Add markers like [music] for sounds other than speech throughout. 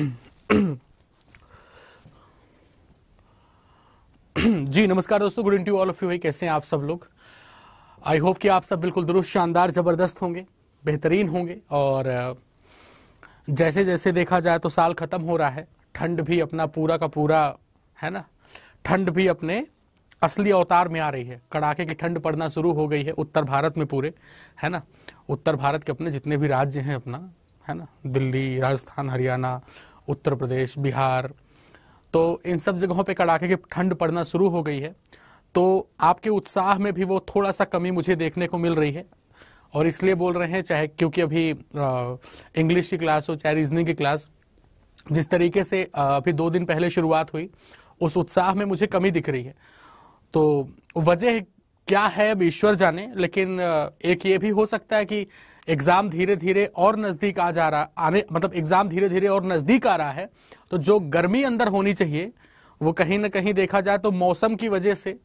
[clears throat] जी नमस्कार दोस्तों good into all of you कैसे हैं आप सब लोग आई होप कि आप सब बिल्कुल दुरुस्त शानदार ज़बरदस्त होंगे बेहतरीन होंगे और जैसे जैसे देखा जाए तो साल ख़त्म हो रहा है ठंड भी अपना पूरा का पूरा है ना ठंड भी अपने असली अवतार में आ रही है कड़ाके की ठंड पड़ना शुरू हो गई है उत्तर भारत में पूरे है ना उत्तर भारत के अपने जितने भी राज्य हैं अपना है ना दिल्ली राजस्थान हरियाणा उत्तर प्रदेश बिहार तो इन सब जगहों पे कड़ाके की ठंड पड़ना शुरू हो गई है तो आपके उत्साह में भी वो थोड़ा सा कमी मुझे देखने को मिल रही है और इसलिए बोल रहे हैं चाहे क्योंकि अभी इंग्लिश की क्लास हो चाहे रीजनिंग की क्लास जिस तरीके से अभी दो दिन पहले शुरुआत हुई उस उत्साह में मुझे कमी दिख रही है तो वजह क्या है अब ईश्वर जाने लेकिन एक ये भी हो सकता है कि एग्जाम धीरे धीरे और नजदीक आ जा रहा आने मतलब एग्जाम धीरे धीरे और नजदीक आ रहा है तो जो गर्मी अंदर होनी चाहिए वो कहीं ना कहीं देखा जाए तो मौसम की वजह से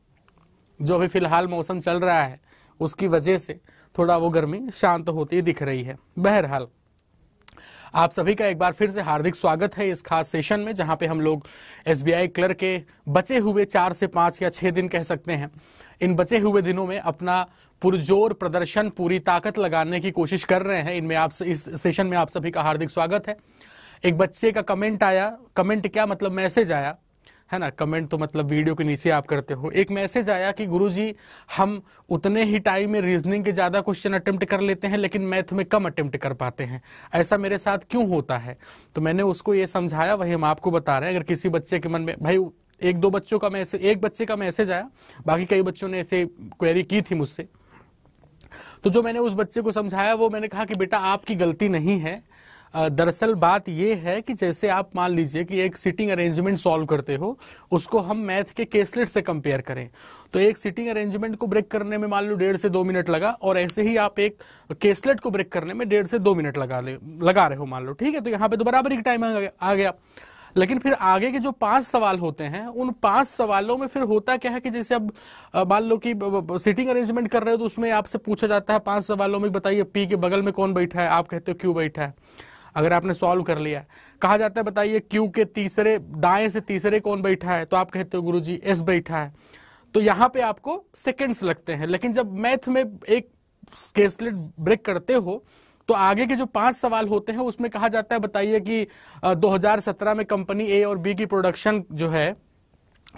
जो अभी फिलहाल मौसम चल रहा है उसकी वजह से थोड़ा वो गर्मी शांत होती दिख रही है बहरहाल आप सभी का एक बार फिर से हार्दिक स्वागत है इस खास सेशन में जहां पे हम लोग एस बी क्लर्क के बचे हुए चार से पांच या छः दिन कह सकते हैं इन बचे हुए दिनों में अपना पुरजोर प्रदर्शन पूरी ताकत लगाने की कोशिश कर रहे हैं इनमें आप इस सेशन में आप सभी का हार्दिक स्वागत है एक बच्चे का कमेंट आया कमेंट क्या मतलब मैसेज आया है ना कमेंट तो मतलब वीडियो के नीचे आप करते हो एक मैसेज आया कि गुरुजी हम उतने ही टाइम में रीजनिंग के ज़्यादा क्वेश्चन अटेम्प्ट कर लेते हैं लेकिन मैथ में कम अटेम्प्ट कर पाते हैं ऐसा मेरे साथ क्यों होता है तो मैंने उसको ये समझाया वही हम आपको बता रहे हैं अगर किसी बच्चे के मन में भाई एक दो बच्चों का मैसेज एक बच्चे का मैसेज आया बाकी कई बच्चों ने ऐसे क्वेरी की थी मुझसे तो जो मैंने उस बच्चे को समझाया वो मैंने कहा कि बेटा आपकी गलती नहीं है दरअसल बात यह है कि जैसे आप मान लीजिए कि एक सिटिंग अरेंजमेंट सॉल्व करते हो उसको हम मैथ के केसलेट से कंपेयर करें तो एक सिटिंग अरेंजमेंट को ब्रेक करने में मान लो डेढ़ से दो मिनट लगा और ऐसे ही आप एक केसलेट को ब्रेक करने में डेढ़ से दो मिनट लगा ले लगा रहे हो मान लो ठीक है तो यहाँ पे तो बराबर ही टाइम आ गया लेकिन फिर आगे के जो पांच सवाल होते हैं उन पांच सवालों में फिर होता क्या है कि जैसे अब मान लो कि सिटिंग अरेंजमेंट कर रहे हो तो उसमें आपसे पूछा जाता है पांच सवालों में बताइए पी के बगल में कौन बैठा है आप कहते हो क्यों बैठा है अगर आपने सॉल्व कर लिया कहा जाता है बताइए क्यू के तीसरे दाएं से तीसरे कौन बैठा है तो आप कहते हो गुरु जी एस बैठा है तो यहाँ पे आपको सेकेंड्स लगते हैं लेकिन जब मैथ में एक केसलेट ब्रेक करते हो तो आगे के जो पांच सवाल होते हैं उसमें कहा जाता है बताइए कि 2017 में कंपनी ए और बी की प्रोडक्शन जो है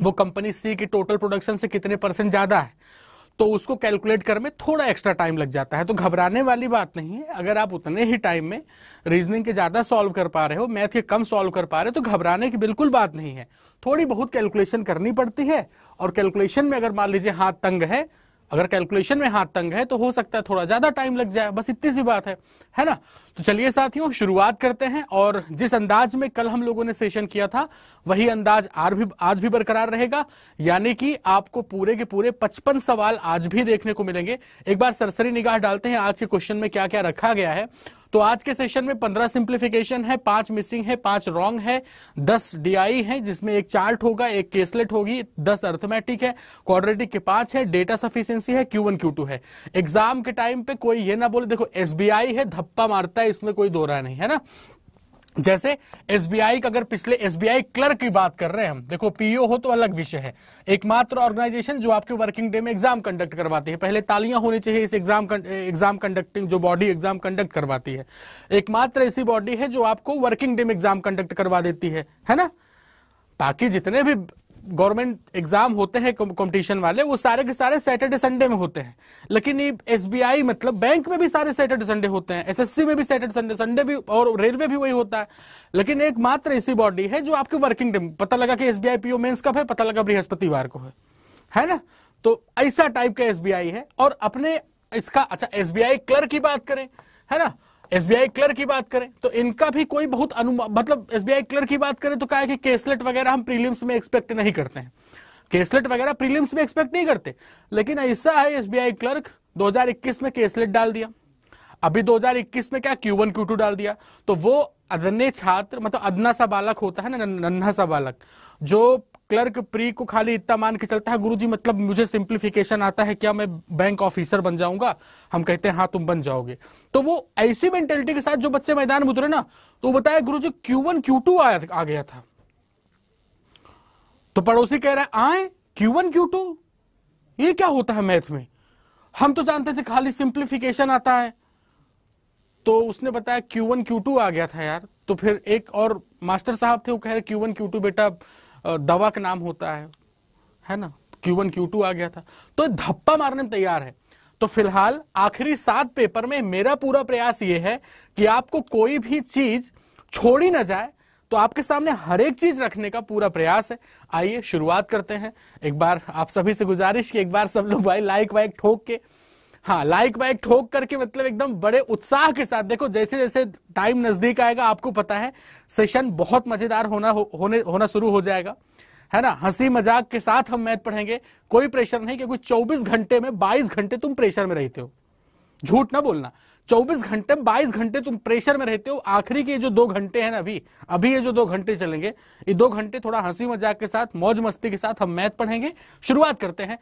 वो कंपनी सी की टोटल प्रोडक्शन से कितने परसेंट ज्यादा है तो उसको कैलकुलेट कर में थोड़ा एक्स्ट्रा टाइम लग जाता है तो घबराने वाली बात नहीं है अगर आप उतने ही टाइम में रीजनिंग के ज़्यादा सॉल्व कर पा रहे हो मैथ के कम सॉल्व कर पा रहे हो तो घबराने की बिल्कुल बात नहीं है थोड़ी बहुत कैलकुलेशन करनी पड़ती है और कैलकुलेशन में अगर मान लीजिए हाथ तंग है अगर कैलकुलेशन में हाथ तंग है तो हो सकता है थोड़ा ज्यादा टाइम लग जाए बस इतनी सी बात है है ना तो चलिए साथियों शुरुआत करते हैं और जिस अंदाज में कल हम लोगों ने सेशन किया था वही अंदाज आज भी आज भी बरकरार रहेगा यानी कि आपको पूरे के पूरे 55 सवाल आज भी देखने को मिलेंगे एक बार सरसरी निगाह डालते हैं आज के क्वेश्चन में क्या क्या रखा गया है तो आज के सेशन में पंद्रह सिंप्लीफिकेशन है पांच मिसिंग है पांच रॉन्ग है दस डीआई है जिसमें एक चार्ट होगा एक केसलेट होगी दस अर्थमेटिक है क्वाड्रेटिक के पांच है डेटा सफिशियंसी है क्यू वन क्यू टू है एग्जाम के टाइम पे कोई ये ना बोले देखो एसबीआई है धप्पा मारता है है इसमें कोई दो राय नहीं है ना जैसे एसबीआई का अगर पिछले एसबीआई क्लर्क की बात कर रहे हैं हम देखो पीओ हो तो अलग विषय है एकमात्र ऑर्गेनाइजेशन जो आपके वर्किंग डे में एग्जाम कंडक्ट करवाती है पहले तालियां होनी चाहिए इस एग्जाम एग्जाम कंडक्टिंग जो बॉडी एग्जाम कंडक्ट करवाती है एकमात्र ऐसी बॉडी है जो आपको वर्किंग डे में एग्जाम कंडक्ट करवा देती है है ना ताकि जितने भी गवर्नमेंट एग्जाम होते हैं कंपटीशन वाले वो सारे के सारे सैटरडे संडे में होते हैं लेकिन ये एसबीआई मतलब बैंक में भी सारे सैटरडे संडे होते हैं एसएससी में भी सैटरडे संडे संडे भी और रेलवे भी वही होता है लेकिन एक मात्र ऐसी बॉडी है जो आपके वर्किंग डे पता लगा कि एस बी मेंस कब है पता लगा बृहस्पतिवार को है है ना तो ऐसा टाइप का एसबीआई है और अपने इसका अच्छा एसबीआई क्लर्क की बात करें है ना एसबीआई क्लर्क की बात करें तो इनका भी कोई बहुत अनुमान मतलब एसबीआई क्लर्क की बात करें तो क्या है कि केसलेट वगैरह हम प्रीलिम्स में एक्सपेक्ट नहीं करते हैं केसलेट वगैरह प्रीलिम्स में एक्सपेक्ट नहीं करते लेकिन ऐसा है एसबीआई क्लर्क 2021 में केसलेट डाल दिया अभी 2021 में क्या क्यू वन क्यू टू डाल दिया तो वो अदन्य छात्र मतलब अदना सा बालक होता है ना नन्हा सा बालक जो क्लर्क प्री को खाली इतना मान के चलता है गुरुजी मतलब मुझे सिंप्लीफिकेशन आता है क्या मैं बैंक ऑफिसर बन जाऊंगा हम कहते हैं हाँ तुम बन जाओगे तो वो ऐसी मेंटेलिटी के साथ जो बच्चे मैदान में उतरे ना तो बताया गुरु जी क्यू वन क्यू टू आ, गया था तो पड़ोसी कह रहा है आए क्यू वन क्यू टू ये क्या होता है मैथ में हम तो जानते थे खाली सिंप्लीफिकेशन आता है तो उसने बताया क्यू वन क्यू टू आ गया था यार तो फिर एक और मास्टर साहब थे वो कह रहे क्यू वन क्यू टू बेटा दवा का नाम होता है है ना क्यू वन क्यू टू आ गया था तो धप्पा मारने में तैयार है तो फिलहाल आखिरी सात पेपर में मेरा पूरा प्रयास ये है कि आपको कोई भी चीज छोड़ी ना जाए तो आपके सामने हर एक चीज रखने का पूरा प्रयास है आइए शुरुआत करते हैं एक बार आप सभी से गुजारिश कि एक बार सब लोग भाई लाइक वाइक ठोक के हाँ लाइक वाइक ठोक करके मतलब एकदम बड़े उत्साह के साथ देखो जैसे जैसे टाइम नजदीक आएगा आपको पता है सेशन बहुत मजेदार होना हो, होने होना शुरू हो जाएगा है ना हंसी मजाक के साथ हम मैथ पढ़ेंगे कोई प्रेशर नहीं क्योंकि 24 घंटे में 22 घंटे तुम प्रेशर में रहते हो झूठ ना बोलना 24 घंटे 22 घंटे तुम प्रेशर में रहते हो आखिरी के जो दो घंटे हैं ना अभी अभी ये जो दो घंटे चलेंगे ये दो घंटे थोड़ा हंसी मजाक के साथ मौज मस्ती के साथ हम मैथ पढ़ेंगे शुरुआत करते हैं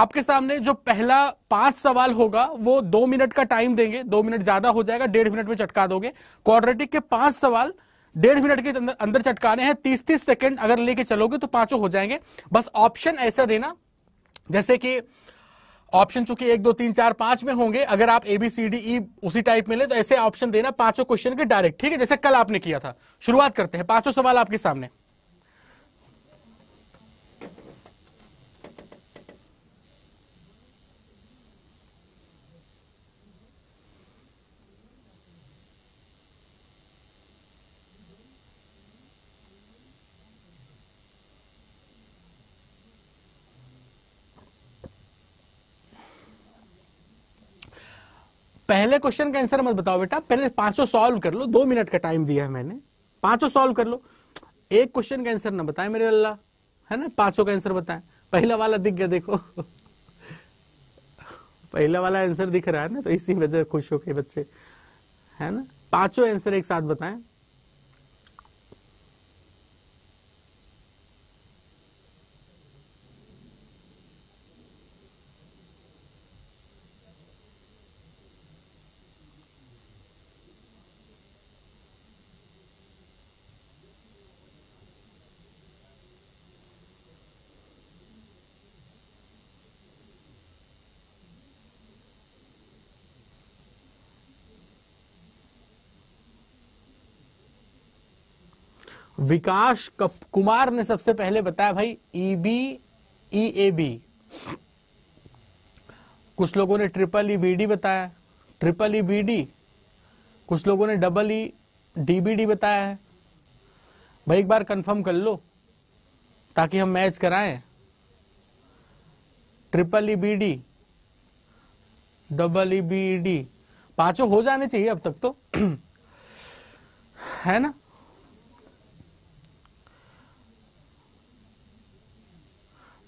आपके सामने जो पहला पांच सवाल होगा वो दो मिनट का टाइम देंगे दो मिनट ज्यादा हो जाएगा डेढ़ मिनट में चटका दोगे क्वाड्रेटिक के पांच सवाल डेढ़ मिनट के अंदर अंदर चटकाने हैं तीस तीस सेकेंड अगर लेके चलोगे तो पांचों हो जाएंगे बस ऑप्शन ऐसा देना जैसे कि ऑप्शन चूंकि एक दो तीन चार पांच में होंगे अगर आप एबीसीडी ई e उसी टाइप में ले तो ऐसे ऑप्शन देना पांचों क्वेश्चन के डायरेक्ट ठीक है जैसे कल आपने किया था शुरुआत करते हैं पांचों सवाल आपके सामने पहले क्वेश्चन का आंसर मत बताओ बेटा पहले 500 सॉल्व कर लो दो मिनट का टाइम दिया है मैंने 500 सॉल्व कर लो एक क्वेश्चन का आंसर ना बताए मेरे अल्लाह है ना पांचों का आंसर बताए पहला वाला दिख गया देखो पहला वाला आंसर दिख रहा है ना तो इसी वजह खुश हो गए बच्चे है ना पांचों आंसर एक साथ बताएं विकास कुमार ने सबसे पहले बताया भाई ईबी e ईएबी e कुछ लोगों ने ट्रिपल ई बी डी बताया ट्रिपल ई बी डी कुछ लोगों ने डबल ई डीबीडी बताया है भाई एक बार कंफर्म कर लो ताकि हम मैच कराएं triple E B D double E B D पांचों हो जाने चाहिए अब तक तो [clears throat] है ना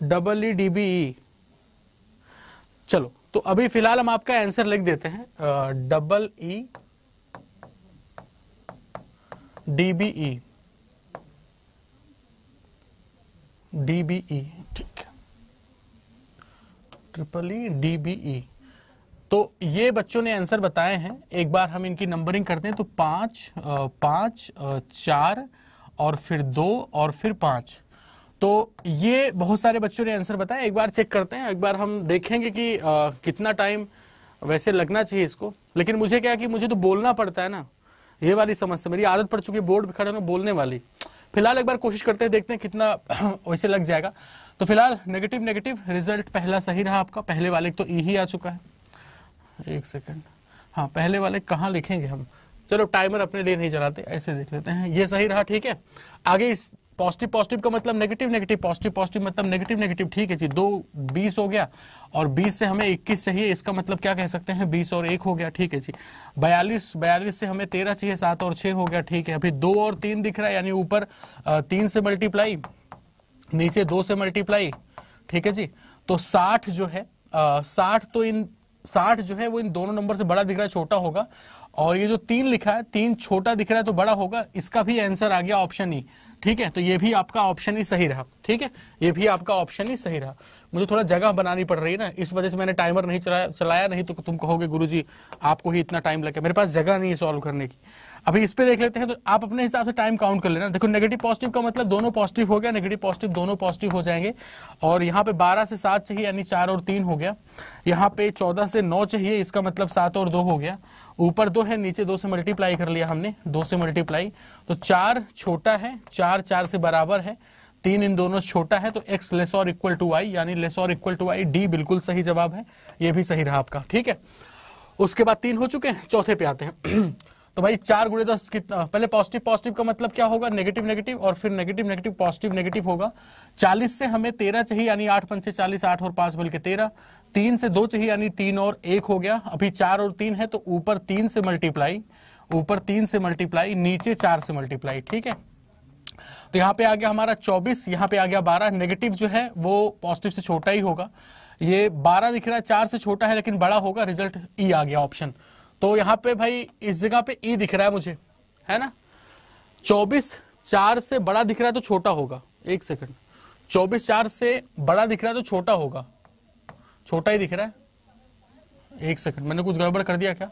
double E D B E चलो तो अभी फिलहाल हम आपका आंसर लिख देते हैं डबल ई डीबीई ई ठीक triple E D B E तो ये बच्चों ने आंसर बताए हैं एक बार हम इनकी नंबरिंग करते हैं तो पांच पांच चार और फिर दो और फिर पांच तो ये बहुत सारे बच्चों ने आंसर बताया एक बार चेक करते हैं एक बार हम देखेंगे कि आ, कितना टाइम वैसे लगना चाहिए इसको लेकिन मुझे क्या कि मुझे तो बोलना पड़ता है ना ये वाली समस्या मेरी आदत पड़ चुकी है बोर्ड खड़े में बोलने वाली फिलहाल एक बार कोशिश करते हैं देखते हैं कितना [clears throat] वैसे लग जाएगा तो फिलहाल नेगेटिव नेगेटिव रिजल्ट पहला सही रहा आपका पहले वाले तो ई e ही आ चुका है एक सेकेंड हाँ पहले वाले कहाँ लिखेंगे हम चलो टाइमर अपने लिए नहीं चलाते ऐसे देख लेते हैं ये सही रहा ठीक है आगे इस पॉजिटिव पॉजिटिव का मतलब नेगेटिव नेगेटिव पॉजिटिव पॉजिटिव मतलब नेगेटिव नेगेटिव ठीक है जी दो बीस हो गया और बीस से हमें इक्कीस चाहिए इसका मतलब क्या कह सकते हैं बीस और एक हो गया ठीक है जी बयालीस बयालीस से हमें तेरह चाहिए सात और छह हो गया ठीक है अभी दो और तीन दिख रहा है यानी ऊपर तीन से मल्टीप्लाई नीचे दो से मल्टीप्लाई ठीक है जी तो साठ जो है साठ तो इन साठ जो है वो इन दोनों नंबर से बड़ा दिख रहा है छोटा होगा और ये जो तीन लिखा है तीन छोटा दिख रहा है तो बड़ा होगा इसका भी आंसर आ गया ऑप्शन ई e. ठीक है तो ये भी आपका ऑप्शन ही सही रहा ठीक है ये भी आपका ऑप्शन ही सही रहा मुझे थोड़ा जगह बनानी पड़ रही है ना इस वजह से मैंने टाइमर नहीं चलाया चलाया नहीं तो तुम कहोगे गुरुजी आपको ही इतना टाइम लगे मेरे पास जगह नहीं है सॉल्व करने की अभी इस पे देख लेते हैं तो आप अपने हिसाब से टाइम काउंट कर लेना देखो नेगेटिव पॉजिटिव का मतलब दोनों पॉजिटिव हो गया नेगेटिव पॉजिटिव दोनों पॉजिटिव हो जाएंगे और यहाँ पे 12 से 7 चाहिए यानी चार और तीन हो गया यहाँ पे 14 से 9 चाहिए इसका मतलब सात और दो हो गया ऊपर दो है नीचे दो से मल्टीप्लाई कर लिया हमने दो से मल्टीप्लाई तो चार छोटा है चार चार से बराबर है तीन इन दोनों छोटा है तो एक्स लेस और इक्वल टू वाई यानी लेस और इक्वल टू वाई डी बिल्कुल सही जवाब है ये भी सही रहा आपका ठीक है उसके बाद तीन हो चुके हैं चौथे पे आते हैं तो भाई चार गुड़े दस तो कितना पहले पॉजिटिव पॉजिटिव का मतलब क्या होगा नेगेटिव नेगेटिव और फिर नेगेटिव नेगेटिव पॉजिटिव नेगेटिव होगा चालीस से हमें तेरह चाहिए यानी आठ पंच से चालीस आठ और पांच बल्कि तेरह तीन से दो चाहिए यानी तीन और एक हो गया अभी चार और तीन है तो ऊपर तीन से मल्टीप्लाई ऊपर तीन से मल्टीप्लाई नीचे चार से मल्टीप्लाई ठीक है तो यहाँ पे आ गया हमारा 24 यहाँ पे आ गया 12 नेगेटिव जो है वो पॉजिटिव से छोटा ही होगा ये 12 दिख रहा है चार से छोटा है लेकिन बड़ा होगा रिजल्ट ई e आ गया ऑप्शन तो यहाँ पे भाई इस जगह पे ई e दिख रहा है मुझे है ना चौबीस चार से बड़ा दिख रहा है तो छोटा होगा एक सेकंड चौबीस चार से बड़ा दिख रहा है तो छोटा होगा छोटा ही दिख रहा है एक सेकंड मैंने कुछ गड़बड़ कर दिया क्या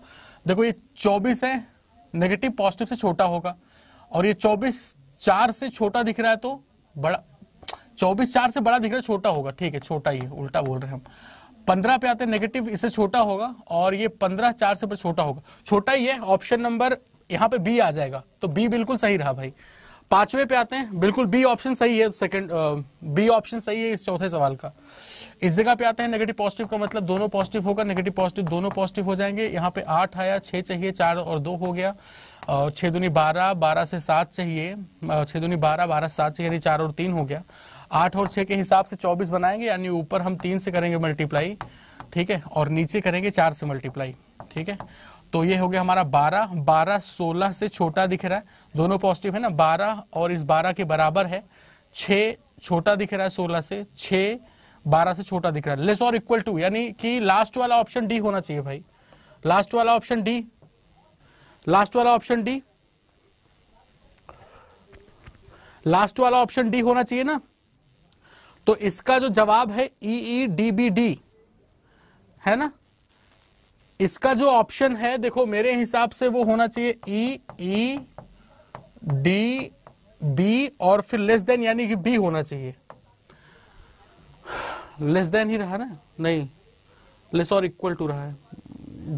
देखो ये चौबीस है नेगेटिव पॉजिटिव से छोटा होगा और ये चौबीस चार से छोटा दिख रहा है तो बड़ा चौबीस चार से बड़ा दिख रहा है छोटा होगा ठीक है छोटा ही है उल्टा बोल रहे हैं हम पंद्रह पे आते हैं नेगेटिव इससे छोटा होगा और ये पंद्रह चार से ऊपर छोटा होगा छोटा ही है ऑप्शन नंबर यहाँ पे बी आ जाएगा तो बी बिल्कुल सही रहा भाई पांचवे पे आते हैं बिल्कुल बी ऑप्शन सही है सेकंड बी ऑप्शन सही है इस चौथे सवाल का इस जगह पे आते हैं नेगेटिव पॉजिटिव का मतलब दोनों पॉजिटिव होगा नेगेटिव पॉजिटिव दोनों पॉजिटिव हो जाएंगे यहाँ पे आठ आया छह चाहिए चार और दो हो गया और छः दूनी बारह बारह से सात चाहिए छह दुनी बारह बारह सात चाहिए यानी चार और तीन हो गया आठ और छह के हिसाब से चौबीस बनाएंगे यानी ऊपर हम तीन से करेंगे मल्टीप्लाई ठीक है और नीचे करेंगे चार से मल्टीप्लाई ठीक है तो ये हो गया हमारा बारह बारह सोलह से छोटा दिख रहा है दोनों पॉजिटिव है ना बारह और इस बारह के बराबर है छ छोटा दिख रहा है सोलह से छ बारह से छोटा दिख रहा है लेस और इक्वल टू यानी कि लास्ट वाला ऑप्शन डी होना चाहिए भाई लास्ट वाला ऑप्शन डी लास्ट वाला ऑप्शन डी लास्ट वाला ऑप्शन डी होना चाहिए ना तो इसका जो जवाब है ई डी बी डी है ना इसका जो ऑप्शन है देखो मेरे हिसाब से वो होना चाहिए ई ई डी बी और फिर लेस देन यानी कि बी होना चाहिए लेस देन ही रहा ना नहीं लेस और इक्वल टू रहा है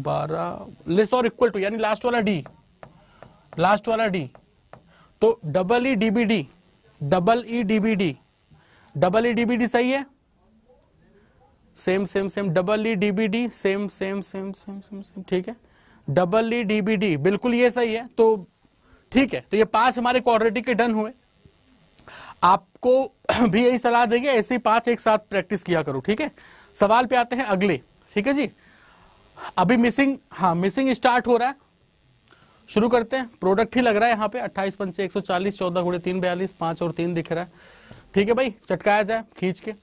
बारह लेस और इक्वल टू यानी लास्ट वाला डी लास्ट वाला डी तो double E D B D double E D B D double E D B D सही है same same same double E D B D same same same same same same ठीक है डबल ई डीबीडी बिल्कुल ये सही है तो ठीक है तो ये पांच हमारे क्वाड्रेटिक के डन हुए आपको [clears throat] भी यही सलाह देंगे ऐसे ही पांच एक साथ प्रैक्टिस किया करो ठीक है सवाल पे आते हैं अगले ठीक है जी अभी मिसिंग हाँ मिसिंग स्टार्ट हो रहा है शुरू करते हैं प्रोडक्ट ही लग रहा है यहाँ पे अट्ठाईस पंचे एक सौ चालीस चौदह गुड़े तीन बयालीस पांच और तीन दिख रहा है ठीक है भाई चटकाया जाए खींच के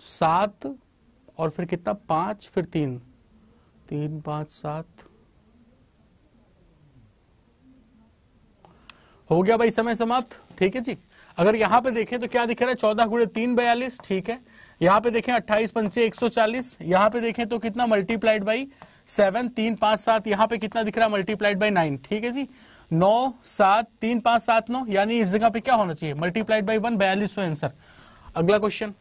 सात और फिर कितना पांच फिर तीन तीन पांच सात हो गया भाई समय समाप्त ठीक है जी अगर यहां पे देखें तो क्या दिख रहा है चौदह गुड़े तीन बयालीस ठीक है यहां पे देखें अट्ठाईस पंचे एक सौ चालीस यहां पे देखें तो कितना मल्टीप्लाइड बाई सेवन तीन पांच सात यहां पे कितना दिख रहा है मल्टीप्लाइड बाई नाइन ठीक है जी नौ सात तीन पांच सात नौ यानी इस जगह पे क्या होना चाहिए मल्टीप्लाइड बाई वन बयालीस आंसर अगला क्वेश्चन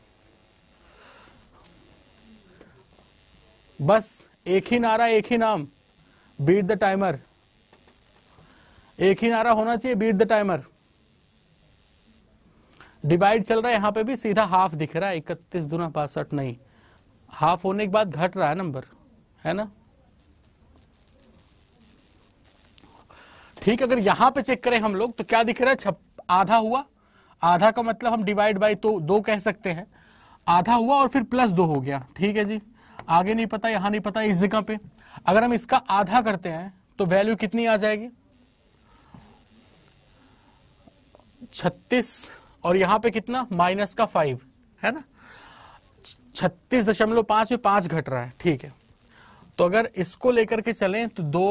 बस एक ही नारा एक ही नाम बीट द टाइमर एक ही नारा होना चाहिए बीट द टाइमर डिवाइड चल रहा है यहां पे भी सीधा हाफ दिख रहा है इकतीस दुना बासठ नहीं हाफ होने के बाद घट रहा है नंबर है ना ठीक अगर यहां पे चेक करें हम लोग तो क्या दिख रहा है आधा हुआ आधा का मतलब हम डिवाइड बाई तो दो कह सकते हैं आधा हुआ और फिर प्लस दो हो गया ठीक है जी आगे नहीं पता यहां नहीं पता इस जगह पे अगर हम इसका आधा करते हैं तो वैल्यू कितनी आ जाएगी छत्तीस और यहां पे कितना माइनस का फाइव है ना छत्तीस दशमलव पांच में पांच घट रहा है ठीक है तो अगर इसको लेकर के चलें तो दो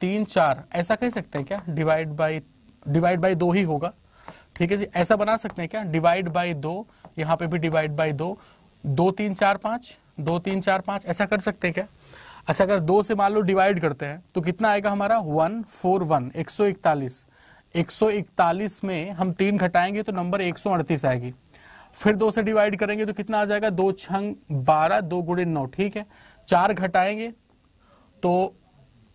तीन चार ऐसा कह सकते हैं क्या डिवाइड बाई डिवाइड बाई दो ही होगा ठीक है जी ऐसा बना सकते हैं क्या डिवाइड बाई दो यहाँ पे भी डिवाइड बाई दो दो तीन चार पांच दो तीन चार पांच ऐसा कर सकते हैं क्या अच्छा अगर दो से मान लो डिवाइड करते हैं तो कितना आएगा हमारा वन फोर वन एक सौ इकतालीस एक सौ इकतालीस में हम तीन घटाएंगे तो नंबर एक सौ अड़तीस आएगी फिर दो से डिवाइड करेंगे तो कितना आ जाएगा दो छंग बारह दो गुड़े नौ ठीक है चार घटाएंगे तो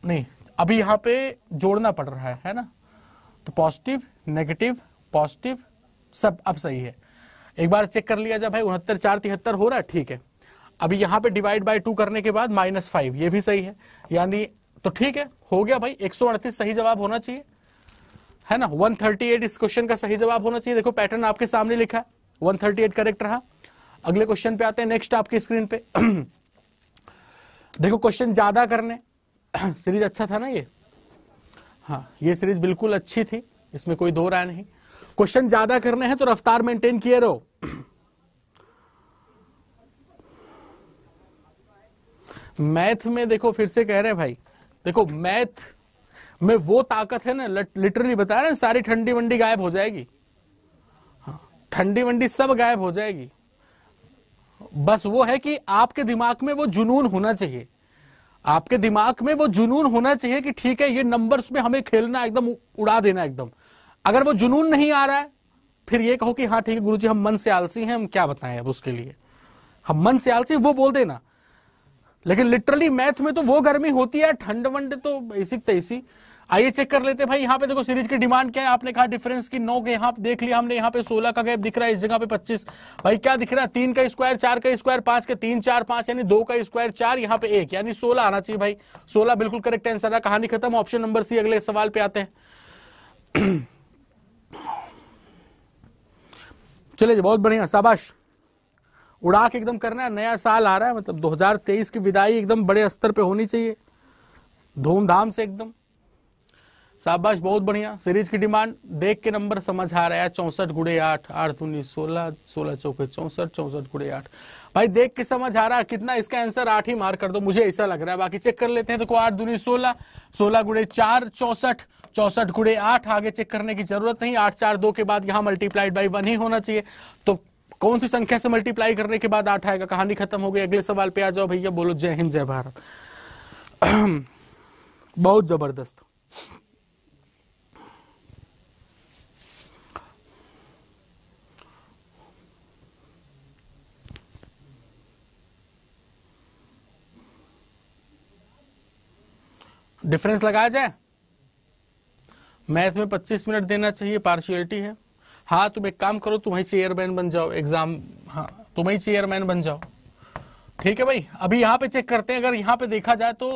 नहीं अभी यहां पे जोड़ना पड़ रहा है है ना तो पॉजिटिव नेगेटिव पॉजिटिव सब अब सही है एक बार चेक कर लिया जाए भाई उनहत्तर चार तिहत्तर हो रहा है ठीक है अभी यहां पे डिवाइड बाय टू करने के बाद माइनस फाइव ये भी सही है यानी तो ठीक है हो गया भाई एक सही जवाब होना चाहिए है ना वन इस क्वेश्चन का सही जवाब होना चाहिए देखो पैटर्न आपके सामने लिखा है 138 करेक्ट रहा अगले क्वेश्चन पे आते हैं नेक्स्ट आपकी स्क्रीन पे [clears throat] देखो क्वेश्चन ज्यादा करने [clears throat] सीरीज अच्छा था ना ये हाँ ये सीरीज बिल्कुल अच्छी थी इसमें कोई दो राय नहीं क्वेश्चन ज्यादा करने हैं तो रफ्तार मेंटेन किए रहो [clears throat] मैथ में देखो फिर से कह रहे हैं भाई देखो मैथ में वो ताकत है ना लिटरली बता रहे हैं सारी ठंडी वंडी गायब हो जाएगी हाँ, ठंडी वंडी सब गायब हो जाएगी बस वो है कि आपके दिमाग में वो जुनून होना चाहिए आपके दिमाग में वो जुनून होना चाहिए कि ठीक है ये नंबर्स में हमें खेलना एकदम उड़ा देना एकदम अगर वो जुनून नहीं आ रहा है फिर ये कहो कि हाँ ठीक है गुरु जी हम मन से आलसी हैं हम क्या बताएं अब उसके लिए हम मन से आलसी वो बोल देना लेकिन लिटरली मैथ में तो वो गर्मी होती है ठंड वंड तो इसी तैसी आइए चेक कर लेते हैं भाई यहाँ पे देखो सीरीज की डिमांड क्या है आपने कहा डिफरेंस की नौ के यहाँ देख लिया हमने यहाँ पे सोलह का गैप दिख रहा है इस जगह पे पच्चीस भाई क्या दिख रहा है तीन का स्क्वायर चार का स्क्वायर पांच का तीन चार पांच यानी दो का स्क्वायर चार यहाँ पे एक यानी सोलह आना चाहिए भाई सोलह बिल्कुल करेक्ट आंसर रहा कहानी खत्म ऑप्शन नंबर सी अगले सवाल पे आते हैं [clears throat] चले बहुत बढ़िया शाबाश उड़ा के एकदम करना है नया साल आ रहा है मतलब 2023 की विदाई एकदम बड़े स्तर पे होनी चाहिए धूमधाम से एकदम शाबाश बहुत बढ़िया सीरीज की डिमांड देख के नंबर समझ आ रहा है चौसठ गुड़े आठ आठ उन्नीस सोलह सोलह चौके चौसठ चौसठ गुड़े आठ भाई देख के समझ आ रहा है कितना इसका आंसर आठ ही मार कर दो मुझे ऐसा लग रहा है बाकी चेक कर लेते हैं देखो आठ दूनी सोलह सोलह गुड़े चार चौसठ चौसठ गुड़े आठ आगे चेक करने की जरूरत नहीं आठ चार दो के बाद यहाँ मल्टीप्लाइड बाई वन ही होना चाहिए तो कौन सी संख्या से मल्टीप्लाई करने के बाद आठ आएगा कहानी खत्म हो गई अगले सवाल पे आ जाओ भैया बोलो जय हिंद जय भारत [clears throat] बहुत जबरदस्त डिफरेंस लगाया जाए मैथ में 25 मिनट देना चाहिए पार्शियलिटी है हाँ तुम एक काम करो तुम्हें चेयरमैन बन जाओ एग्जाम हाँ तुम्हें चेयरमैन बन जाओ ठीक है भाई अभी यहां पे चेक करते हैं अगर यहां पे देखा जाए तो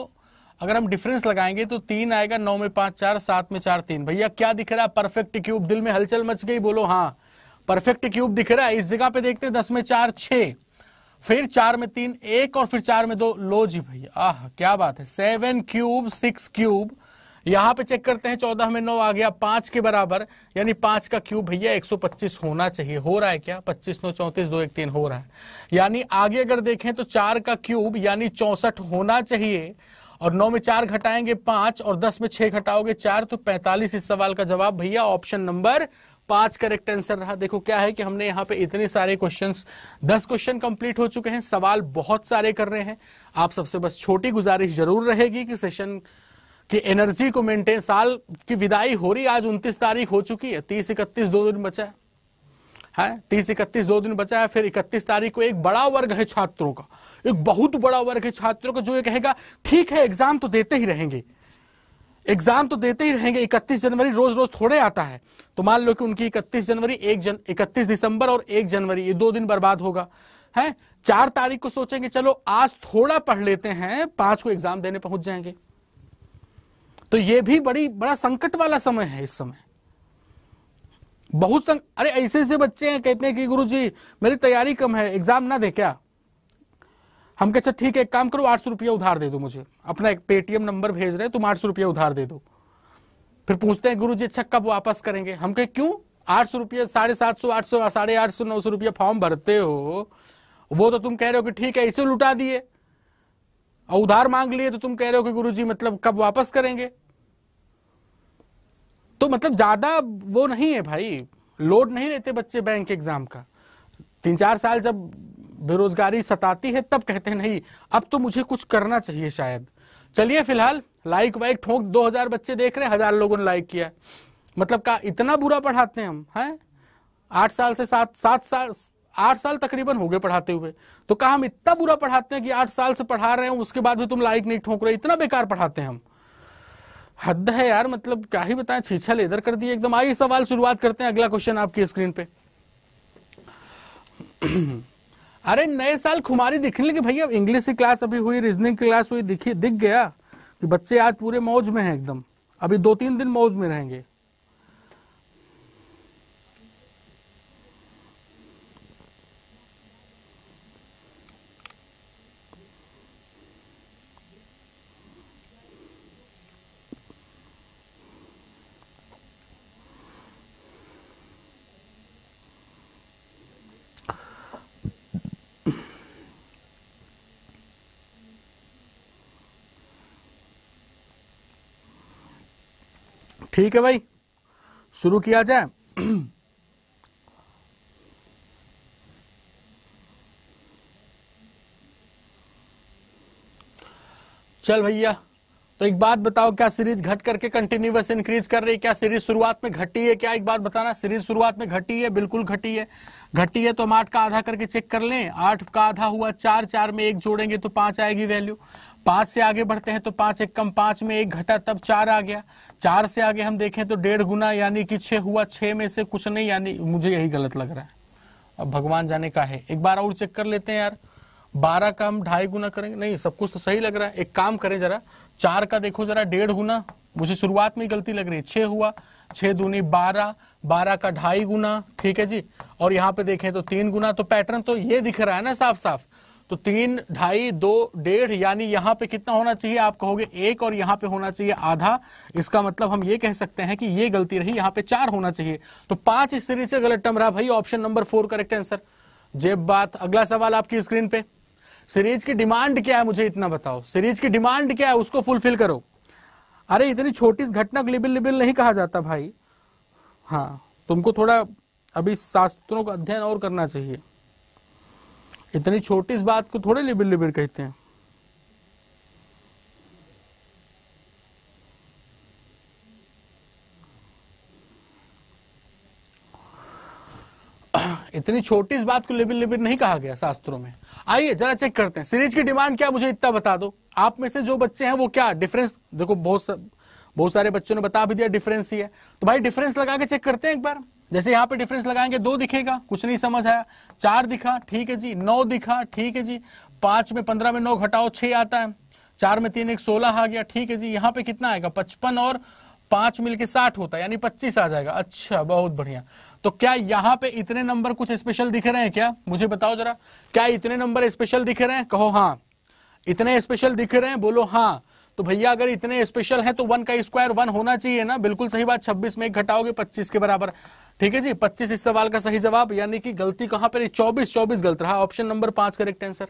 अगर हम डिफरेंस लगाएंगे तो तीन आएगा नौ में पांच चार सात में चार तीन भैया क्या दिख रहा है परफेक्ट क्यूब दिल में हलचल मच गई बोलो हाँ परफेक्ट क्यूब दिख रहा है इस जगह पे देखते हैं दस में चार छः फिर चार में तीन एक और फिर चार में दो लो जी भैया आह क्या बात है सेवन क्यूब सिक्स क्यूब यहां पे चेक करते हैं चौदह में नौ आ गया पांच के बराबर यानी पांच का क्यूब भैया एक सौ पच्चीस होना चाहिए हो रहा है क्या पच्चीस नौ चौंतीस दो एक तीन हो रहा है यानी आगे अगर देखें तो चार का क्यूब यानी चौसठ होना चाहिए और नौ में चार घटाएंगे पांच और दस में छह घटाओगे चार तो पैंतालीस इस सवाल का जवाब भैया ऑप्शन नंबर पांच करेक्ट आंसर रहा देखो क्या है कि हमने यहाँ पे इतने सारे क्वेश्चंस दस क्वेश्चन कंप्लीट हो चुके हैं सवाल बहुत सारे कर रहे हैं आप सबसे बस छोटी गुजारिश जरूर रहेगी कि सेशन की एनर्जी को मेंटेन साल की विदाई हो रही आज उनतीस तारीख हो चुकी है तीस इकतीस दो दिन बचा है है तीस इकतीस दो दिन बचा है फिर इकतीस तारीख को एक बड़ा वर्ग है छात्रों का एक बहुत बड़ा वर्ग है छात्रों का जो ये कहेगा ठीक है एग्जाम तो देते ही रहेंगे एग्जाम तो देते ही रहेंगे 31 जनवरी रोज रोज थोड़े आता है तो मान लो कि उनकी 31 जनवरी एक जन 31 दिसंबर और एक जनवरी ये दो दिन बर्बाद होगा है चार तारीख को सोचेंगे चलो आज थोड़ा पढ़ लेते हैं पांच को एग्जाम देने पहुंच जाएंगे तो ये भी बड़ी बड़ा संकट वाला समय है इस समय बहुत संग अरे ऐसे ऐसे बच्चे हैं कहते हैं कि गुरु जी मेरी तैयारी कम है एग्जाम ना दे क्या हम कहते अच्छा, ठीक है एक काम करो आठ सौ रुपया उधार दे दो मुझे अपना एक पेटीएम नंबर भेज रहे तुम आठ सौ रुपया उधार दे दो फिर पूछते हैं गुरु जी अच्छा कब वापस करेंगे हम कहे क्यों आठ सौ रुपया साढ़े सात सौ आठ सौ साढ़े आठ सौ नौ सौ रुपया फॉर्म भरते हो वो तो तुम कह रहे हो कि ठीक है इसे लुटा दिए और उधार मांग लिए तो तुम कह रहे हो कि गुरु जी मतलब कब वापस करेंगे तो मतलब ज्यादा वो नहीं है भाई लोड नहीं लेते बच्चे बैंक एग्जाम का तीन चार साल जब बेरोजगारी सताती है तब कहते हैं नहीं अब तो मुझे कुछ करना चाहिए शायद चलिए फिलहाल लाइक वाइक ठोक 2000 बच्चे देख रहे हैं हजार लोगों ने लाइक किया मतलब का इतना बुरा पढ़ाते हैं हम हैं आठ साल से सात सात साल आठ साल तकरीबन हो गए पढ़ाते हुए तो कहा हम इतना बुरा पढ़ाते हैं कि आठ साल से पढ़ा रहे हैं उसके बाद भी तुम लाइक नहीं ठोक रहे इतना बेकार पढ़ाते हैं हम हद है यार मतलब क्या ही बताएं छीछा लेदर कर दिए एकदम आइए सवाल शुरुआत करते हैं अगला क्वेश्चन आपकी स्क्रीन पे अरे नए साल खुमारी दिखने लगी भैया इंग्लिश की क्लास अभी हुई रीजनिंग की क्लास हुई दिखी दिख गया कि बच्चे आज पूरे मौज में हैं एकदम अभी दो तीन दिन मौज में रहेंगे ठीक है भाई शुरू किया जाए चल भैया तो एक बात बताओ क्या सीरीज घट करके कंटिन्यूस इंक्रीज कर रही है क्या सीरीज शुरुआत में घटी है क्या एक बात बताना सीरीज शुरुआत में घटी है बिल्कुल घटी है घटी है तो हम आठ का आधा करके चेक कर लें आठ का आधा हुआ चार चार में एक जोड़ेंगे तो पांच आएगी वैल्यू पांच से आगे बढ़ते हैं तो पांच एक कम पांच में एक घटा तब चार आ गया चार से आगे हम देखें तो डेढ़ गुना यानी कि छह हुआ छह में से कुछ नहीं यानी मुझे यही गलत लग रहा है अब भगवान जाने का है एक बार और चेक कर लेते हैं यार बारह का हम ढाई गुना करेंगे नहीं सब कुछ तो सही लग रहा है एक काम करें जरा चार का देखो जरा डेढ़ गुना मुझे शुरुआत में गलती लग रही है छह हुआ छह दूनी बारह बारह का ढाई गुना ठीक है जी और यहाँ पे देखें तो तीन गुना तो पैटर्न तो ये दिख रहा है ना साफ साफ तो तीन ढाई दो डेढ़ यानी यहां पे कितना होना चाहिए आप कहोगे एक और यहां पे होना चाहिए आधा इसका मतलब हम ये कह सकते हैं कि ये गलती रही यहां पे चार होना चाहिए तो पांच इस सीरीज से गलत टर्म रहा भाई option number four correct answer जेब बात अगला सवाल आपकी स्क्रीन पे सीरीज की डिमांड क्या है मुझे इतना बताओ सीरीज की डिमांड क्या है उसको फुलफिल करो अरे इतनी छोटी घटना को लिबिल लिबिल नहीं कहा जाता भाई हाँ तुमको थोड़ा अभी शास्त्रों का अध्ययन और करना चाहिए इतनी छोटी इस बात को थोड़े लिबिर लिबिर कहते हैं इतनी छोटी इस बात को लिबिर लिबिर नहीं कहा गया शास्त्रों में आइए जरा चेक करते हैं सीरीज की डिमांड क्या मुझे इतना बता दो आप में से जो बच्चे हैं वो क्या डिफरेंस देखो बहुत बहुत सारे बच्चों ने बता भी दिया डिफरेंस ही है तो भाई डिफरेंस लगा के चेक करते हैं एक बार जैसे यहाँ पे डिफरेंस लगाएंगे दो दिखेगा कुछ नहीं समझ आया चार दिखा ठीक है जी नौ दिखा ठीक है जी पांच में पंद्रह में नौ घटाओ छह आता है चार में तीन एक सोलह आ गया ठीक है जी यहाँ पे कितना आएगा पचपन और पांच मिलके साठ होता है यानी पच्चीस आ जाएगा अच्छा बहुत बढ़िया तो क्या यहाँ पे इतने नंबर कुछ स्पेशल दिख रहे हैं क्या मुझे बताओ जरा क्या इतने नंबर स्पेशल दिख रहे हैं कहो हाँ इतने स्पेशल दिख रहे हैं बोलो हाँ तो भैया अगर इतने स्पेशल हैं तो वन का स्क्वायर वन होना चाहिए ना बिल्कुल सही बात छब्बीस में एक घटाओगे पच्चीस के बराबर ठीक है जी पच्चीस इस सवाल का सही जवाब यानी कि गलती कहां पर चौबीस चौबीस गलत रहा ऑप्शन नंबर पांच करेक्ट आंसर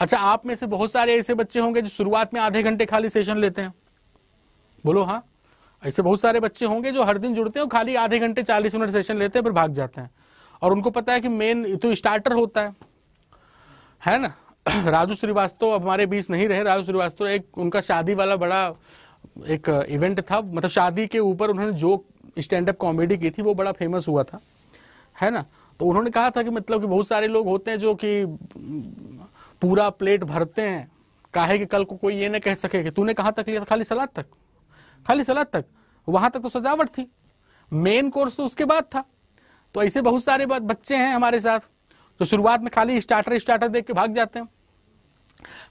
अच्छा आप में से बहुत सारे ऐसे बच्चे होंगे जो शुरुआत में आधे घंटे खाली सेशन लेते हैं बोलो हाँ ऐसे बहुत सारे बच्चे होंगे जो हर दिन जुड़ते हैं खाली आधे घंटे चालीस मिनट सेशन लेते हैं फिर भाग जाते हैं और उनको पता है कि मेन तो स्टार्टर होता है है ना [clears throat] राजू श्रीवास्तव अब हमारे बीच नहीं रहे राजू श्रीवास्तव एक उनका शादी वाला बड़ा एक इवेंट था मतलब शादी के ऊपर उन्होंने जोक स्टैंड अप कॉमेडी की थी वो बड़ा फेमस हुआ था है ना तो उन्होंने कहा था कि मतलब कि बहुत सारे लोग होते हैं जो कि पूरा प्लेट भरते हैं काहे कि कल को कोई ये नहीं कह सके कि तूने कहाँ तक लिया था खाली सलाद तक खाली सलाद तक वहां तक तो सजावट थी मेन कोर्स तो उसके बाद था तो ऐसे बहुत सारे बच्चे हैं हमारे साथ तो शुरुआत में खाली स्टार्टर स्टार्टर देख के भाग जाते हैं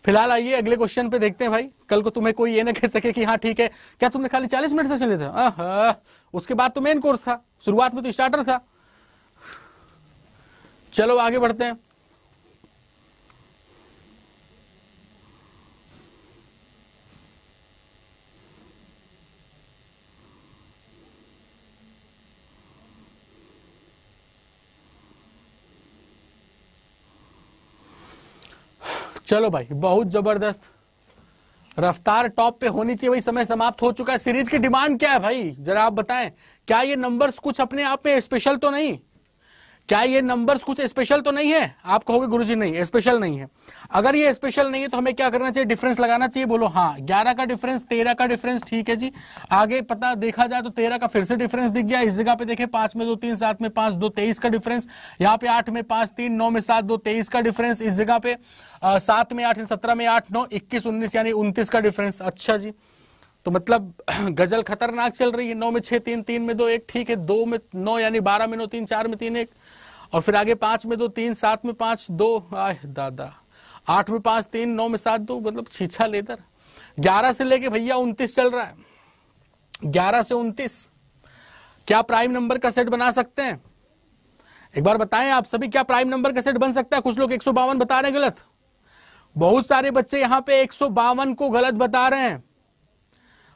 फिलहाल आइए अगले क्वेश्चन पे देखते हैं भाई कल को तुम्हें कोई ये ना कह सके कि हाँ ठीक है क्या तुमने खाली चालीस मिनट सेशन लिया था उसके बाद तो मेन कोर्स था शुरुआत में तो स्टार्टर था चलो आगे बढ़ते हैं चलो भाई बहुत जबरदस्त रफ्तार टॉप पे होनी चाहिए वही समय समाप्त हो चुका है सीरीज की डिमांड क्या है भाई जरा आप बताएं क्या ये नंबर्स कुछ अपने आप में स्पेशल तो नहीं क्या ये नंबर्स कुछ स्पेशल तो नहीं है आप कहोगे गुरु जी नहीं स्पेशल नहीं है अगर ये स्पेशल नहीं है तो हमें क्या करना चाहिए डिफरेंस लगाना चाहिए बोलो हाँ ग्यारह का डिफरेंस तेरह का डिफरेंस ठीक है जी आगे पता देखा जाए तो तेरह का फिर से डिफरेंस दिख गया इस जगह पे देखे पांच में दो तीन सात में पांच दो तेईस का डिफरेंस यहाँ पे आठ में पांच तीन नौ में सात दो तेईस का डिफरेंस इस जगह पे सात में आठ सत्रह में आठ नौ इक्कीस उन्नीस यानी उन्तीस का डिफरेंस अच्छा जी तो मतलब [clears throat] गजल खतरनाक चल रही है नौ में छह तीन तीन में दो एक ठीक है दो में नौ यानी बारह में नौ तीन चार में तीन एक और फिर आगे पांच में दो तीन सात में पांच दो आय दादा आठ में पांच तीन नौ में सात दो मतलब छीछा लेदर ग्यारह से लेके भैया उन्तीस चल रहा है ग्यारह से उन्तीस क्या प्राइम नंबर का सेट बना सकते हैं एक बार बताएं आप सभी क्या प्राइम नंबर का सेट बन सकता है कुछ लोग एक बता रहे हैं गलत बहुत सारे बच्चे यहां पे एक को गलत बता रहे हैं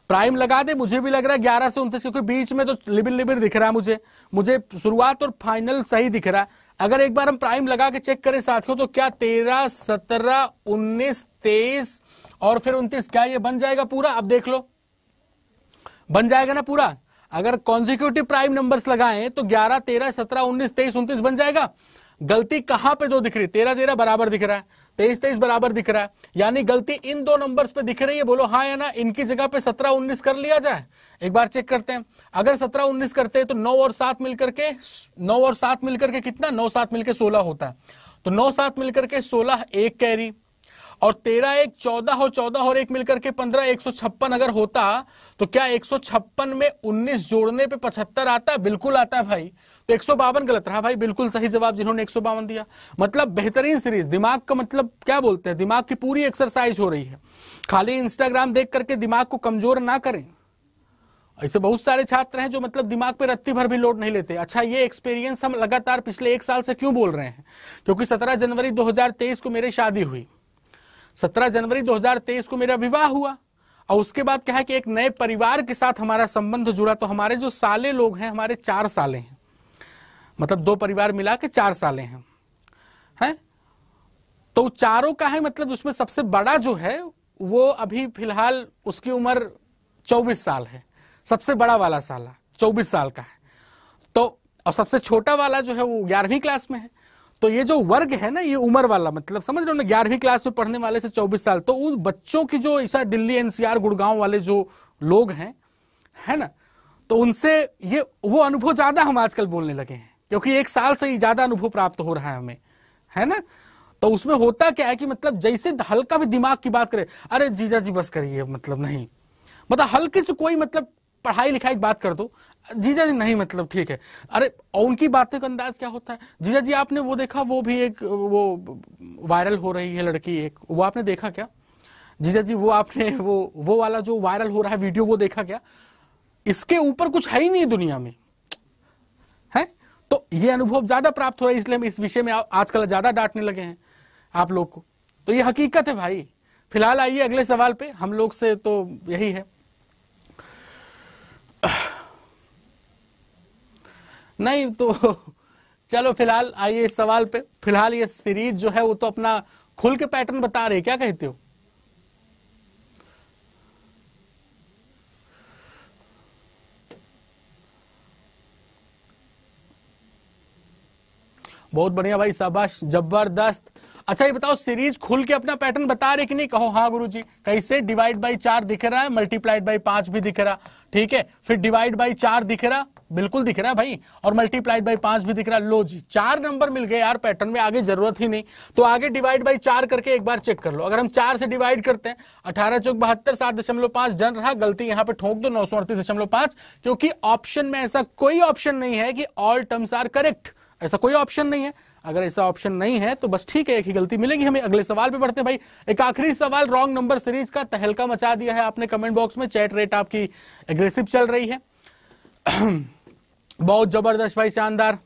प्राइम लगा दे मुझे भी लग रहा है ग्यारह से उन्तीस क्योंकि बीच में तो लिबिर लिबिर दिख रहा है मुझे मुझे शुरुआत और फाइनल सही दिख रहा है अगर एक बार हम प्राइम लगा के चेक करें साथियों तो क्या तेरह सत्रह उन्नीस तेईस और फिर उन्तीस क्या ये बन जाएगा पूरा अब देख लो बन जाएगा ना पूरा अगर कॉन्जिक्यूटिव प्राइम नंबर्स लगाएं तो 11, 13, 17, 19, 23, 29 बन जाएगा गलती कहां पे दो दिख रही तेरह तेरह बराबर दिख रहा है तेईस तेईस बराबर दिख रहा है यानी गलती इन दो नंबर्स पे दिख रही है बोलो हाँ या ना इनकी जगह पे सत्रह उन्नीस कर लिया जाए एक बार चेक करते हैं अगर सत्रह उन्नीस करते हैं तो नौ और सात मिलकर के नौ और सात मिलकर के कितना नौ सात मिलकर सोलह होता है तो नौ सात मिलकर के सोलह एक कैरी और तेरह एक चौदह और चौदह और एक मिलकर के पंद्रह एक सौ छप्पन अगर होता तो क्या एक सौ छप्पन में उन्नीस जोड़ने पे पचहत्तर आता बिल्कुल आता है भाई तो एक गलत रहा भाई बिल्कुल सही जवाब जिन्होंने एक दिया मतलब बेहतरीन सीरीज दिमाग का मतलब क्या बोलते हैं दिमाग की पूरी एक्सरसाइज हो रही है खाली इंस्टाग्राम देख करके दिमाग को कमजोर ना करें ऐसे बहुत सारे छात्र हैं जो मतलब दिमाग पे रत्ती भर भी लोड नहीं लेते अच्छा ये एक्सपीरियंस हम लगातार पिछले एक साल से क्यों बोल रहे हैं क्योंकि 17 जनवरी 2023 को मेरी शादी हुई 17 जनवरी 2023 को मेरा विवाह हुआ और उसके बाद क्या है कि एक नए परिवार के साथ हमारा संबंध जुड़ा तो हमारे जो साले लोग हैं हमारे चार साले हैं मतलब दो परिवार मिला के चार साले हैं है? तो चारों का है मतलब उसमें सबसे बड़ा जो है वो अभी फिलहाल उसकी उम्र चौबीस साल है सबसे बड़ा वाला साला चौबीस साल का है तो और सबसे छोटा वाला जो है वो ग्यारहवीं क्लास में है तो ये जो वर्ग है ना ये उम्र वाला मतलब समझ रहे हो ना ग्यारहवीं क्लास में पढ़ने वाले से चौबीस साल तो उन बच्चों की जो ऐसा दिल्ली एनसीआर गुड़गांव वाले जो लोग हैं है ना तो उनसे ये वो अनुभव ज्यादा हम आजकल बोलने लगे हैं क्योंकि एक साल से ही ज्यादा अनुभव प्राप्त हो रहा है हमें है ना तो उसमें होता क्या है कि मतलब जैसे हल्का भी दिमाग की बात करे अरे जीजा जी बस करिए मतलब नहीं मतलब हल्के से कोई मतलब पढ़ाई लिखाई की बात कर दो जीजा जी नहीं मतलब ठीक है अरे और उनकी बातें का अंदाज क्या होता है जीजा जी आपने वो देखा वो भी एक वो वायरल हो रही है लड़की एक वो आपने देखा क्या जीजा जी वो आपने वो वो वाला जो वायरल हो रहा है वीडियो वो देखा क्या इसके ऊपर कुछ है ही नहीं दुनिया में तो ये अनुभव ज्यादा प्राप्त हो रहा है इसलिए हम इस विषय में आजकल ज्यादा डांटने लगे हैं आप लोग को तो ये हकीकत है भाई फिलहाल आइए अगले सवाल पे हम लोग से तो यही है नहीं तो [laughs] चलो फिलहाल आइए इस सवाल पे फिलहाल ये सीरीज जो है वो तो अपना खुल के पैटर्न बता रहे क्या कहते हो बहुत बढ़िया भाई शाबाश जबरदस्त अच्छा ये बताओ सीरीज खुल के अपना पैटर्न बता रहे कि नहीं कहो हाँ गुरु जी कैसे डिवाइड बाई चार दिख रहा है मल्टीप्लाइड बाई पांच भी दिख रहा ठीक है फिर डिवाइड बाई चार दिख रहा बिल्कुल दिख रहा है भाई और मल्टीप्लाइड बाई पांच भी दिख रहा लो जी चार नंबर मिल गए यार पैटर्न में आगे जरूरत ही नहीं तो आगे डिवाइड बाई चार करके एक बार चेक कर लो अगर हम चार से डिवाइड करते हैं अठारह चौक बहत्तर सात दशमलव पांच डन रहा गलती यहां पे ठोक दो नौ सौ अड़तीस दशमलव पांच क्योंकि ऑप्शन में ऐसा कोई ऑप्शन नहीं है कि ऑल टर्म्स आर करेक्ट ऐसा कोई ऑप्शन नहीं है अगर ऐसा ऑप्शन नहीं है तो बस ठीक है एक ही गलती मिलेगी हमें अगले सवाल पे बढ़ते भाई एक आखिरी सवाल रॉन्ग नंबर सीरीज का तहलका मचा दिया है आपने कमेंट बॉक्स में चैट रेट आपकी एग्रेसिव चल रही है बहुत जबरदस्त भाई शानदार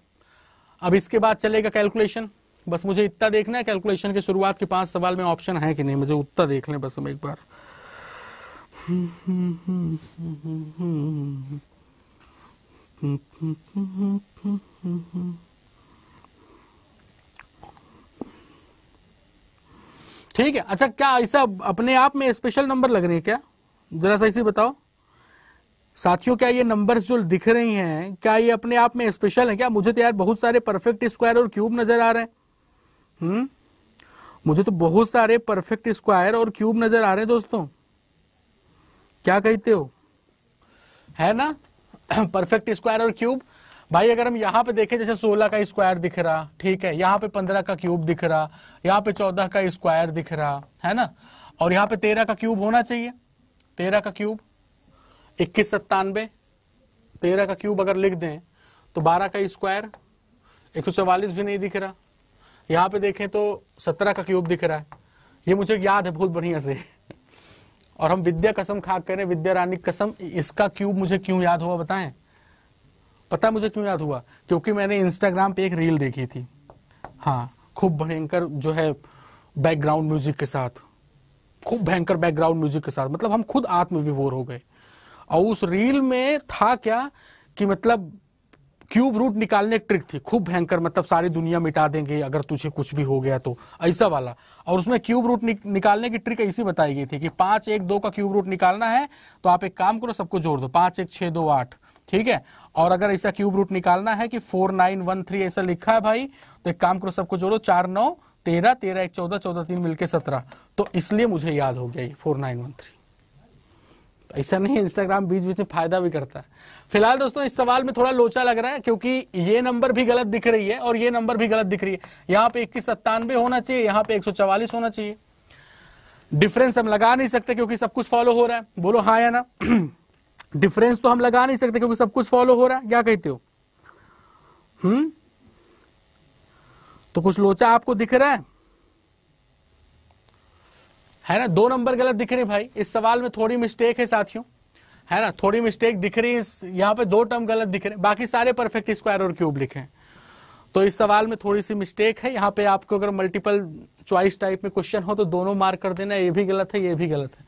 अब इसके बाद चलेगा कैलकुलेशन बस मुझे इतना देखना है कैलकुलेशन की शुरुआत के पांच सवाल में ऑप्शन है कि नहीं मुझे उतना देख लें बस हम एक बार हम्म ठीक है अच्छा क्या ऐसा अपने आप में स्पेशल नंबर लग रहे हैं क्या जरा सा इसी बताओ साथियों क्या ये नंबर्स जो दिख रही हैं क्या ये अपने आप में स्पेशल है क्या मुझे तो यार बहुत सारे परफेक्ट स्क्वायर और क्यूब नजर आ रहे हैं हम्म मुझे तो बहुत सारे परफेक्ट स्क्वायर और क्यूब नजर आ रहे हैं दोस्तों क्या कहते हो है ना परफेक्ट [clears throat] स्क्वायर और क्यूब भाई अगर हम यहाँ पे देखें जैसे 16 का स्क्वायर दिख रहा ठीक है यहाँ पे 15 का क्यूब दिख रहा यहाँ पे 14 का स्क्वायर दिख रहा है ना और यहाँ पे 13 का क्यूब होना चाहिए 13 का क्यूब इक्कीस सत्तानवे तेरह का क्यूब अगर लिख दें तो 12 का स्क्वायर एक भी नहीं दिख रहा यहाँ पे देखें तो सत्रह का क्यूब दिख रहा है ये मुझे याद है बहुत बढ़िया से और हम विद्या कसम खा करें विद्या रानी कसम इसका क्यूब मुझे क्यों याद हुआ बताएं पता मुझे क्यों याद हुआ क्योंकि मैंने इंस्टाग्राम पे एक रील देखी थी हाँ खूब भयंकर जो है बैकग्राउंड म्यूजिक के साथ खूब भयंकर बैकग्राउंड म्यूजिक के साथ मतलब हम खुद आत्मविभोर हो गए और उस रील में था क्या कि मतलब क्यूब रूट निकालने की ट्रिक थी खूब भयंकर मतलब सारी दुनिया मिटा देंगे अगर तुझे कुछ भी हो गया तो ऐसा वाला और उसमें क्यूब रूट निक, निकालने की ट्रिक ऐसी बताई गई थी कि पांच एक दो का क्यूब रूट निकालना है तो आप एक काम करो सबको जोड़ दो पांच एक छह दो आठ ठीक है और अगर ऐसा क्यूब रूट निकालना है कि फोर नाइन वन थ्री ऐसा लिखा है भाई तो एक काम करो सबको जोड़ो चार नौ तेरह तेरह एक चौदह चौदह तीन मिलकर सत्रह तो इसलिए मुझे याद हो गया ये फोर नाइन वन थ्री ऐसा नहीं इंस्टाग्राम बीच बीच में फायदा भी करता है फिलहाल दोस्तों इस सवाल में थोड़ा लोचा लग रहा है क्योंकि ये नंबर भी गलत दिख रही है और ये नंबर भी गलत दिख रही है यहाँ पे इक्कीस सत्तानवे होना चाहिए यहाँ पे एक होना चाहिए डिफरेंस हम लगा नहीं सकते क्योंकि सब कुछ फॉलो हो रहा है बोलो हाँ या ना [clears throat] डिफरेंस तो हम लगा नहीं सकते क्योंकि सब कुछ फॉलो हो रहा है क्या कहते हो हम्म तो कुछ लोचा आपको दिख रहा है है ना दो नंबर गलत दिख रहे भाई इस सवाल में थोड़ी मिस्टेक है साथियों है ना थोड़ी मिस्टेक दिख रही है यहाँ पे दो टर्म गलत दिख रहे हैं बाकी सारे परफेक्ट स्क्वायर और क्यूब लिखे हैं तो इस सवाल में थोड़ी सी मिस्टेक है यहाँ पे आपको अगर मल्टीपल चॉइस टाइप में क्वेश्चन हो तो दोनों मार्क कर देना ये भी गलत है ये भी गलत है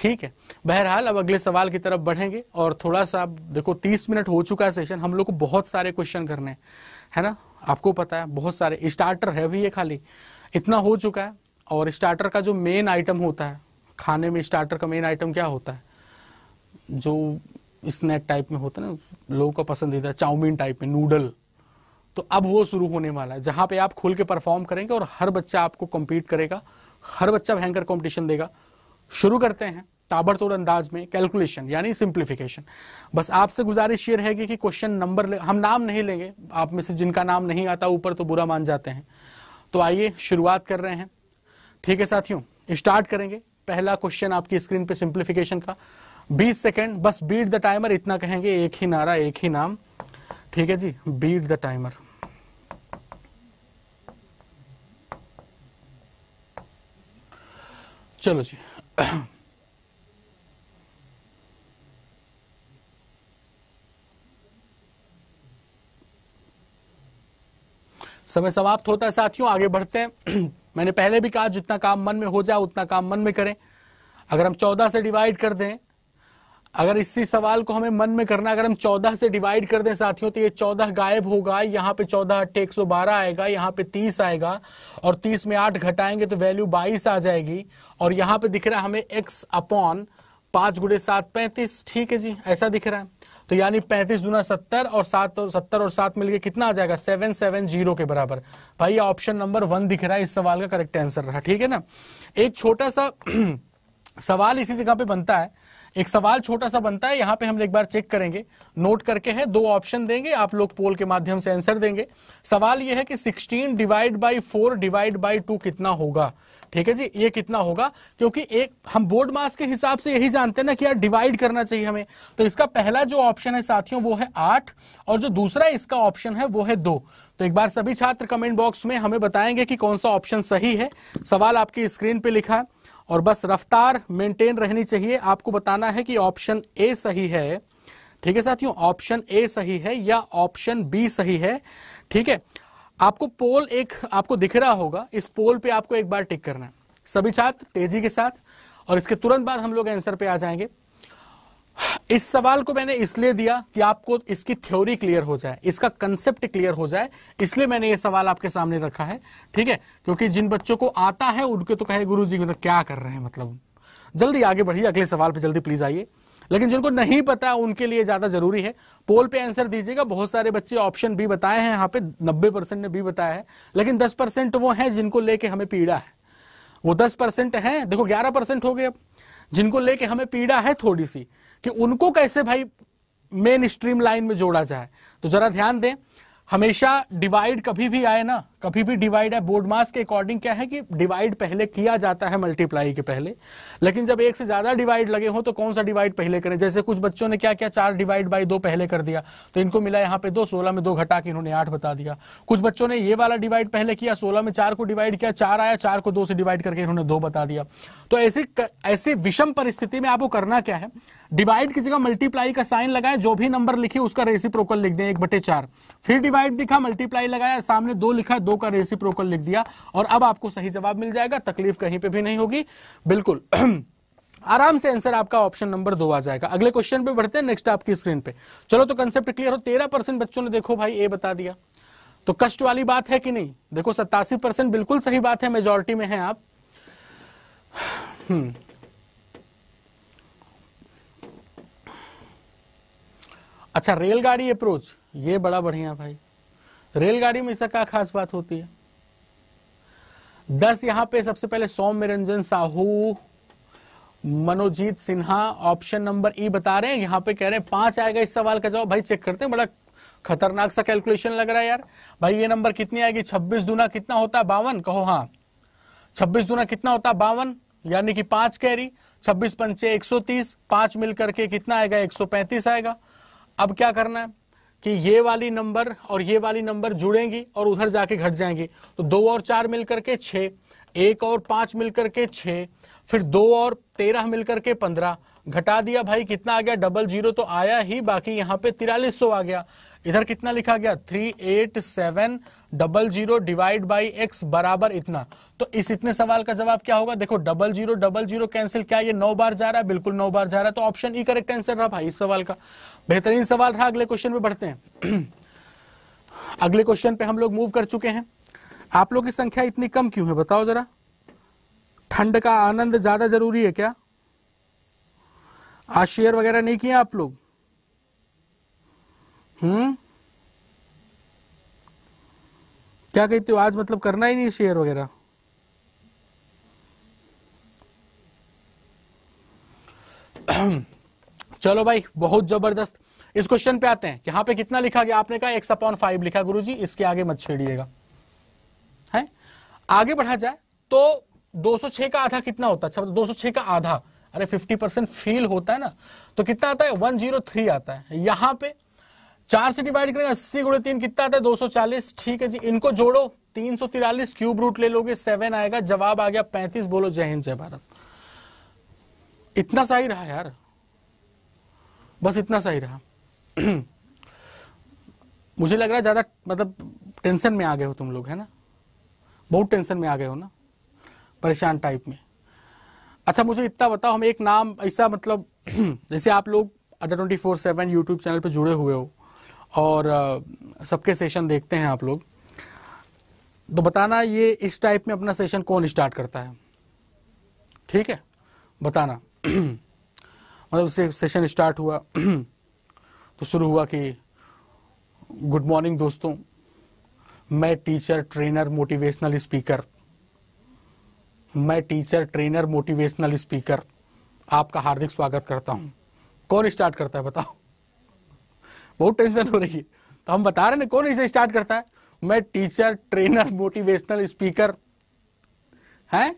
ठीक है बहरहाल अब अगले सवाल की तरफ बढ़ेंगे और थोड़ा सा देखो तीस मिनट हो चुका है सेशन हम लोग को बहुत सारे क्वेश्चन करने है ना आपको पता है बहुत सारे स्टार्टर है भी ये खाली इतना हो चुका है और स्टार्टर का जो मेन आइटम होता है खाने में स्टार्टर का मेन आइटम क्या होता है जो स्नैक टाइप में होता है ना लोगों का पसंदीदा चाउमीन टाइप में नूडल तो अब वो शुरू होने वाला है जहां पे आप खुल के परफॉर्म करेंगे और हर बच्चा आपको कम्पीट करेगा हर बच्चा भयंकर कॉम्पिटिशन देगा शुरू करते हैं ताबड़तोड़ अंदाज में कैलकुलेशन यानी सिंप्लीफिकेशन बस आपसे गुजारिश ये रहेगी कि क्वेश्चन नंबर हम नाम नहीं लेंगे आप में से जिनका नाम नहीं आता ऊपर तो बुरा मान जाते हैं तो आइए शुरुआत कर रहे हैं ठीक है साथियों स्टार्ट करेंगे पहला क्वेश्चन आपकी स्क्रीन पे सिंप्लीफिकेशन का 20 सेकेंड बस बीट द टाइमर इतना कहेंगे एक ही नारा एक ही नाम ठीक है जी बीट द टाइमर चलो जी [coughs] समय समाप्त होता है साथियों आगे बढ़ते हैं [coughs] मैंने पहले भी कहा जितना काम मन में हो जाए उतना काम मन में करें अगर हम चौदह से डिवाइड कर दें अगर इसी सवाल को हमें मन में करना अगर हम चौदह से डिवाइड कर दें साथियों तो ये चौदह गायब होगा यहाँ पे चौदह अट्ठे एक सौ बारह आएगा यहाँ पे तीस आएगा और तीस में आठ घटाएंगे तो वैल्यू बाईस आ जाएगी और यहाँ पे दिख रहा है हमें एक्स अपॉन पांच गुड़े सात पैंतीस ठीक है जी ऐसा दिख रहा है तो यानी पैंतीस दुना सत्तर और सात और सत्तर और सात मिलकर कितना आ जाएगा सेवन सेवन जीरो के बराबर भाई ऑप्शन नंबर वन दिख रहा है इस सवाल का करेक्ट आंसर रहा ठीक है ना एक छोटा सा [clears throat] सवाल इसी जगह पे बनता है एक सवाल छोटा सा बनता है यहां पे हम एक बार चेक करेंगे नोट करके है दो ऑप्शन देंगे आप लोग पोल के माध्यम से आंसर देंगे सवाल यह है कि 16 divide by four divide by two कितना होगा ठीक है जी ये कितना होगा क्योंकि एक हम बोर्ड मास के हिसाब से यही जानते हैं ना कि यार डिवाइड करना चाहिए हमें तो इसका पहला जो ऑप्शन है साथियों वो है आठ और जो दूसरा इसका ऑप्शन है वो है दो तो एक बार सभी छात्र कमेंट बॉक्स में हमें बताएंगे कि कौन सा ऑप्शन सही है सवाल आपकी स्क्रीन पे लिखा है और बस रफ्तार मेंटेन रहनी चाहिए आपको बताना है कि ऑप्शन ए सही है ठीक है साथियों ऑप्शन ए सही है या ऑप्शन बी सही है ठीक है आपको पोल एक आपको दिख रहा होगा इस पोल पे आपको एक बार टिक करना है सभी छात्र तेजी के साथ और इसके तुरंत बाद हम लोग आंसर पे आ जाएंगे इस सवाल को मैंने इसलिए दिया कि आपको इसकी थ्योरी क्लियर हो जाए इसका कंसेप्ट क्लियर हो जाए इसलिए मैंने ये सवाल आपके सामने रखा है ठीक है क्योंकि जिन बच्चों को आता है उनके तो कहे गुरु जी मतलब क्या कर रहे हैं मतलब जल्दी आगे बढ़िए अगले सवाल पे जल्दी प्लीज आइए लेकिन जिनको नहीं पता उनके लिए ज्यादा जरूरी है पोल पे आंसर दीजिएगा बहुत सारे बच्चे ऑप्शन भी बताए हैं यहाँ पे नब्बे परसेंट ने भी बताया है लेकिन दस परसेंट वो है जिनको लेके हमें पीड़ा है वो दस परसेंट है देखो ग्यारह परसेंट हो गए अब जिनको लेके हमें पीड़ा है थोड़ी सी कि उनको कैसे भाई मेन स्ट्रीम लाइन में जोड़ा जाए तो जरा ध्यान दें हमेशा डिवाइड कभी भी आए ना कभी भी डिवाइड है बोर्ड मास के अकॉर्डिंग क्या है कि डिवाइड पहले किया जाता है मल्टीप्लाई के पहले लेकिन जब एक से ज्यादा डिवाइड लगे हो तो कौन सा डिवाइड पहले करें जैसे कुछ बच्चों ने क्या किया चार डिवाइड बाई दो पहले कर दिया तो इनको मिला यहाँ पे दो सोलह में दो घटा के इन्होंने आठ बता दिया कुछ बच्चों ने ये वाला डिवाइड पहले किया सोलह में चार को डिवाइड किया चार आया चार को दो से डिवाइड करके इन्होंने दो बता दिया तो ऐसी ऐसी विषम परिस्थिति में आपको करना क्या है डिवाइड की जगह मल्टीप्लाई का साइन लगाए जो भी नंबर लिखे उसका रेसी प्रोकल लिख दें एक बटे चार फिर डिवाइड दिखा मल्टीप्लाई लगाया सामने दो लिखा दो का रेसी प्रोकल लिख दिया और अब आपको सही जवाब मिल जाएगा तकलीफ कहीं पे भी नहीं होगी बिल्कुल [clears throat] आराम से आंसर आपका ऑप्शन नंबर दो आ जाएगा अगले क्वेश्चन पे बढ़ते हैं नेक्स्ट आपकी स्क्रीन पे चलो तो कंसेप्ट क्लियर हो तेरह परसेंट बच्चों ने देखो भाई ए बता दिया तो कष्ट वाली बात है कि नहीं देखो सत्तासी परसेंट बिल्कुल सही बात है मेजोरिटी में है आप [clears throat] हम्म अच्छा रेलगाड़ी अप्रोच ये बड़ा बढ़िया भाई रेलगाड़ी में इसका क्या खास बात होती है दस यहां पे सबसे पहले Saumya Ranjan Sahu Manojit Sinha option number E बता रहे हैं यहां पे कह रहे हैं पांच आएगा इस सवाल का जवाब भाई चेक करते हैं बड़ा खतरनाक सा कैलकुलेशन लग रहा है यार भाई ये नंबर कितनी आएगी छब्बीस दूना कितना होता है बावन कहो हाँ छब्बीस दूना कितना होता है बावन यानी कि पांच कैरी छब्बीस पंचे एक सौ तीस पांच मिलकर के कितना आएगा एक सौ पैंतीस आएगा अब क्या करना है कि ये वाली नंबर और ये वाली नंबर जुड़ेंगी और उधर जाके घट जाएंगी तो दो और चार मिलकर के छ एक और पांच मिलकर के छ फिर दो और तेरह मिलकर के पंद्रह घटा दिया भाई कितना आ गया डबल जीरो तो आया ही बाकी यहाँ पे तिरालीस सौ आ गया इधर कितना लिखा गया three eight seven double zero divide by X बराबर इतना तो इस इतने सवाल का जवाब क्या होगा देखो double zero double zero cancel क्या ये नौ बार जा रहा है बिल्कुल नौ बार जा रहा है तो ऑप्शन ई करेक्ट आंसर रहा भाई इस सवाल का बेहतरीन सवाल रहा अगले क्वेश्चन पे बढ़ते हैं [clears throat] अगले क्वेश्चन पे हम लोग मूव कर चुके हैं आप लोग की संख्या इतनी कम क्यों है बताओ जरा ठंड का आनंद ज्यादा जरूरी है क्या आज शेयर वगैरह नहीं किया आप लोग हम्म क्या कहते हो आज मतलब करना ही नहीं शेयर वगैरह [clears throat] चलो भाई बहुत जबरदस्त इस क्वेश्चन पे आते हैं यहाँ पे कितना लिखा गया आपने कहा एक्स अपॉन फाइव लिखा गुरु जी इसके आगे मत छेड़िएगा है आगे बढ़ा जाए तो 206 का आधा कितना होता है अच्छा, दो सौ का आधा अरे 50 परसेंट फेल होता है ना तो कितना आता है 103 आता है यहां पे चार से डिवाइड करेंगे अस्सी गुड़े तीन कितना आता है 240 ठीक है जी इनको जोड़ो तीन सौ तिरालीस क्यूब रूट ले लोगे सेवन आएगा जवाब आ गया पैंतीस बोलो जय हिंद जय भारत इतना सही रहा यार बस इतना सही रहा [clears throat] मुझे लग रहा है ज़्यादा मतलब टेंशन में आ गए हो तुम लोग है ना बहुत टेंशन में आ गए हो ना परेशान टाइप में अच्छा मुझे इतना बताओ हम एक नाम ऐसा मतलब [clears throat] जैसे आप लोग Adda twenty four seven YouTube channel पर जुड़े हुए हो और सबके सेशन देखते हैं आप लोग तो बताना ये इस टाइप में अपना सेशन कौन स्टार्ट करता है ठीक है बताना [clears throat] मतलब से सेशन स्टार्ट हुआ [clears throat] तो शुरू हुआ कि गुड मॉर्निंग दोस्तों मैं टीचर ट्रेनर मोटिवेशनल स्पीकर मैं टीचर ट्रेनर मोटिवेशनल स्पीकर आपका हार्दिक स्वागत करता हूं कौन स्टार्ट करता है बताओ [laughs] बहुत टेंशन हो रही है तो हम बता रहे हैं कौन इसे स्टार्ट करता है मैं टीचर ट्रेनर मोटिवेशनल स्पीकर हैं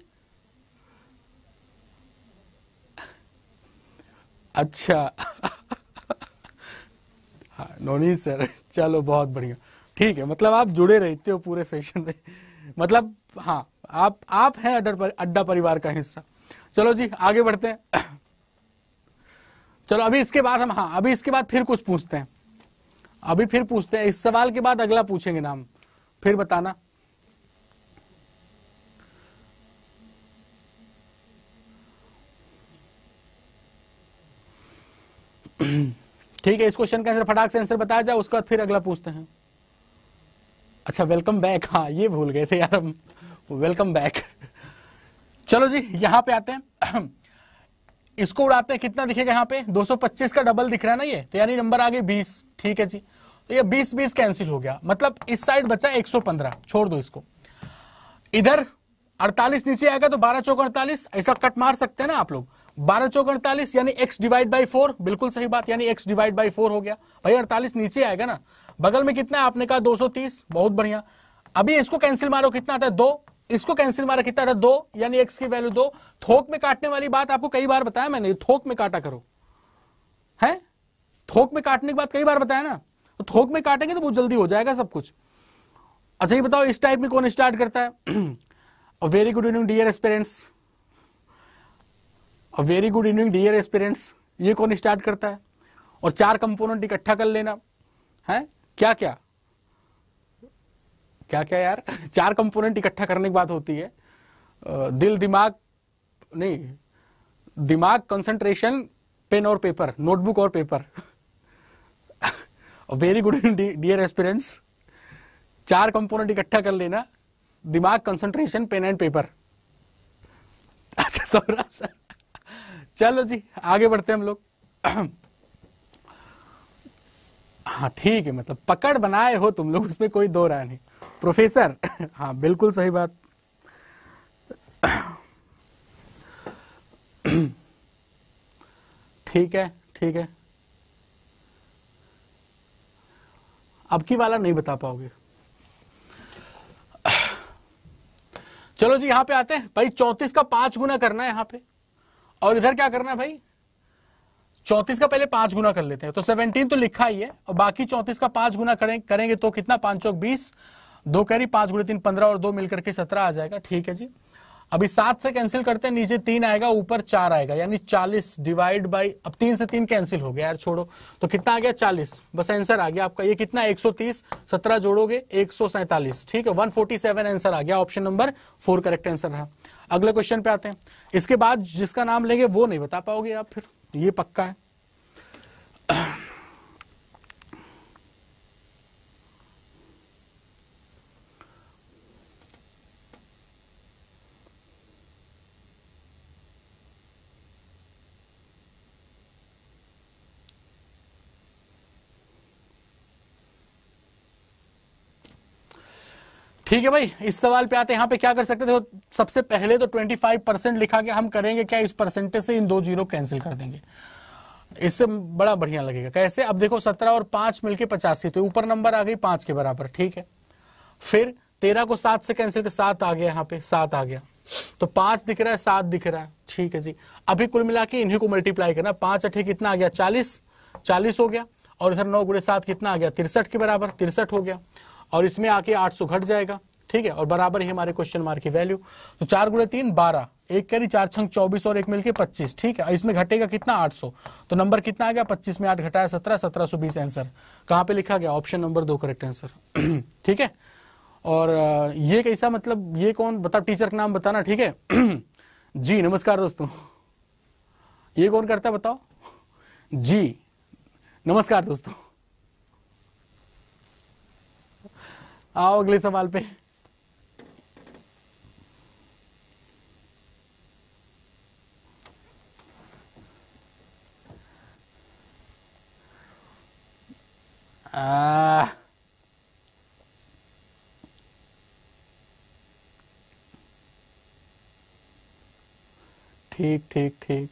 अच्छा हाँ नोनी सर चलो बहुत बढ़िया ठीक है मतलब आप जुड़े रहते हो पूरे सेशन में मतलब हाँ आप आप हैं अड्डा पर, अड्डा परिवार का हिस्सा चलो जी आगे बढ़ते हैं चलो अभी इसके बाद हम हाँ अभी इसके बाद फिर कुछ पूछते हैं अभी फिर पूछते हैं इस सवाल के बाद अगला पूछेंगे नाम फिर बताना [clears throat] ठीक है इस क्वेश्चन का आंसर फटाक से आंसर बताया जाए उसके बाद फिर अगला पूछते हैं अच्छा वेलकम बैक हाँ ये भूल गए थे यार हम वेलकम बैक चलो जी यहां पे आते हैं [clears throat] इसको उड़ाते हैं कितना दिखेगा यहां पे 225 का डबल दिख रहा है ना ये तो यानी नंबर आगे 20 ठीक है जी तो ये 20 20 कैंसिल हो गया मतलब इस साइड बचा 115 छोड़ दो इसको इधर अड़तालीस नीचे आएगा तो बारह चौक अड़तालीस ऐसा कट मार सकते हैं ना आप लोग बारह चौक अड़तालीस यानी एक्स डिवाइड बाई फोर बिल्कुल सही बात यानी एक्स डिवाइड बाई फोर हो गया भाई अड़तालीस नीचे आएगा ना बगल में कितना है आपने कहा दो सौ तीस बहुत बढ़िया अभी इसको कैंसिल मारो कितना आता है दो इसको कैंसिल मारा कितना था दो यानी एक्स की वैल्यू दो थोक में काटने वाली बात आपको कई बार बताया मैंने थोक में काटा करो है थोक में काटने की बात कई बार बताया ना तो थोक में काटेंगे तो बहुत जल्दी हो जाएगा सब कुछ अच्छा ये बताओ इस टाइप में कौन स्टार्ट करता है [clears throat] A very good evening, dear aspirants. A very good evening, dear aspirants. ये कौन स्टार्ट करता है और चार कंपोनेंट इकट्ठा कर लेना है क्या क्या क्या क्या यार [laughs] चार कंपोनेंट इकट्ठा करने की बात होती है दिल दिमाग नहीं दिमाग कंसंट्रेशन पेन और पेपर नोटबुक और paper very good dear aspirants चार कंपोनेंट इकट्ठा कर लेना दिमाग कंसंट्रेशन पेन एंड पेपर अच्छा सर चलो जी आगे बढ़ते हम लोग हाँ ठीक है मतलब पकड़ बनाए हो तुम लोग उसमें कोई दो राय नहीं प्रोफेसर हाँ बिल्कुल सही बात ठीक है ठीक है अब की वाला नहीं बता पाओगे चलो जी यहां पे आते हैं भाई चौतीस का पांच गुना करना है यहां पे और इधर क्या करना है भाई चौंतीस का पहले पांच गुना कर लेते हैं तो सेवनटीन तो लिखा ही है और बाकी चौंतीस का पांच गुना करें, करेंगे तो कितना पांच चौक बीस दो रही पांच गुणे तीन पंद्रह और दो मिलकर के सत्रह आ जाएगा ठीक है जी अभी सात से कैंसिल करते हैं नीचे तीन आएगा ऊपर चार आएगा यानी चालीस डिवाइड बाई अब तीन से तीन कैंसिल हो गया यार छोड़ो तो कितना आ गया चालीस बस आंसर आ गया आपका ये कितना एक सौ तीस सत्रह जोड़ोगे एक सौ सैंतालीस ठीक है वन फोर्टी सेवन आंसर आ गया option number four correct answer रहा अगले क्वेश्चन पे आते हैं इसके बाद जिसका नाम लेंगे वो नहीं बता पाओगे आप फिर ये पक्का है ठीक है भाई इस सवाल पे आते हैं यहाँ पे क्या कर सकते थे सबसे पहले तो 25 परसेंट लिखा के हम करेंगे क्या इस परसेंटेज से इन दो जीरो कैंसिल कर देंगे इससे बड़ा बढ़िया लगेगा कैसे अब देखो सत्रह और पांच मिलके पचासी तो ऊपर नंबर आ गई पांच के बराबर ठीक है फिर तेरह को सात से कैंसिल कर सात आ गया यहाँ पे सात आ गया तो पांच दिख रहा है सात दिख रहा है ठीक है जी अभी कुल मिला के इन्हीं को मल्टीप्लाई करना पांच अठे कितना आ गया चालीस चालीस हो गया और इधर नौ गुड़े सात कितना आ गया तिरसठ के बराबर तिरसठ हो गया और इसमें आके 800 घट जाएगा ठीक है और बराबर ही हमारे क्वेश्चन मार्क की वैल्यू तो चार गुड़े तीन बारह एक करी चार छंग चौबीस और एक मिलके पच्चीस ठीक है इसमें घटेगा कितना आठ सौ तो नंबर कितना आ गया पच्चीस में आठ घटाया सत्रह सत्रह सौ बीस आंसर कहां पे लिखा गया ऑप्शन नंबर दो करेक्ट आंसर [clears throat] ठीक है और ये कैसा मतलब ये कौन बता टीचर का नाम बताना ठीक है [clears throat] जी नमस्कार दोस्तों ये कौन करता है बताओ जी नमस्कार दोस्तों आओ अगले सवाल पे आ, ठीक ठीक ठीक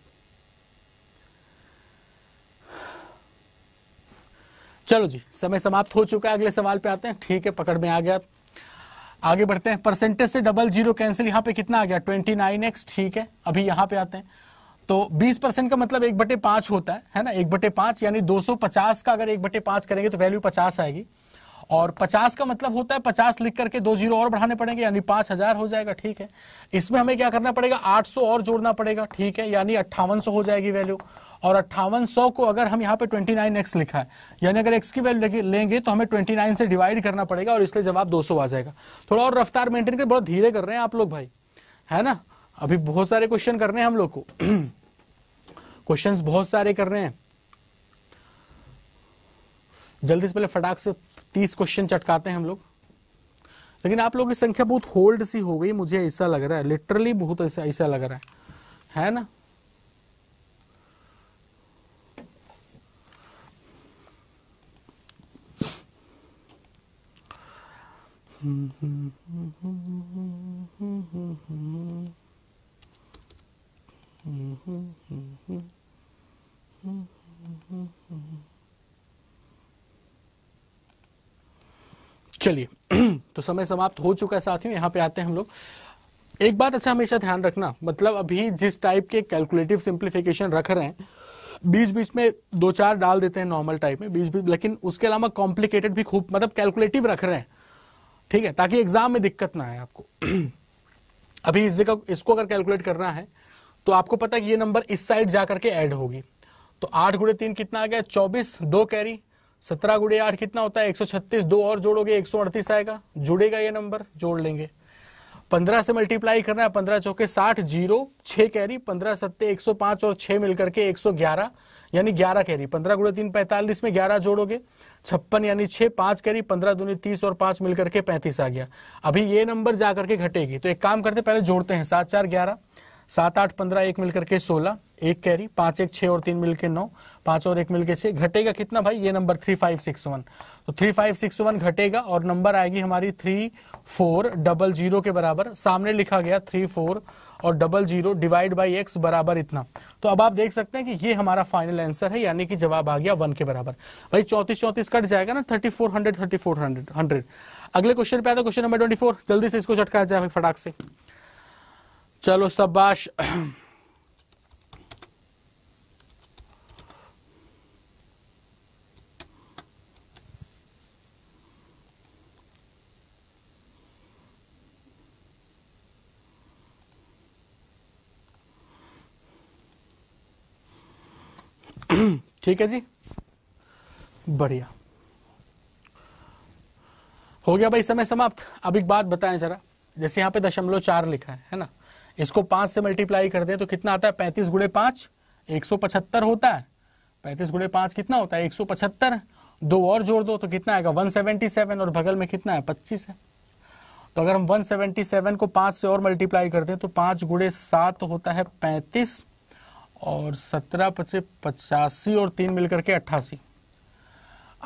चलो जी समय समाप्त हो चुका है अगले सवाल पे आते हैं ठीक है पकड़ में आ गया आगे बढ़ते हैं परसेंटेज से डबल जीरो कैंसिल यहाँ पे कितना आ गया ट्वेंटी नाइन एक्स ठीक है अभी यहां पे आते हैं तो 20 परसेंट का मतलब एक बटे पांच होता है है ना एक बटे पांच यानी 250 का अगर एक बटे पांच करेंगे तो वैल्यू 50 आएगी और 50 का मतलब होता है 50 लिख करके दो जीरो और बढ़ाने पड़ेंगे यानी 5000 हो जाएगा ठीक है इसमें हमें क्या करना पड़ेगा 800 और जोड़ना पड़ेगा ठीक है यानी अट्ठावन हो जाएगी वैल्यू और अट्ठावन को अगर हम यहाँ पे 29x लिखा है यानी अगर x की वैल्यू लेंगे तो हमें 29 से डिवाइड करना पड़ेगा और इसलिए जवाब सौ आ जाएगा थोड़ा और रफ्तार मेंटेन कर बहुत धीरे कर रहे हैं आप लोग भाई है ना अभी बहुत सारे क्वेश्चन कर रहे हैं हम लोग को क्वेश्चन [clears throat] बहुत सारे कर रहे हैं जल्दी से पहले फटाक से तीस क्वेश्चन चटकाते हैं हम लोग लेकिन आप लोग की संख्या बहुत होल्ड सी हो गई मुझे ऐसा लग रहा है लिटरली बहुत ऐसा ऐसा लग रहा है है ना हम्म हम्म चलिए [clears throat] तो समय समाप्त हो चुका है साथियों यहाँ पे आते हैं हम लोग एक बात अच्छा हमेशा ध्यान रखना मतलब अभी जिस टाइप के कैलकुलेटिव सिंप्लीफिकेशन रख रहे हैं बीच बीच में दो चार डाल देते हैं नॉर्मल टाइप में बीच बीच लेकिन उसके अलावा कॉम्प्लिकेटेड भी खूब मतलब कैलकुलेटिव रख रहे हैं ठीक है ताकि एग्जाम में दिक्कत ना आए आपको [clears throat] अभी इस जगह इसको अगर कैलकुलेट करना है तो आपको पता है ये नंबर इस साइड जा करके ऐड होगी तो आठ गुड़े तीन कितना आ गया चौबीस दो कैरी सत्रह गुड़े आठ कितना होता है एक सौ छत्तीस दो और जोड़ोगे एक सौ अड़तीस आएगा जुड़ेगा ये नंबर जोड़ लेंगे पंद्रह से मल्टीप्लाई करना है पंद्रह चौके साठ जीरो छह कैरी पंद्रह सत्ते एक सौ पांच और छह मिलकर के एक सौ ग्यारह यानी ग्यारह कैरी पंद्रह गुड़े तीन पैंतालीस में ग्यारह जोड़ोगे छप्पन यानी छह पांच कैरी पंद्रह दूनी तीस और पांच मिलकर के पैंतीस आ गया अभी ये नंबर जाकर के घटेगी तो एक काम करते पहले जोड़ते हैं सात चार ग्यारह सात आठ पंद्रह एक मिलकर के सोलह एक कैरी पांच एक छह और तीन मिलके नौ पांच और एक मिलके छह घटेगा कितना भाई ये number three five six one तो थ्री फाइव सिक्स वन घटेगा और नंबर आएगी हमारी थ्री फोर डबल जीरो के बराबर सामने लिखा गया थ्री फोर और double zero divide by X बराबर इतना तो अब आप देख सकते हैं कि ये हमारा फाइनल आंसर है यानी कि जवाब आ गया वन के बराबर भाई चौतीस चौतीस कट जाएगा ना thirty four hundred thirty four hundred hundred अगले क्वेश्चन पे आता क्वेश्चन नंबर ट्वेंटी फोर जल्दी से इसको चटका जाए फटाक से चलो सबाश [clears throat] ठीक है जी बढ़िया हो गया भाई समय समाप्त अब एक बात बताएं जरा जैसे यहां पे दशमलव चार लिखा है है ना इसको पांच से मल्टीप्लाई कर दे तो कितना आता है पैंतीस गुड़े पांच एक सौ पचहत्तर होता है पैंतीस गुड़े पांच कितना होता है एक सौ पचहत्तर दो और जोड़ दो तो कितना आएगा वन सेवेंटी सेवन और भगल में कितना है पच्चीस है तो अगर हम वन सेवेंटी सेवन को पांच से और मल्टीप्लाई कर दें तो पांच गुड़े सात होता है पैंतीस और सत्रह पचे पचासी और तीन मिलकर के अट्ठासी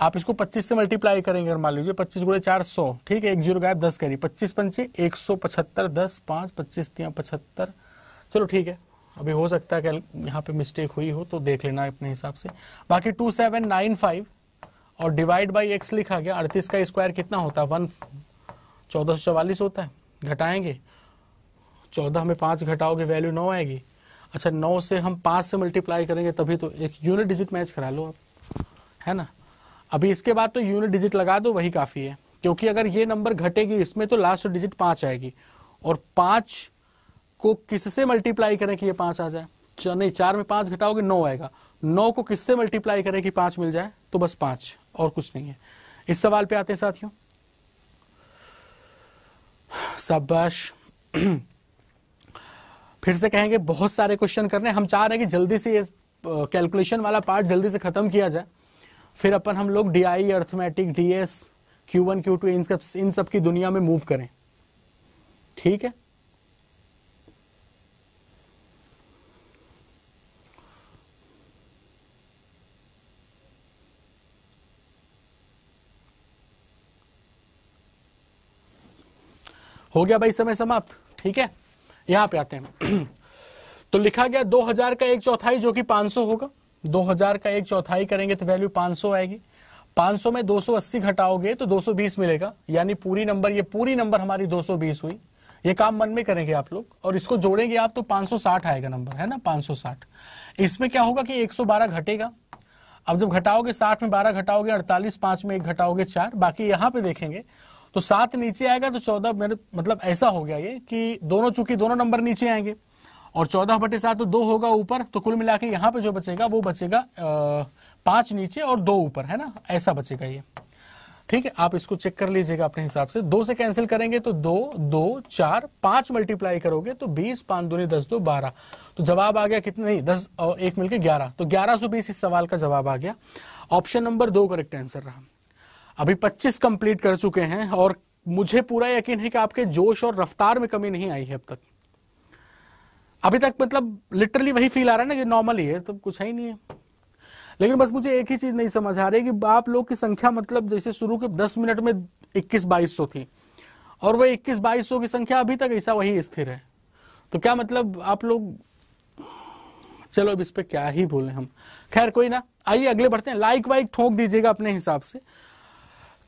आप इसको पच्चीस से मल्टीप्लाई करेंगे अगर मान लीजिए पच्चीस गुड़े चार सौ ठीक है एक जीरो गायब दस करिए पच्चीस पंचे एक सौ पचहत्तर दस पाँच पच्चीस तीन पचहत्तर चलो ठीक है अभी हो सकता है कि यहाँ पे मिस्टेक हुई हो तो देख लेना अपने हिसाब से बाकी टू सेवन नाइन फाइव और डिवाइड बाई एक्स लिखा गया अड़तीस का स्क्वायर कितना होता है वन चौदह सौ चवालीस होता है घटाएंगे चौदह में पाँच घटाओगे वैल्यू नौ आएगी अच्छा नौ से हम पांच से मल्टीप्लाई करेंगे तभी तो एक यूनिट डिजिट मैच करा लो आप है ना अभी इसके बाद तो यूनिट डिजिट लगा दो वही काफी है क्योंकि अगर ये नंबर घटेगी इसमें तो लास्ट डिजिट पांच आएगी और पांच को किससे मल्टीप्लाई करें कि ये पांच आ जाए नहीं चार में पांच घटाओगे नौ आएगा नौ को किससे मल्टीप्लाई करें कि पांच मिल जाए तो बस पांच और कुछ नहीं है इस सवाल पे आते हैं साथियों शाबाश [clears throat] फिर से कहेंगे बहुत सारे क्वेश्चन करने हम चाह रहे हैं कि जल्दी से ये कैलकुलेशन वाला पार्ट जल्दी से खत्म किया जाए फिर अपन हम लोग D I arithmetic D S Q one Q two इन सब इन सब की दुनिया में मूव करें ठीक है हो गया भाई समय समाप्त ठीक है यहां पे आते हैं [clears throat] तो लिखा गया 2000 का एक चौथाई जो कि 500 होगा 2000 का एक चौथाई करेंगे तो वैल्यू 500 आएगी 500 में 280 घटाओगे तो 220 मिलेगा यानी पूरी नंबर ये पूरी नंबर हमारी 220 हुई ये काम मन में करेंगे आप लोग और इसको जोड़ेंगे आप तो 560 आएगा नंबर है ना 560 इसमें क्या होगा कि 112 घटेगा अब जब घटाओगे 60 में 12 घटाओगे 48 पांच में एक घटाओगे चार बाकी यहां पे देखेंगे तो सात नीचे आएगा तो चौदह मेरे मतलब ऐसा हो गया ये कि दोनों चूंकि दोनों नंबर नीचे आएंगे और चौदह बटे सात तो दो होगा ऊपर तो कुल मिला के यहाँ पे जो बचेगा वो बचेगा पांच नीचे और दो ऊपर है ना ऐसा बचेगा ये ठीक है आप इसको चेक कर लीजिएगा अपने हिसाब से दो से कैंसिल करेंगे तो दो दो चार पांच मल्टीप्लाई करोगे तो बीस पांच दूनी दस दो बारह तो जवाब आ गया कितने नहीं दस और एक मिलकर ग्यारह तो ग्यारह सौ बीस इस सवाल का जवाब आ गया ऑप्शन नंबर दो करेक्ट आंसर रहा अभी 25 कंप्लीट कर चुके हैं और मुझे पूरा यकीन है कि आपके जोश और रफ्तार में कमी नहीं आई है अब तक अभी तक मतलब लिटरली वही फील आ रहा है ना कि नॉर्मल ही है तो कुछ है ही नहीं है लेकिन बस मुझे एक ही चीज नहीं समझ आ रही कि आप लोग की संख्या मतलब जैसे शुरू के 10 मिनट में 21 बाईस थी और वह इक्कीस बाईस की संख्या अभी तक ऐसा वही स्थिर है तो क्या मतलब आप लोग चलो अब इस पर क्या ही बोले हम खैर कोई ना आइए अगले बढ़ते हैं लाइक वाइक ठोक दीजिएगा अपने हिसाब से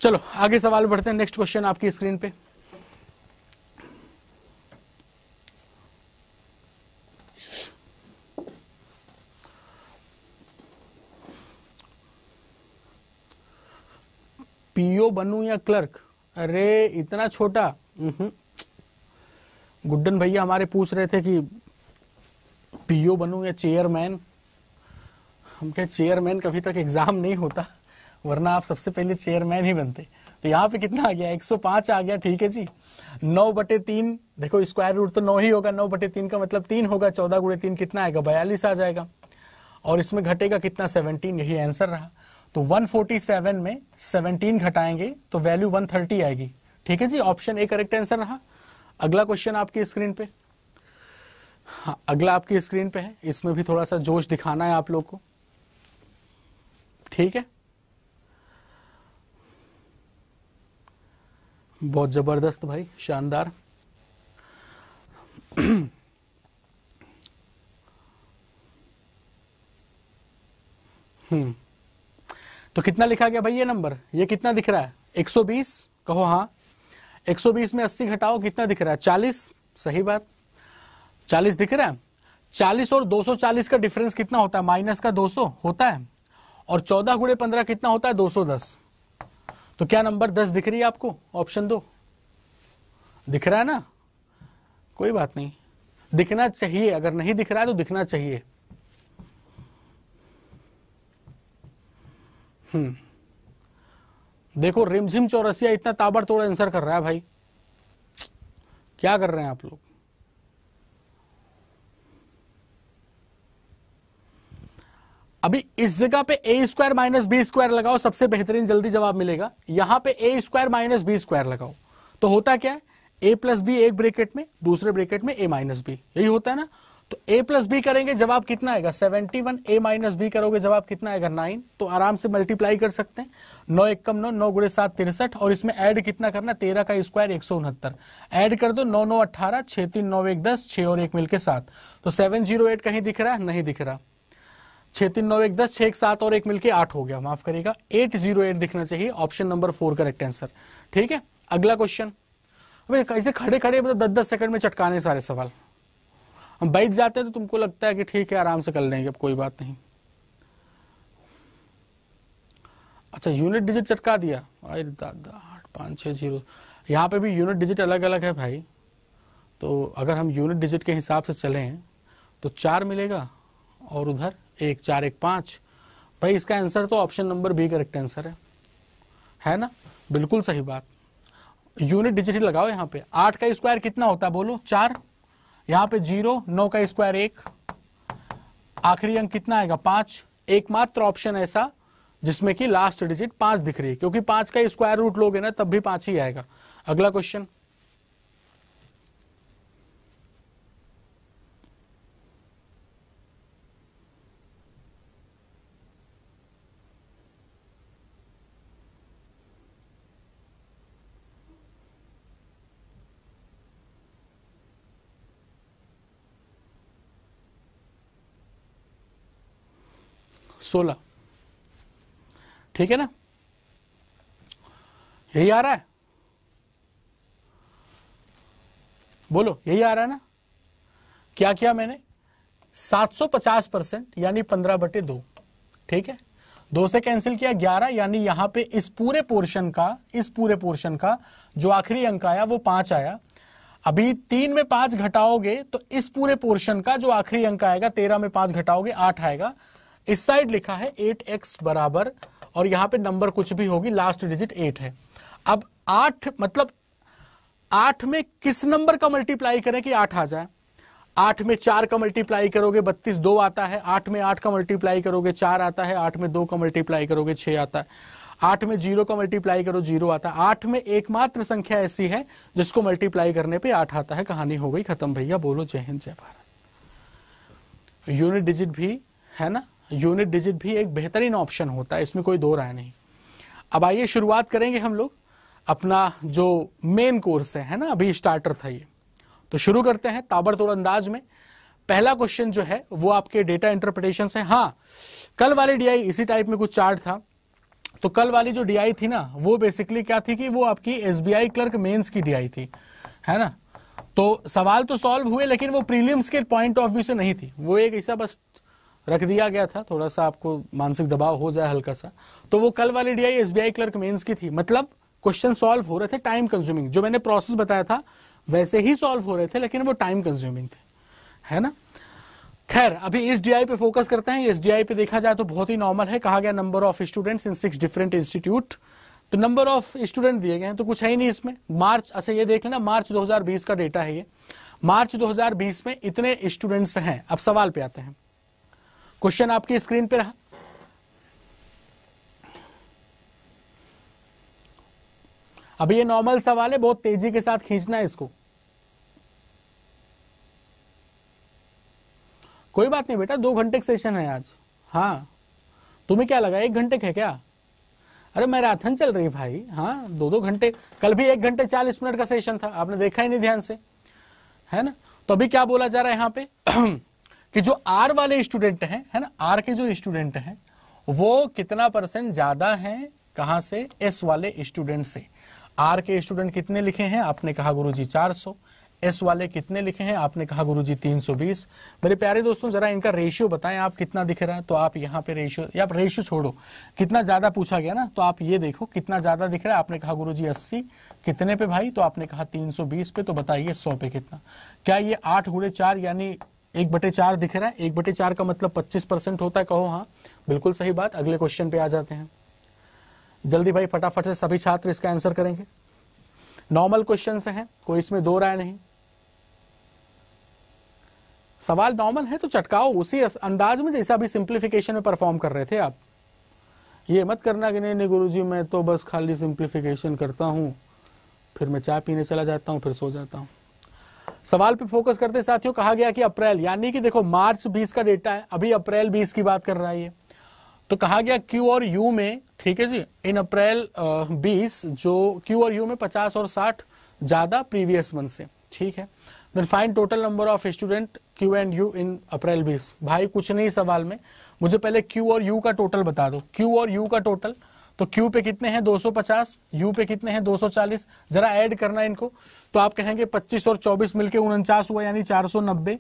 चलो आगे सवाल बढ़ते हैं नेक्स्ट क्वेश्चन आपकी स्क्रीन पे पीओ बनू या क्लर्क अरे इतना छोटा गुड्डन भैया हमारे पूछ रहे थे कि पीओ बनू या चेयरमैन हम क्या चेयरमैन कभी तक एग्जाम नहीं होता वरना आप सबसे पहले चेयरमैन ही बनते तो यहाँ पे कितना आ गया 105 आ गया ठीक है जी 9 बटे तीन देखो स्क्वायर रूट तो 9 ही होगा 9 बटे तीन का मतलब तीन होगा चौदह गुड़े तीन कितना आएगा बयालीस आ जाएगा और इसमें घटेगा कितना 17 यही आंसर रहा तो 147 में 17 घटाएंगे तो वैल्यू 130 आएगी ठीक है जी ऑप्शन ए करेक्ट आंसर रहा अगला क्वेश्चन आपकी स्क्रीन पे हाँ अगला आपकी स्क्रीन पे है इसमें भी थोड़ा सा जोश दिखाना है आप लोग को ठीक है बहुत ज़बरदस्त भाई शानदार हम्म। तो कितना लिखा गया भाई ये नंबर ये कितना दिख रहा है 120 कहो हां 120 में 80 घटाओ कितना दिख रहा है 40 सही बात 40 दिख रहा है 40 और 240 का डिफरेंस कितना होता है माइनस का 200 होता है और 14 गुड़े पंद्रह कितना होता है 210 तो क्या नंबर दस दिख रही है आपको ऑप्शन दो दिख रहा है ना कोई बात नहीं दिखना चाहिए अगर नहीं दिख रहा है तो दिखना चाहिए हम्म देखो रिमझिम चौरसिया इतना ताबड़तोड़ आंसर कर रहा है भाई क्या कर रहे हैं आप लोग अभी इस जगह पे A square minus B square लगाओ सबसे बेहतरीन जल्दी जवाब मिलेगा यहां पे A square minus B square लगाओ तो होता क्या है ए प्लस बी एक ब्रेकेट में दूसरे ब्रेकेट में ए माइनस बी यही होता है ना तो ए प्लस बी करेंगे जवाब कितना आएगा seventy one A minus B करोगे जवाब कितना आएगा नाइन तो आराम से मल्टीप्लाई कर सकते हैं नौ एक कम नौ नौ गुड़े सात तिरसठ और इसमें ऐड कितना करना तेरह का स्क्वायर एक सौ उनहत्तर ऐड कर दो नौ नौ अट्ठारह छह तीन नौ एक दस छह और एक मिलकर सात तो सेवन जीरो एट कहीं दिख रहा है नहीं दिख रहा छह तीन नौ एक दस छह एक सात और एक मिलके आठ हो गया माफ करेगा एट जीरो एट दिखना चाहिए option number four correct answer ठीक है अगला क्वेश्चन अबे ऐसे खड़े खड़े मतलब दस दस सेकंड में चटकाने सारे सवाल हम बैठ जाते हैं तो तुमको लगता है कि ठीक है आराम से कर लेंगे अब कोई बात नहीं अच्छा यूनिट डिजिट चटका दिया अरे दादा आठ पाँच छः जीरो यहाँ पे भी यूनिट डिजिट अलग अलग है भाई तो अगर हम यूनिट डिजिट के हिसाब से चलें तो चार मिलेगा और उधर एक चार एक पांच भाई इसका आंसर तो option number B correct answer है है ना बिल्कुल सही बात यूनिट डिजिट लगाओ यहां पे आठ का स्क्वायर कितना होता है बोलो चार यहाँ पे जीरो नौ का स्क्वायर एक आखिरी अंक कितना आएगा पांच एकमात्र ऑप्शन ऐसा जिसमें कि लास्ट डिजिट पांच दिख रही है क्योंकि पांच का स्क्वायर रूट लोगे ना तब भी पांच ही आएगा अगला क्वेश्चन सोलह ठीक है ना यही आ रहा है बोलो यही आ रहा है ना क्या किया मैंने 750 परसेंट यानी 15 बटे दो ठीक है दो से कैंसिल किया 11 यानी यहां पे इस पूरे पोर्शन का इस पूरे पोर्शन का जो आखिरी अंक आया वो पांच आया अभी तीन में पांच घटाओगे तो इस पूरे पोर्शन का जो आखिरी अंक आएगा तेरह में पांच घटाओगे आठ आएगा इस साइड लिखा है एट एक्स बराबर और यहां पे नंबर कुछ भी होगी लास्ट डिजिट एट है अब आठ मतलब आठ में किस नंबर का मल्टीप्लाई करें कि आठ आ जाए आठ में चार का मल्टीप्लाई करोगे बत्तीस दो आता है आठ में आठ का मल्टीप्लाई करोगे चार आता है आठ में दो का मल्टीप्लाई करोगे छः आता है आठ में जीरो का मल्टीप्लाई करो जीरो आता है आठ में एकमात्र संख्या ऐसी है जिसको मल्टीप्लाई करने पे आठ आता है कहानी हो गई खत्म भैया बोलो जय हिंद जय भारत यूनिट डिजिट भी है ना यूनिट डिजिट भी एक बेहतरीन ऑप्शन होता है इसमें कोई दो राय नहीं अब आइए शुरुआत करेंगे हम लोग अपना जो मेन कोर्स है है ना अभी स्टार्टर था ये तो शुरू करते हैं ताबड़तोड़ अंदाज में पहला क्वेश्चन जो है वो आपके डेटा इंटरप्रिटेशन से हाँ कल वाले डीआई इसी टाइप में कुछ चार्ट था तो कल वाली जो डीआई थी ना वो बेसिकली क्या थी कि वो आपकी एसबीआई क्लर्क मेंस की डीआई थी है ना तो सवाल तो सॉल्व हुए लेकिन वो प्रीलिम्स के पॉइंट ऑफ व्यू से नहीं थी वो एक ऐसा बस रख दिया गया था थोड़ा सा आपको मानसिक दबाव हो जाए हल्का सा तो वो कल वाली D I S B I clerk mains की थी मतलब क्वेश्चन सॉल्व हो रहे थे टाइम कंज्यूमिंग जो मैंने प्रोसेस बताया था वैसे ही सॉल्व हो रहे थे लेकिन वो टाइम कंज्यूमिंग थे है ना खैर अभी एस पे फोकस करते हैं एस पे देखा जाए तो बहुत ही नॉर्मल है कहा गया number of students in six different institute तो नंबर ऑफ स्टूडेंट दिए गए हैं तो कुछ है ही नहीं इसमें मार्च अच्छा ये देख लेना मार्च 2020 का डेटा है ये मार्च 2020 में इतने स्टूडेंट्स हैं अब सवाल पे आते हैं क्वेश्चन आपकी स्क्रीन पर रहा अभी ये नॉर्मल सवाल है बहुत तेजी के साथ खींचना है इसको कोई बात नहीं बेटा दो घंटे का सेशन है आज हाँ तुम्हें क्या लगा एक घंटे का है क्या अरे मैराथन चल रही भाई हाँ दो दो घंटे कल भी एक घंटे चालीस मिनट का सेशन था आपने देखा ही नहीं ध्यान से है ना तो अभी क्या बोला जा रहा है यहाँ पे [clears throat] कि जो आर वाले स्टूडेंट हैं है ना आर के जो स्टूडेंट हैं वो कितना परसेंट ज्यादा हैं कहां से एस वाले स्टूडेंट से आर के स्टूडेंट कितने लिखे हैं आपने कहा गुरुजी 400 एस वाले कितने लिखे हैं आपने कहा गुरुजी 320 मेरे प्यारे दोस्तों जरा इनका रेशियो बताएं आप कितना दिख रहा है तो आप यहाँ पे रेशियो या रेशियो छोड़ो कितना ज्यादा पूछा गया ना तो आप ये देखो कितना ज्यादा दिख रहा है आपने कहा जी अस्सी कितने पे भाई तो आपने कहा बीस पे तो बताइए सौ पे कितना क्या ये आठ गुड़े चार यानी एक बटे चार दिख रहा है एक बटे चार का मतलब पच्चीस परसेंट होता है कहो हाँ बिल्कुल सही बात अगले क्वेश्चन पे आ जाते हैं जल्दी भाई फटाफट से सभी छात्र इसका आंसर करेंगे नॉर्मल क्वेश्चन है कोई इसमें दो राय नहीं सवाल नॉर्मल है तो चटकाओ उसी अंदाज में जैसा भी सिंप्लीफिकेशन में परफॉर्म कर रहे थे आप ये मत करना कि नहीं नहीं गुरु जी मैं तो बस खाली सिंप्लीफिकेशन करता हूँ फिर मैं चाय पीने चला जाता हूँ फिर सो जाता हूँ सवाल पे फोकस करते साथियों कहा गया कि अप्रैल यानी कि देखो मार्च 20 का डेटा है अभी अप्रैल 20 की बात कर रहा है ये तो कहा गया क्यू और यू में ठीक है जी इन अप्रैल बीस जो क्यू और यू में पचास और साठ ज्यादा प्रीवियस मंथ से ठीक है then fine total number of student Q and U in April बीस भाई कुछ नहीं सवाल में मुझे पहले क्यू और यू का टोटल बता दो क्यू और यू का टोटल तो क्यू पे कितने हैं 250 यू पे कितने हैं 240 जरा ऐड करना इनको तो आप कहेंगे 25 और 24 मिलके उनचास हुआ यानी 490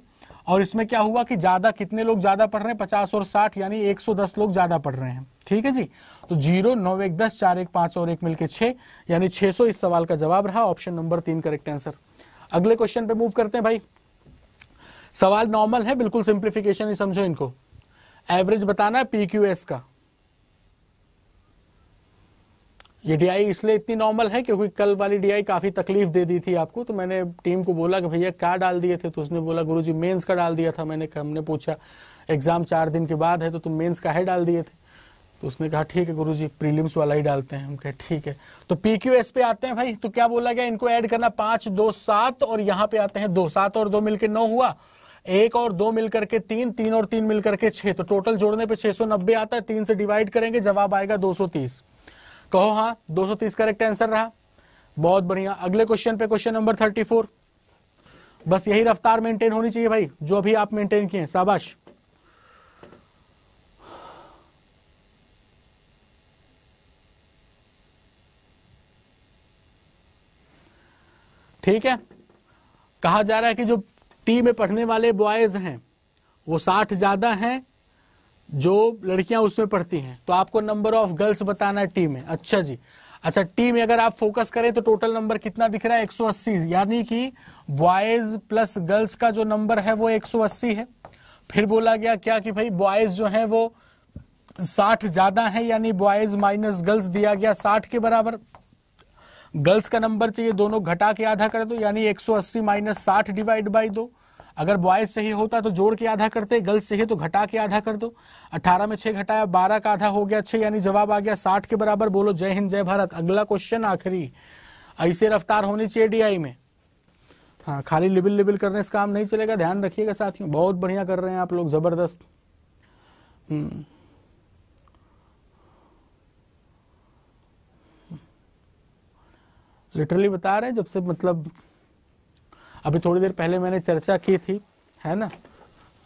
और इसमें क्या हुआ कि ज्यादा कितने लोग ज्यादा पढ़ रहे हैं 50 और 60 यानी 110 लोग ज्यादा पढ़ रहे हैं ठीक है जी तो जीरो नौ एक दस चार एक पांच और एक मिलके छह यानी 600 इस सवाल का जवाब रहा ऑप्शन नंबर तीन करेक्ट आंसर अगले क्वेश्चन पे मूव करते हैं भाई सवाल नॉर्मल है बिल्कुल सिंप्लीफिकेशन ही समझो इनको एवरेज बताना है पीक्यूएस का ये डीआई इसलिए इतनी नॉर्मल है क्योंकि कल वाली डीआई काफी तकलीफ दे दी थी आपको तो मैंने टीम को बोला कि भैया क्या डाल दिए थे तो उसने बोला गुरु जी मेन्स का डाल दिया था मैंने हमने पूछा एग्जाम चार दिन के बाद है तो तुम मेन्स का है डाल दिए थे तो उसने कहा ठीक है गुरु जी प्रीलिम्स वाला ही डालते हैं हम कहे ठीक है तो पीक्यूएस पे आते हैं भाई तो क्या बोला गया इनको ऐड करना पांच दो सात और यहाँ पे आते हैं दो सात और दो मिलकर नौ हुआ एक और दो मिलकर के तीन तीन और तीन मिलकर के छह तो टोटल जोड़ने पे नब्बे आता है तीन से डिवाइड करेंगे जवाब आएगा दो सौ तीस कहो हाँ 230 करेक्ट आंसर रहा बहुत बढ़िया अगले क्वेश्चन पे क्वेश्चन नंबर 34 बस यही रफ्तार मेंटेन होनी चाहिए भाई जो अभी आप मेंटेन किए शाबाश ठीक है कहा जा रहा है कि जो टी में पढ़ने वाले बॉयज हैं वो साठ ज्यादा हैं जो लड़कियां उसमें पढ़ती हैं तो आपको नंबर ऑफ गर्ल्स बताना है टी में अच्छा जी अच्छा टी में अगर आप फोकस करें तो टोटल नंबर कितना दिख रहा है 180 यानी कि बॉयज प्लस गर्ल्स का जो नंबर है वो 180 है फिर बोला गया क्या कि भाई बॉयज जो है वो 60 ज्यादा है यानी बॉयज माइनस गर्ल्स दिया गया 60 के बराबर गर्ल्स का नंबर चाहिए दोनों घटा के आधा कर दो तो, यानी एक सौ अस्सी माइनस साठ डिवाइड बाई दो अगर बॉयज से ही होता तो जोड़ के आधा करते गर्ल्स से ही तो घटा के आधा कर दो 18 में 6 घटाया 12 का आधा हो गया 6 यानी जवाब आ गया 60 के बराबर बोलो जय हिंद जय भारत अगला क्वेश्चन आखिरी ऐसे रफ्तार होनी चाहिए डीआई में हाँ खाली लिबिल लिबिल करने से काम नहीं चलेगा ध्यान रखिएगा साथियों बहुत बढ़िया कर रहे हैं आप लोग जबरदस्त हम्म लिटरली हम्म। बता रहे हैं जब से मतलब अभी थोड़ी देर पहले मैंने चर्चा की थी है ना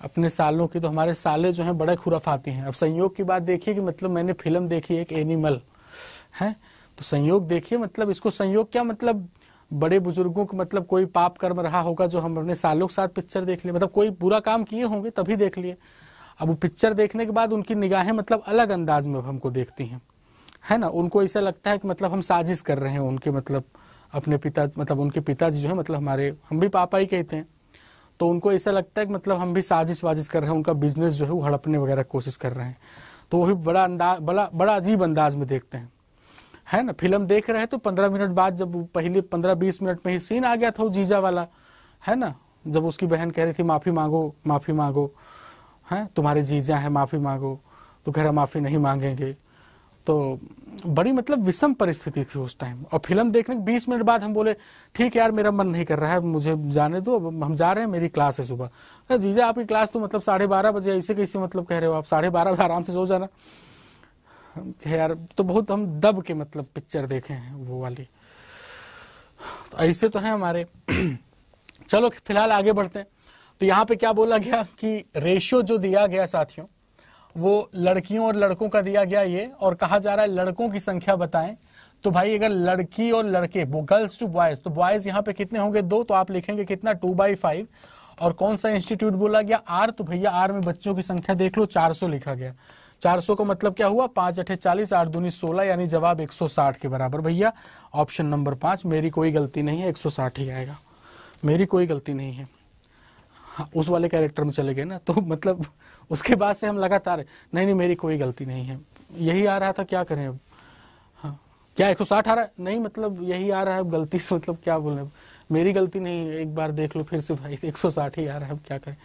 अपने सालों की तो हमारे साले जो हैं बड़े खुराफाती हैं अब संयोग की बात देखिए कि मतलब मैंने फिल्म देखी एक एनिमल है तो संयोग देखिए मतलब इसको संयोग क्या मतलब बड़े बुजुर्गों को मतलब कोई पाप कर्म रहा होगा जो हम अपने सालों के साथ पिक्चर देख लिया मतलब कोई बुरा काम किए होंगे तभी देख लिए अब वो पिक्चर देखने के बाद उनकी निगाहें मतलब अलग अंदाज में हमको देखती हैं है ना उनको ऐसा लगता है कि मतलब हम साजिश कर रहे हैं उनके मतलब अपने पिता मतलब उनके पिताजी जो है मतलब हमारे हम भी पापा ही कहते हैं तो उनको ऐसा लगता है कि मतलब हम भी साजिश वाजिश कर रहे हैं उनका बिजनेस जो है वो हड़पने वगैरह कोशिश कर रहे हैं तो वो भी बड़ा अंदाज बड़ा बड़ा अजीब अंदाज में देखते हैं है ना फिल्म देख रहे हैं तो पंद्रह मिनट बाद जब पहले पंद्रह बीस मिनट में ही सीन आ गया था वो जीजा वाला है ना जब उसकी बहन कह रही थी माफ़ी मांगो माफ़ी मांगो है तुम्हारे जीजा है माफ़ी मांगो तो कह रहा माफ़ी नहीं मांगेंगे तो बड़ी मतलब विषम परिस्थिति थी उस टाइम और फिल्म देखने के बीस मिनट बाद हम बोले ठीक है यार मेरा मन नहीं कर रहा है मुझे जाने दो हम जा रहे हैं मेरी क्लास है सुबह जीजा आपकी क्लास तो मतलब साढ़े बारह बजे ऐसे कैसे मतलब कह रहे हो आप साढ़े बारह बजे आराम से सो जाना यार तो बहुत हम दब के मतलब पिक्चर देखे हैं वो वाली तो ऐसे तो है हमारे [clears throat] चलो फिलहाल आगे बढ़ते हैं तो यहाँ पे क्या बोला गया कि रेशियो जो दिया गया साथियों वो लड़कियों और लड़कों का दिया गया ये और कहा जा रहा है लड़कों की संख्या बताएं तो भाई अगर लड़की और लड़के वो गर्ल्स टू बॉयज तो बॉयज यहाँ पे कितने होंगे दो तो आप लिखेंगे कितना टू बाई फाइव और कौन सा इंस्टीट्यूट बोला गया आर तो भैया आर में बच्चों की संख्या देख लो चार लिखा गया चार सौ का मतलब क्या हुआ पांच अठे चालीस आठ दूनी सोलह यानी जवाब एक सौ साठ के बराबर भैया ऑप्शन नंबर पांच मेरी कोई गलती नहीं है एक सौ साठ ही आएगा मेरी कोई गलती नहीं है हाँ, उस वाले कैरेक्टर में चले गए ना तो मतलब उसके बाद से हम लगातार नहीं नहीं मेरी कोई गलती नहीं है यही आ रहा था क्या करें अब हाँ क्या एक आ रहा है नहीं मतलब यही आ रहा है अब गलती से मतलब क्या बोले मेरी गलती नहीं एक बार देख लो फिर से भाई एक सौ साठ ही आ रहा है अब क्या करें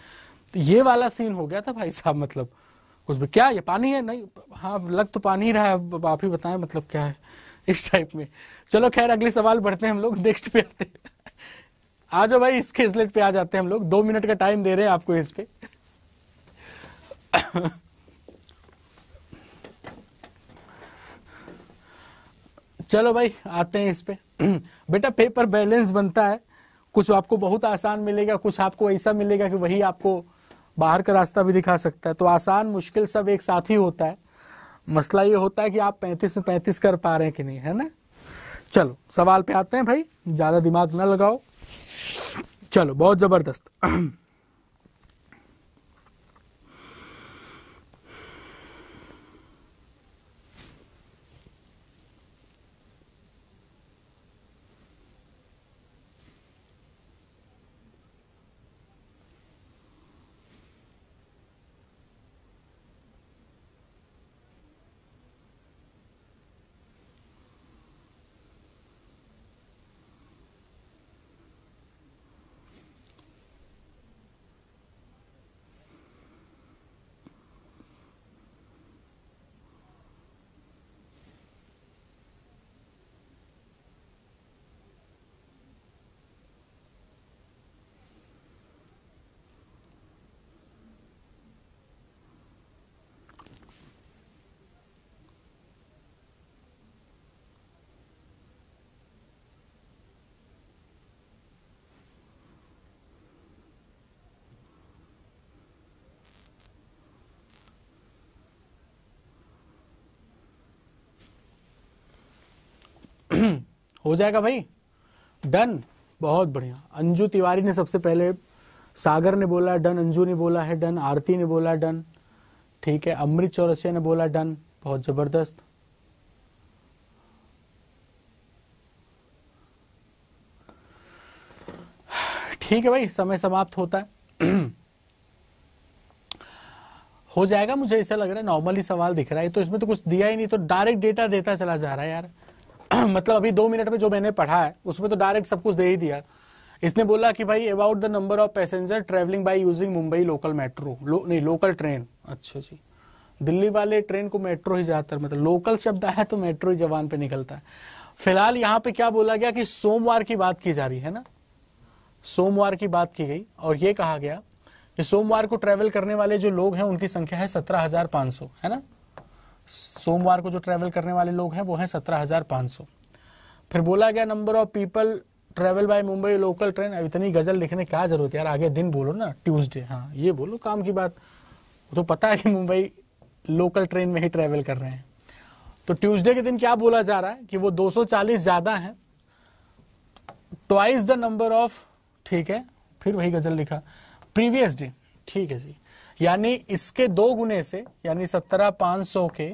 तो ये वाला सीन हो गया था भाई साहब मतलब कुछ भी क्या ये पानी है नहीं हाँ लग तो पानी ही रहा है अब आप ही बताएं मतलब क्या है इस टाइप में चलो खैर अगले सवाल बढ़ते हैं हम लोग नेक्स्ट पे आते हैं आ जाओ भाई इसके स्लेट पे आ जाते हैं हम लोग दो मिनट का टाइम दे रहे हैं आपको इस पे चलो भाई आते हैं इस पे बेटा पेपर बैलेंस बनता है कुछ आपको बहुत आसान मिलेगा कुछ आपको ऐसा मिलेगा कि वही आपको बाहर का रास्ता भी दिखा सकता है तो आसान मुश्किल सब एक साथ ही होता है मसला ये होता है कि आप 35 में 35 कर पा रहे हैं कि नहीं है ना चलो सवाल पे आते हैं भाई ज़्यादा दिमाग ना लगाओ चलो बहुत ज़बरदस्त हो जाएगा भाई डन बहुत बढ़िया अंजू तिवारी ने सबसे पहले सागर ने बोला डन अंजू ने बोला है डन आरती ने बोला डन ठीक है अमृत चौरसिया ने बोला डन बहुत जबरदस्त ठीक है भाई समय समाप्त होता है हो जाएगा मुझे ऐसा लग रहा है नॉर्मली सवाल दिख रहा है तो इसमें तो कुछ दिया ही नहीं तो डायरेक्ट डेटा देता चला जा रहा है यार [clears throat] मतलब अभी दो मिनट में जो मैंने पढ़ा है उसमें तो डायरेक्ट सब कुछ दे ही दिया इसने बोला कि भाई about the number of passenger travelling by using Mumbai local metro लो, नहीं लोकल ट्रेन अच्छा जी दिल्ली वाले ट्रेन को मेट्रो ही ज्यादातर मतलब लोकल शब्द आया तो मेट्रो ही जवान पे निकलता है फिलहाल यहाँ पे क्या बोला गया कि सोमवार की बात की जा रही है ना सोमवार की बात की गई और ये कहा गया कि सोमवार को ट्रेवल करने वाले जो लोग हैं उनकी संख्या है सत्रह हजार पांच सौ है ना सोमवार को जो ट्रैवल करने वाले लोग हैं वो हैं सत्रह हजार पाँच सौ फिर बोला गया number of people travel by Mumbai local train अब इतनी गजल लिखने क्या जरूरत है यार आगे दिन बोलो ना ट्यूसडे हाँ ये बोलो काम की बात तो पता है कि मुंबई लोकल ट्रेन में ही ट्रैवल कर रहे हैं तो ट्यूसडे के दिन क्या बोला जा रहा है कि वो 240 ज़्यादा हैं ट्वाइस द नंबर ऑफ ठीक है फिर वही गजल लिखा प्रीवियस डे ठीक है जी यानी इसके दो गुने से यानी सत्रह पांच सौ के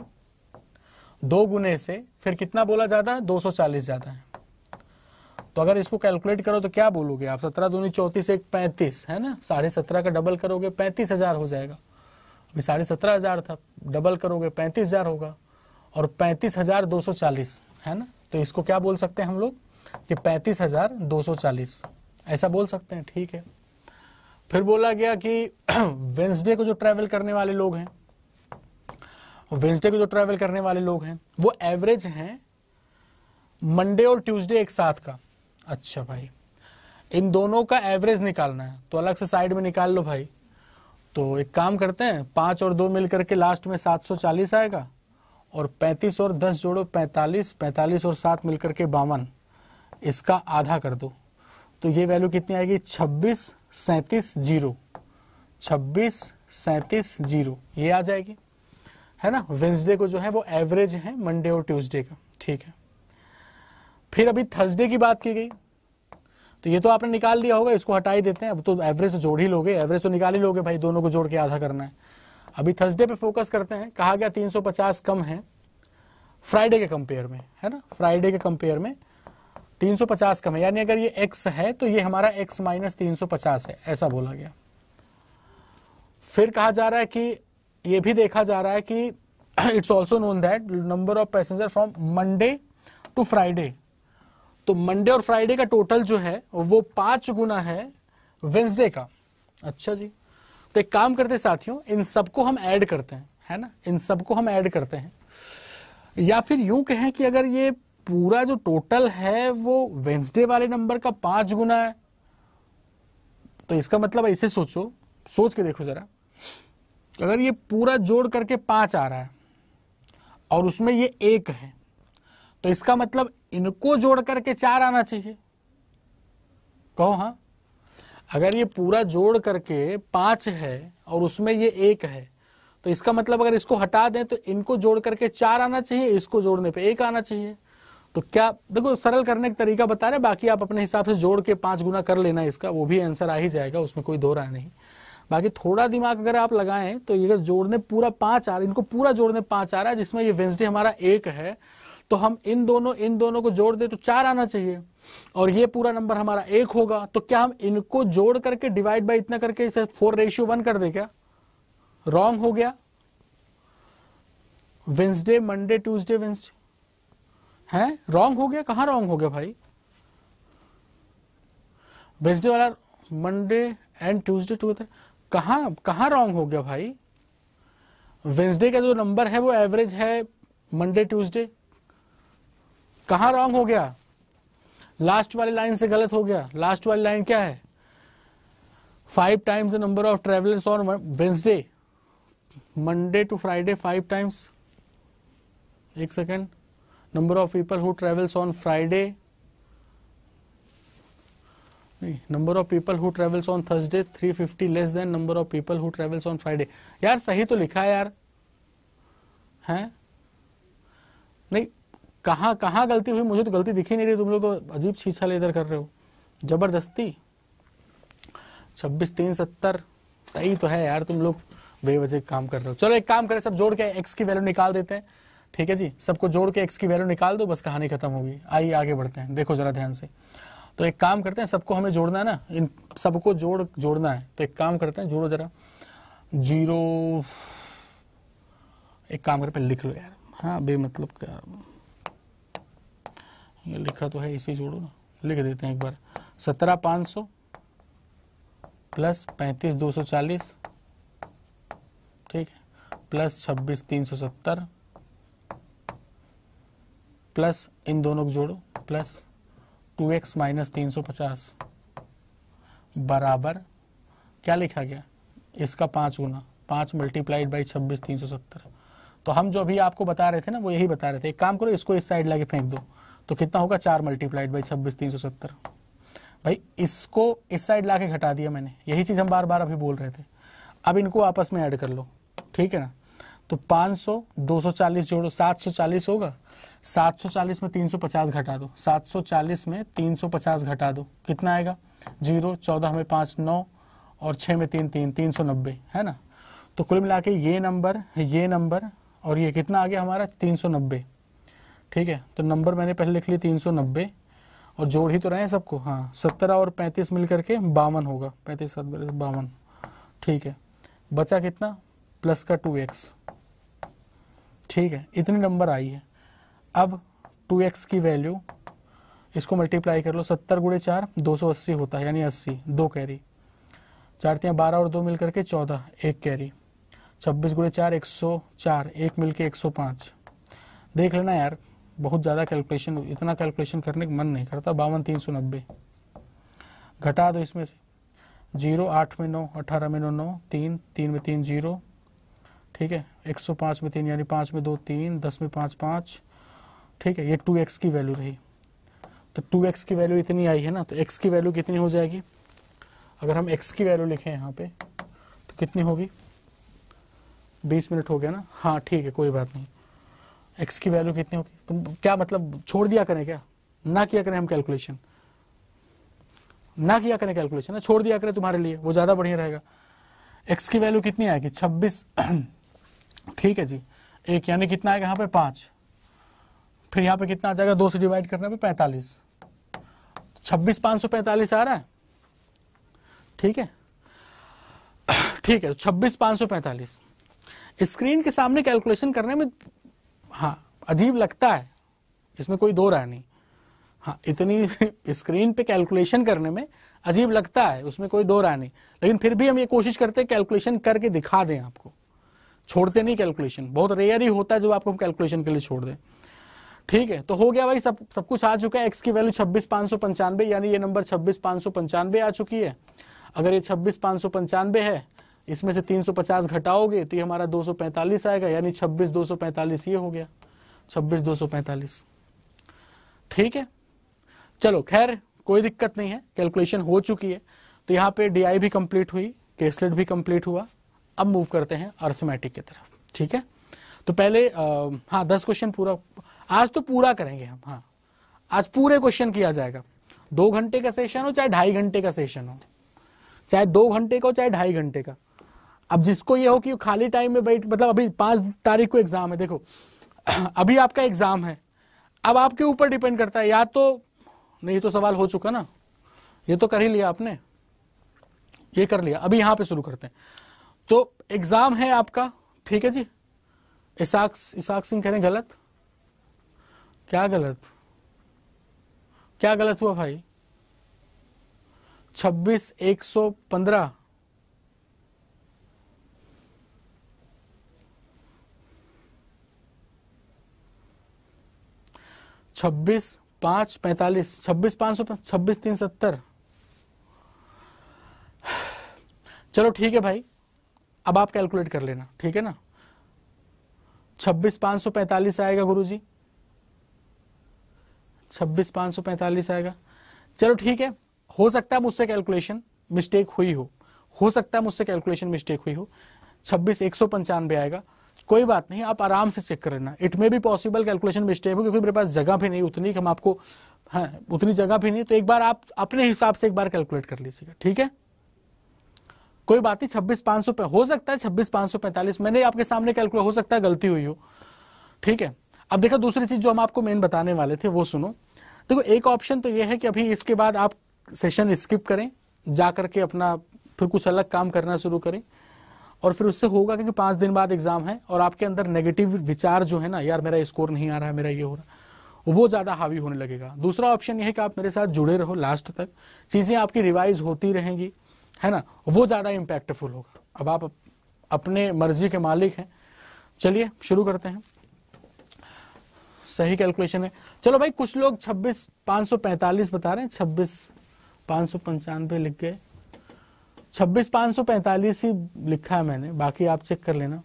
दो गुने से फिर कितना बोला जाता है दो सौ चालीस ज्यादा है तो अगर इसको कैलकुलेट करो तो क्या बोलोगे आप सत्रह दूनी चौतीस एक पैंतीस है ना साढ़े सत्रह का डबल करोगे पैंतीस हजार हो जाएगा अभी साढ़े सत्रह हजार था डबल करोगे पैंतीस हजार होगा और पैंतीस हजार दो सौ चालीस है ना तो इसको क्या बोल सकते हैं हम लोग कि पैंतीस हजार दो सौ चालीस ऐसा बोल सकते हैं ठीक है फिर बोला गया कि वेंसडे [clears throat] को जो ट्रैवल करने वाले लोग हैं वेंसडे को जो ट्रैवल करने वाले लोग हैं वो एवरेज हैं मंडे और ट्यूसडे एक साथ का अच्छा भाई इन दोनों का एवरेज निकालना है तो अलग से साइड में निकाल लो भाई तो एक काम करते हैं पांच और दो मिल करके लास्ट में सात सौ चालीस आएगा और पैंतीस और दस जोड़ो पैंतालीस पैंतालीस और सात मिलकर के बावन इसका आधा कर दो तो ये वैल्यू कितनी आएगी छब्बीस सैतीस जीरो छब्बीस सैतीस जीरो ये आ जाएगी है ना वेंसडे को जो है वो एवरेज है मंडे और ट्यूसडे का ठीक है फिर अभी थर्सडे की बात की गई तो ये तो आपने निकाल लिया होगा इसको हटा ही देते हैं अब तो एवरेज तो जोड़ ही लोगे एवरेज तो निकाल ही लोगे भाई दोनों को जोड़ के आधा करना है अभी थर्सडे पे फोकस करते हैं कहा गया 350 कम है फ्राइडे के कंपेयर में है ना फ्राइडे के कंपेयर में 350 कम है यानी अगर ये x है तो ये हमारा x माइनस तीन है ऐसा बोला गया फिर कहा जा रहा है कि ये भी देखा जा रहा है कि it's also known that number of passenger from Monday to Friday तो मंडे और फ्राइडे का टोटल जो है वो पांच गुना है वेंसडे का अच्छा जी तो एक काम करते साथियों इन सबको हम ऐड करते हैं है ना इन सबको हम ऐड करते हैं या फिर यूं कहें कि अगर ये पूरा जो टोटल है वो वेंसडे वाले नंबर का पांच गुना है तो इसका मतलब ऐसे सोचो सोच के देखो जरा अगर ये पूरा जोड़ करके पांच आ रहा है और उसमें ये एक है तो इसका मतलब इनको जोड़ करके चार आना चाहिए कहो हाँ अगर ये पूरा जोड़ करके पांच है और उसमें ये एक है तो इसका मतलब अगर इसको हटा दें तो इनको जोड़ करके चार आना चाहिए इसको जोड़ने पे एक आना चाहिए तो क्या देखो सरल करने का तरीका बता रहे बाकी आप अपने हिसाब से जोड़ के पांच गुना कर लेना इसका वो भी आंसर आ ही जाएगा उसमें कोई दो राय नहीं बाकी थोड़ा दिमाग अगर आप लगाएं तो ये अगर जोड़ने पूरा पांच आ रहा इनको पूरा जोड़ने पांच आ रहा है जिसमें ये वेंसडे हमारा एक है तो हम इन दोनों इन दोनों को जोड़ दे तो चार आना चाहिए और ये पूरा नंबर हमारा एक होगा तो क्या हम इनको जोड़ करके डिवाइड बाई इतना करके इसे फोर रेशियो वन कर दे क्या रॉन्ग हो गया वेंसडे मंडे ट्यूसडे वेंसडे है रॉन्ग हो गया कहाँ रॉन्ग हो गया भाई वेजडे वाला मंडे एंड ट्यूजडे टूगेदर कहा कहाँ रॉन्ग हो गया भाई वेंसडे का जो नंबर है वो एवरेज है मंडे ट्यूजडे कहा रॉन्ग हो गया लास्ट वाली लाइन से गलत हो गया लास्ट वाली लाइन क्या है five times the number of travellers on Wednesday Monday to Friday five times एक second number of people who travels on Friday number of people who travels on Thursday 350 less than number of people who travels on Friday यार सही तो लिखा है यार है नहीं कहां कहां गलती हुई मुझे तो गलती दिखी नहीं रही तुम लोग तो अजीब शीशा लेदर कर रहे हो जबरदस्ती छब्बीस तीन सत्तर सही तो है यार तुम लोग बेवजह काम कर रहे हो चलो एक काम करें सब जोड़ के एक्स की वैल्यू निकाल देते हैं ठीक है जी सबको जोड़ के एक्स की वैल्यू निकाल दो बस कहानी खत्म होगी आइए आगे बढ़ते हैं देखो जरा ध्यान से तो एक काम करते हैं सबको हमें जोड़ना है ना इन सबको जोड़ जोड़ना है तो एक काम करते हैं जोड़ो जरा जीरो एक काम करके लिख लो यार हाँ बे मतलब क्या ये लिखा तो है इसे जोड़ो ना लिख देते हैं एक बार सत्रह पाँच सौ प्लस पैंतीस दो सौ चालीस ठीक है प्लस छब्बीस तीन सौ सत्तर प्लस इन दोनों को जोड़ो प्लस टू एक्स माइनस तीन सौ पचास बराबर क्या लिखा गया इसका पांच गुना पांच मल्टीप्लाइड बाई छब्बीस तीन सौ सत्तर तो हम जो अभी आपको बता रहे थे ना वो यही बता रहे थे एक काम करो इसको इस साइड लाके फेंक दो तो कितना होगा चार मल्टीप्लाइड बाई छब्बीस तीन सौ सत्तर भाई इसको इस साइड ला के घटा दिया मैंने यही चीज़ हम बार बार अभी बोल रहे थे अब इनको आपस में ऐड कर लो ठीक है ना तो 500 240 जोड़ो 740 होगा 740 में 350 घटा दो 740 में 350 घटा दो कितना आएगा जीरो चौदह में पाँच नौ और छः में तीन तीन तीन सौ नब्बे है ना तो कुल मिला के ये नंबर ये नंबर और ये कितना आ गया हमारा तीन सौ नब्बे ठीक है तो नंबर मैंने पहले लिख लिया तीन सौ नब्बे और जोड़ ही तो रहे हैं सबको हाँ सत्रह और पैंतीस मिल करके बावन होगा पैंतीस बावन ठीक है बचा कितना प्लस का टू एक्स ठीक है इतनी नंबर आई है अब 2x की वैल्यू इसको मल्टीप्लाई कर लो सत्तर गुड़े चार दो सौ अस्सी होता है यानी अस्सी दो कैरी चार तीन बारह और दो मिल करके चौदह एक कैरी छब्बीस गुड़े चार एक सौ चार एक मिल के एक सौ पाँच देख लेना यार बहुत ज़्यादा कैलकुलेशन इतना कैलकुलेशन करने का मन नहीं करता बावन तीन सौ नब्बे घटा दो इसमें से जीरो आठ में नौ अठारह में नौ नौ तीन तीन में तीन जीरो ठीक है एक सौ पाँच में तीन यानी पाँच में दो तीन दस में पाँच पाँच ठीक है ये टू एक्स की वैल्यू रही तो टू एक्स की वैल्यू इतनी आई है ना तो एक्स की वैल्यू कितनी हो जाएगी अगर हम एक्स की वैल्यू लिखें यहाँ पे तो कितनी होगी बीस मिनट हो गया ना हाँ ठीक है कोई बात नहीं एक्स की वैल्यू कितनी होगी तो क्या मतलब छोड़ दिया करें क्या ना किया करें हम कैलकुलेशन ना किया करें कैलकुलेशन ना छोड़ दिया करें तुम्हारे लिए वो ज़्यादा बढ़िया रहेगा एक्स की वैल्यू कितनी आएगी छब्बीस ठीक है जी एक यानी कितना आएगा यहाँ पे पाँच फिर यहाँ पे कितना आ जाएगा दो से डिवाइड करने पे पैंतालीस छब्बीस पाँच सौ पैंतालीस आ रहा है ठीक है [clears throat] ठीक है छब्बीस पाँच सौ पैंतालीस स्क्रीन के सामने कैलकुलेशन करने में हाँ अजीब लगता है इसमें कोई दो राय नहीं हाँ इतनी [laughs] स्क्रीन पे कैलकुलेशन करने में अजीब लगता है उसमें कोई दो राय नहीं लेकिन फिर भी हम ये कोशिश करते हैं कैलकुलेशन करके दिखा दें आपको छोड़ते नहीं कैलकुलेशन बहुत रेयर ही होता है जो आपको हम कैलकुलेशन के लिए छोड़ दें ठीक है तो हो गया भाई सब सब कुछ आ चुका है एक्स की वैल्यू छब्बीस पांच सौ पंचानवे यानी ये नंबर छब्बीस पांच सौ पंचानवे आ चुकी है अगर ये छब्बीस पांच सौ पंचानवे है इसमें से तीन सौ पचास घटाओगे तो ये हमारा दो सौ पैंतालीस आएगा यानी छब्बीस दो सौ पैंतालीस ये हो गया छब्बीस दो सौ पैंतालीस ठीक है चलो खैर कोई दिक्कत नहीं है कैलकुलेशन हो चुकी है तो यहाँ पे आई भी कंप्लीट हुई केसलेट भी कंप्लीट हुआ अब मूव करते हैं अर्थमेटिक की तरफ ठीक है तो पहले आ, हाँ दस क्वेश्चन पूरा आज तो पूरा करेंगे हम हाँ आज पूरे क्वेश्चन किया जाएगा दो घंटे का सेशन हो चाहे ढाई घंटे का सेशन हो चाहे दो घंटे का हो चाहे ढाई घंटे का अब जिसको ये हो कि खाली टाइम में बैठ मतलब अभी पांच तारीख को एग्जाम है देखो [clears throat] अभी आपका एग्जाम है अब आपके ऊपर डिपेंड करता है या तो नहीं तो सवाल हो चुका ना ये तो कर ही लिया आपने ये कर लिया अभी यहां पे शुरू करते हैं तो एग्जाम है आपका ठीक है जी इसाक इसाक सिंह कह रहे गलत क्या गलत क्या गलत हुआ भाई छब्बीस एक सौ पंद्रह छब्बीस पांच पैंतालीस छब्बीस पांच सौ छब्बीस तीन सत्तर चलो ठीक है भाई अब आप कैलकुलेट कर लेना ठीक है ना छब्बीस पांच सौ पैंतालीस आएगा गुरु जी छब्बीस पांच सौ पैंतालीस आएगा चलो ठीक है हो सकता है मुझसे कैलकुलेशन मिस्टेक हुई हो हो सकता है मुझसे कैलकुलेशन मिस्टेक हुई हो छब्बीस एक सौ पंचानवे आएगा कोई बात नहीं आप आराम से चेक कर लेना it may be possible calculation mistake हो क्योंकि मेरे पास जगह भी नहीं उतनी हम आपको हाँ उतनी जगह भी नहीं तो एक बार आप अपने हिसाब से एक बार कैलकुलेट कर लीजिएगा ठीक है कोई बात नहीं छब्बीस पांच सौ हो सकता है छब्बीस पांच सौ पैंतालीस मैंने आपके सामने कैलकुलेट हो सकता है गलती हुई हो ठीक है अब देखो दूसरी चीज जो हम आपको मेन बताने वाले थे वो सुनो देखो एक ऑप्शन तो ये है कि अभी इसके बाद आप सेशन स्किप करें जा करके अपना फिर कुछ अलग काम करना शुरू करें और फिर उससे होगा क्योंकि पांच दिन बाद एग्जाम है और आपके अंदर नेगेटिव विचार जो है ना यार मेरा स्कोर नहीं आ रहा है मेरा ये हो रहा है वो ज़्यादा हावी होने लगेगा दूसरा ऑप्शन ये है कि आप मेरे साथ जुड़े रहो लास्ट तक चीज़ें आपकी रिवाइज होती रहेंगी है ना वो ज़्यादा इम्पैक्टफुल होगा अब आप अपने मर्जी के मालिक हैं चलिए शुरू करते हैं सही कैलकुलेशन है चलो भाई कुछ लोग 26 545 बता रहे हैं 26 पाँच सौ पंचानवे लिख गए छब्बीस पाँच सौ पैंतालीस ही लिखा है मैंने बाकी आप चेक कर लेना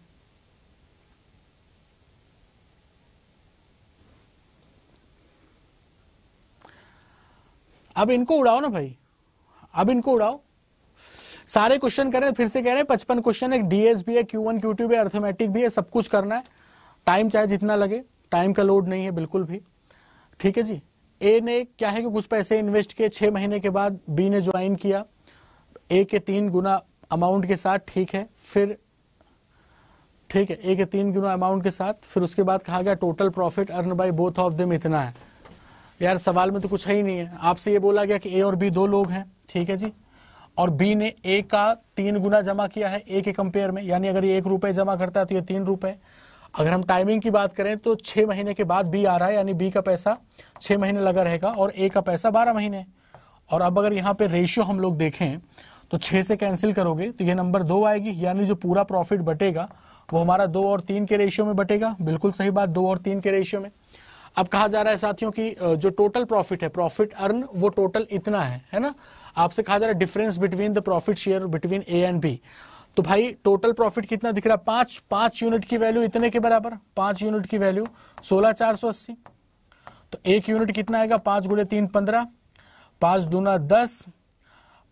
अब इनको उड़ाओ ना भाई अब इनको उड़ाओ सारे क्वेश्चन करें फिर से कह रहे हैं पचपन क्वेश्चन है डीएस भी है क्यू वन क्यू टू भी है अर्थमेटिक भी है सब कुछ करना है टाइम चाहे जितना लगे टाइम का लोड नहीं है बिल्कुल भी ठीक है जी ए ने क्या है कि कुछ पैसे इन्वेस्ट किए छह महीने के बाद बी ने ज्वाइन किया ए के तीन गुना अमाउंट के साथ ठीक है फिर ठीक है ए के तीन गुना अमाउंट के साथ फिर उसके बाद कहा गया total profit earn by both of them इतना है यार सवाल में तो कुछ है ही नहीं है आपसे ये बोला गया कि ए और बी दो लोग हैं ठीक है जी और बी ने ए का तीन गुना जमा किया है ए के कंपेयर में यानी अगर ये एक रुपए जमा करता है तो ये तीन रुपए अगर हम टाइमिंग की बात करें तो छह महीने के बाद बी आ रहा है यानी बी का पैसा छह महीने लगा रहेगा और ए का पैसा बारह महीने और अब अगर यहाँ पे रेशियो हम लोग देखें तो छह से कैंसिल करोगे तो ये नंबर दो आएगी यानी जो पूरा प्रॉफिट बटेगा वो हमारा दो और तीन के रेशियो में बटेगा बिल्कुल सही बात दो और तीन के रेशियो में अब कहा जा रहा है साथियों की जो टोटल प्रॉफिट है प्रॉफिट अर्न वो टोटल इतना है है ना आपसे कहा जा रहा है difference between the profit share between A and B तो भाई टोटल प्रॉफिट कितना दिख रहा है पांच पांच यूनिट की वैल्यू इतने के बराबर पांच यूनिट की वैल्यू सोलह चार सौ अस्सी तो एक यूनिट कितना आएगा पांच गुड़े तीन पंद्रह पांच दूना दस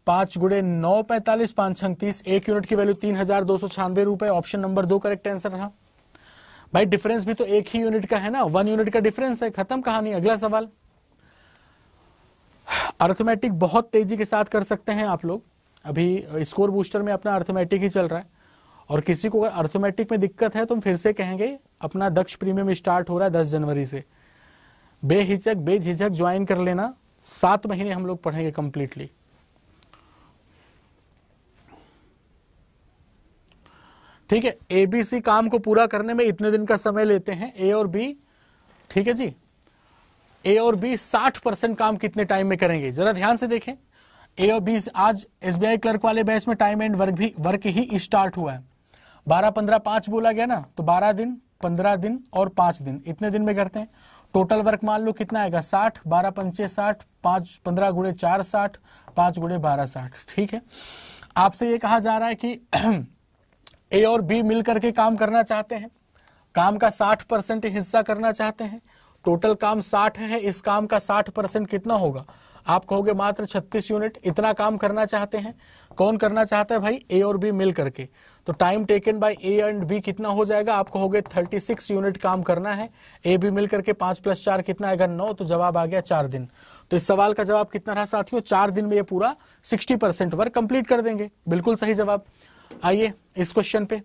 पांच गुड़े नौ पैंतालीस पांच छत्तीस एक यूनिट की वैल्यू तीन हजार दो सौ छियानवे रुपए ऑप्शन नंबर दो करेक्ट आंसर रहा भाई डिफरेंस भी तो एक ही यूनिट का है ना वन यूनिट का डिफरेंस है खत्म कहानी अगला सवाल अर्थमेटिक बहुत तेजी के साथ कर सकते हैं आप लोग अभी स्कोर बूस्टर में अपना अर्थमेटिक ही चल रहा है और किसी को अगर अर्थमेटिक में दिक्कत है तो हम फिर से कहेंगे अपना दक्ष प्रीमियम स्टार्ट हो रहा है दस जनवरी से बेहिचक बेझिझक ज्वाइन कर लेना सात महीने हम लोग पढ़ेंगे कंप्लीटली ठीक है एबीसी काम को पूरा करने में इतने दिन का समय लेते हैं ए और बी ठीक है जी ए और बी 60 परसेंट काम कितने टाइम में करेंगे जरा ध्यान से देखें ए और बी आज एसबीआई क्लर्क वाले बैच में टाइम एंड वर्क भी वर्क ही स्टार्ट हुआ है बारह पंद्रह पांच बोला गया ना तो बारह दिन पंद्रह दिन और पांच दिन इतने दिन में करते हैं टोटल वर्क मान लो कितना आएगा साठ बारह पंचे साठ पांच पंद्रह गुड़े चार साठ पांच गुड़े बारह साठ ठीक है आपसे ये कहा जा रहा है कि ए [clears throat] और बी मिल करके काम करना चाहते हैं काम का साठ परसेंट हिस्सा करना चाहते हैं टोटल काम 60 है इस काम का 60 परसेंट कितना होगा आप कहोगे मात्र 36 यूनिट इतना काम करना चाहते हैं कौन करना चाहता है भाई ए और बी मिल करके तो time taken by A and B कितना हो जाएगा आप कहोगे 36 यूनिट काम करना है ए बी मिल करके पांच प्लस चार कितना आएगा नौ तो जवाब आ गया चार दिन तो इस सवाल का जवाब कितना रहा साथियों चार दिन में ये पूरा सिक्सटी परसेंट वर्क कंप्लीट कर देंगे बिल्कुल सही जवाब आइए इस क्वेश्चन पे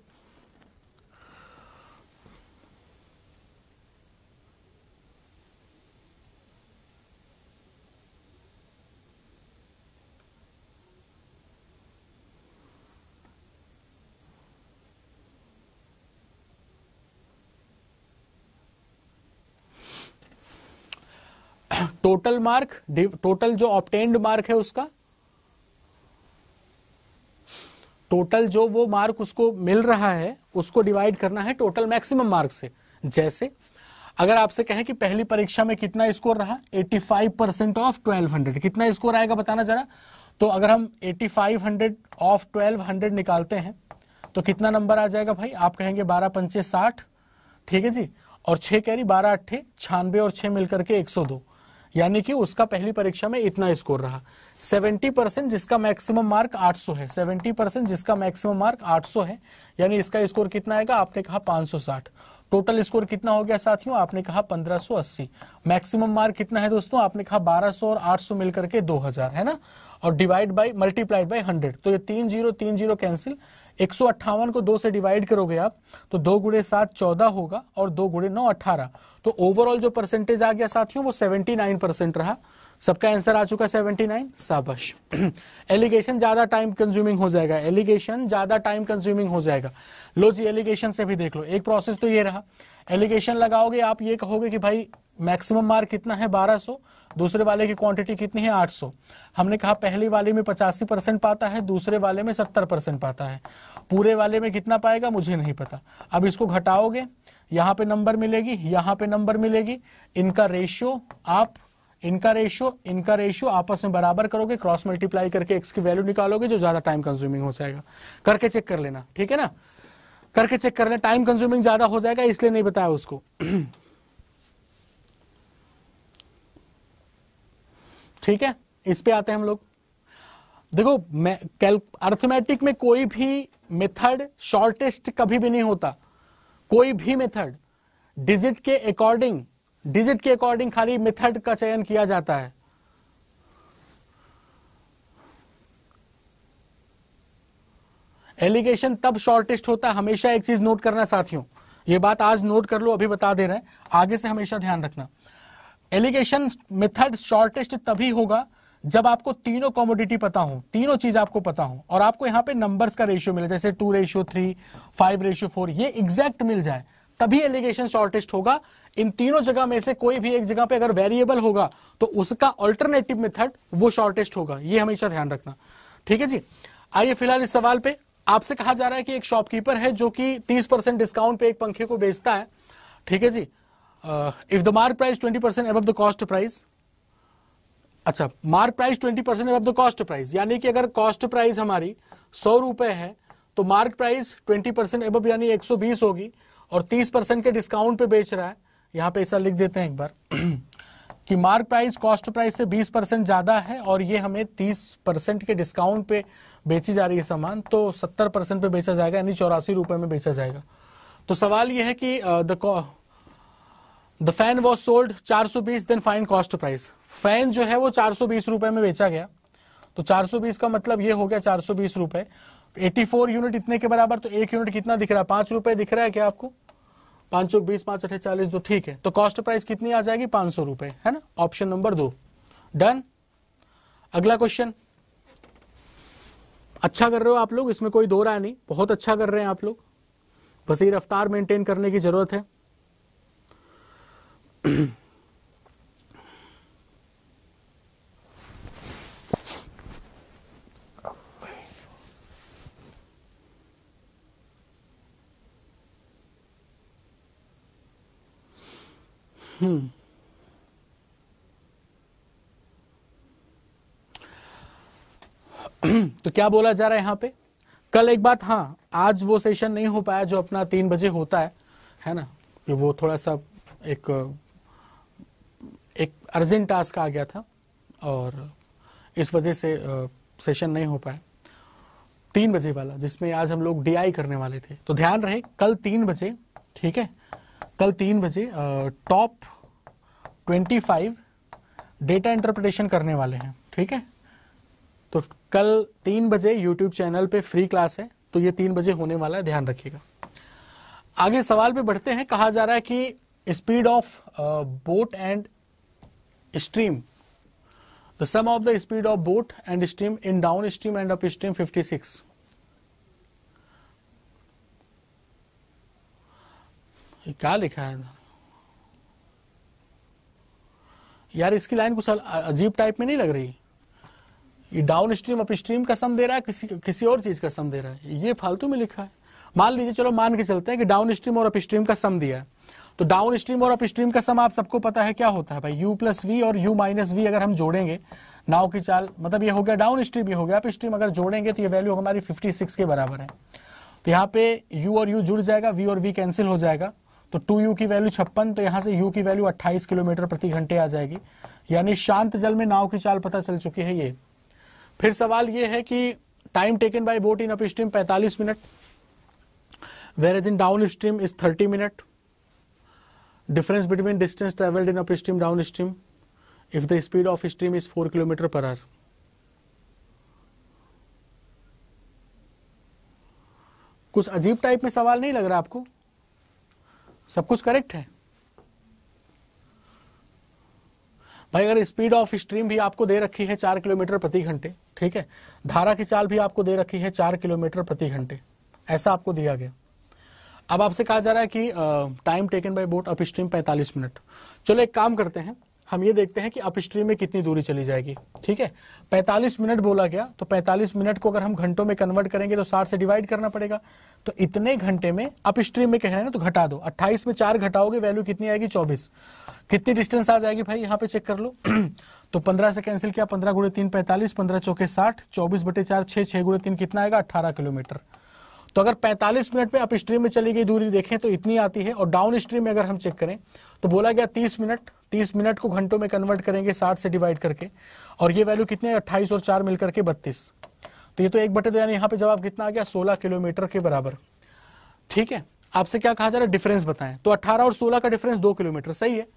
टोटल मार्क टोटल जो ऑप्टेंड मार्क है उसका टोटल जो वो मार्क उसको मिल रहा है उसको डिवाइड करना है टोटल मैक्सिमम मार्क से जैसे अगर आपसे कहें कि पहली परीक्षा में कितना स्कोर रहा 85 परसेंट ऑफ 1200 कितना स्कोर आएगा बताना जरा तो अगर हम 8500 ऑफ 1200 निकालते हैं तो कितना नंबर आ जाएगा भाई आप कहेंगे बारह पंचे साठ ठीक है जी और छह कह रही बारह अट्ठे छानबे और छह मिलकर के एक सौ दो यानी कि उसका पहली परीक्षा में इतना स्कोर रहा 70 परसेंट जिसका मैक्सिमम मार्क 800 है 70 परसेंट जिसका मैक्सिमम मार्क 800 है यानी इसका स्कोर कितना आएगा आपने कहा 560 टोटल स्कोर कितना हो गया साथियों आपने कहा 1580 मैक्सिमम मार्क कितना है दोस्तों आपने कहा 1200 और 800 मिलकर के 2000 है ना और divide by multiplied by hundred तो ये तीन जीरो तीन जीरो कैंसिल एक को दो से डिवाइड करोगे आप तो दो गुड़े सात चौदह होगा और दो गुड़े नौ अठारह तो ओवरऑल जो परसेंटेज आ गया साथियों वो सेवेंटी नाइन परसेंट रहा सबका आंसर आ चुका सेवेंटी नाइन साबश एलिगेशन ज्यादा टाइम कंज्यूमिंग हो जाएगा एलिगेशन ज्यादा टाइम कंज्यूमिंग हो जाएगा लो जी एलिगेशन से भी देख लो एक प्रोसेस तो ये रहा एलिगेशन लगाओगे आप ये कहोगे कि भाई मैक्सिमम मार्क कितना है 1200 दूसरे वाले की क्वांटिटी कितनी है 800 हमने कहा पहले वाले में पचासी परसेंट पाता है दूसरे वाले में सत्तर परसेंट पाता है पूरे वाले में कितना पाएगा मुझे नहीं पता अब इसको घटाओगे यहाँ पे नंबर मिलेगी यहाँ पे नंबर मिलेगी इनका रेशियो आप इनका रेशियो इनका रेशियो आपस में बराबर करोगे क्रॉस मल्टीप्लाई करके एक्स की वैल्यू निकालोगे जो ज्यादा टाइम कंज्यूमिंग हो जाएगा करके चेक कर लेना ठीक है ना करके चेक कर लेना टाइम कंज्यूमिंग ज्यादा हो जाएगा इसलिए नहीं बताया उसको [clears throat] ठीक है इस पे आते हैं हम लोग देखो मैं अर्थमेटिक में कोई भी मेथड शॉर्टेस्ट कभी भी नहीं होता कोई भी मेथड डिजिट के अकॉर्डिंग डिजिट के अकॉर्डिंग खाली मेथड का चयन किया जाता है एलिगेशन तब शॉर्टेस्ट होता है हमेशा एक चीज नोट करना साथियों ये बात आज नोट कर लो अभी बता दे रहे हैं आगे से हमेशा ध्यान रखना एलिगेशन मेथड शॉर्टेस्ट तभी होगा जब आपको तीनों कॉमोडिटी पता हो तीनों चीज आपको पता हो और आपको यहां पे नंबर्स का रेशियो मिले जैसे two ratio three five ratio four ये एग्जैक्ट मिल जाए तभी एलिगेशन शॉर्टेस्ट होगा इन तीनों जगह में से कोई भी एक जगह पे अगर वेरिएबल होगा तो उसका ऑल्टरनेटिव मेथड वो शॉर्टेस्ट होगा ये हमेशा ध्यान रखना ठीक है जी आइए फिलहाल इस सवाल पे आपसे कहा जा रहा है कि एक शॉपकीपर है जो कि 30 परसेंट डिस्काउंट पे एक पंखे को बेचता है ठीक है जी uh, if the mark price 20% above the cost price अच्छा मार्क प्राइस 20 परसेंट अब द कॉस्ट प्राइस यानी कि अगर कॉस्ट प्राइस हमारी सौ रुपए है तो मार्क प्राइस 20 परसेंट एब यानी 120 होगी और 30 परसेंट के डिस्काउंट पे बेच रहा है यहां पे ऐसा लिख देते हैं एक बार [clears throat] कि मार्क प्राइस कॉस्ट प्राइस से 20 परसेंट ज़्यादा है और ये हमें 30 परसेंट के डिस्काउंट पे बेची जा रही है सामान तो सत्तर परसेंट पे बेचा जाएगा यानी चौरासी रुपये में बेचा जाएगा तो सवाल यह है कि the uh, the fan was sold चार सौ बीस then fine cost price fan जो है वो चार सौ बीस रुपए में बेचा गया तो चार सौ बीस का मतलब ये हो गया चार सौ बीस रुपए एटी फोर यूनिट इतने के बराबर तो एक यूनिट कितना दिख रहा है पांच रुपए दिख रहा है क्या आपको पांच सौ बीस पांच अठे चालीस दो तो ठीक है तो कॉस्ट प्राइस कितनी आ जाएगी पांच सौ रुपए है ना ऑप्शन नंबर दो डन अगला क्वेश्चन अच्छा कर रहे हो आप लोग इसमें कोई दो राय नहीं बहुत अच्छा कर रहे हैं आप लोग बस ये रफ्तार मेंटेन करने की जरूरत है Hmm. [clears throat] तो क्या बोला जा रहा है यहां पे कल एक बात हाँ आज वो सेशन नहीं हो पाया जो अपना तीन बजे होता है है ना वो थोड़ा सा एक अर्जेंट टास्क आ गया था और इस वजह से आ, सेशन नहीं हो पाया तीन बजे वाला जिसमें आज हम लोग डीआई करने वाले थे तो ध्यान रहे कल तीन बजे ठीक है कल तीन बजे top twenty five data interpretation करने वाले हैं ठीक है तो कल तीन बजे यूट्यूब चैनल पे फ्री क्लास है तो ये तीन बजे होने वाला है ध्यान रखिएगा आगे सवाल पे बढ़ते हैं कहा जा रहा है कि speed of boat and stream the sum of the speed of boat and stream in downstream and and upstream 56. क्या लिखा है यार इसकी लाइन कुछ अजीब टाइप में नहीं लग रही ये डाउन स्ट्रीम अप स्ट्रीम का सम दे रहा है किसी किसी और चीज का सम दे रहा है ये फालतू में लिखा है मान लीजिए चलो मान के चलते हैं कि डाउन स्ट्रीम और अप स्ट्रीम का सम दिया है तो डाउन स्ट्रीम और अप स्ट्रीम का सम आप सबको पता है क्या होता है भाई यू प्लस वी और यू माइनस वी अगर हम जोड़ेंगे नाव की चाल मतलब ये हो गया डाउन स्ट्रीम ये हो गया अप स्ट्रीम अगर जोड़ेंगे तो ये वैल्यू हमारी सिक्स के बराबर है तो यहाँ पे यू और यू जुड़ जाएगा वी और वी कैंसिल हो जाएगा तो टू यू की वैल्यू छप्पन तो यहाँ से यू की वैल्यू अट्ठाईस किलोमीटर प्रति घंटे आ जाएगी यानी शांत जल में नाव की चाल पता चल चुकी है ये फिर सवाल ये है कि time taken by boat in upstream पैंतालीस minute whereas in downstream is thirty minute difference between distance traveled in upstream downstream if the speed of stream is 4 km per hour कुछ अजीब type में सवाल नहीं लग रहा आपको सब कुछ करेक्ट है भाई अगर स्पीड ऑफ स्ट्रीम भी आपको दे रखी है चार किलोमीटर प्रति घंटे ठीक है धारा की चाल भी आपको दे रखी है चार किलोमीटर प्रति घंटे ऐसा आपको दिया गया अब आपसे कहा जा रहा है कि time taken by boat upstream 45 पैंतालीस मिनट चलो एक काम करते हैं हम ये देखते हैं कि अपस्ट्रीम में कितनी दूरी चली जाएगी ठीक है 45 मिनट बोला गया तो 45 मिनट को अगर हम घंटों में कन्वर्ट करेंगे तो 60 से डिवाइड करना पड़ेगा तो इतने घंटे में अपस्ट्रीम में कह रहे हैं ना तो घटा दो 28 में चार घटाओगे वैल्यू कितनी आएगी 24 कितनी डिस्टेंस आ जाएगी भाई यहाँ पे चेक कर लो [clears throat] तो पंद्रह से कैंसिल किया पंद्रह गुड़े तीन पैंतालीस पंद्रह चौके साठ चौबीस बटे चार छह छह गुड़े तीन कितना आएगा अट्ठारह किलोमीटर तो अगर 45 मिनट में आप स्ट्रीम में चली गई दूरी देखें तो इतनी आती है और डाउन स्ट्रीम में अगर हम चेक करें तो बोला गया 30 मिनट 30 मिनट को घंटों में कन्वर्ट करेंगे 60 से डिवाइड करके और ये वैल्यू कितने 28 और 4 मिलकर के 32 तो ये तो एक बटे दो यानी यहाँ पे जवाब कितना आ गया सोलह किलोमीटर के बराबर ठीक है आपसे क्या कहा जा रहा है डिफरेंस बताएं तो अट्ठारह और सोलह का डिफरेंस दो किलोमीटर सही है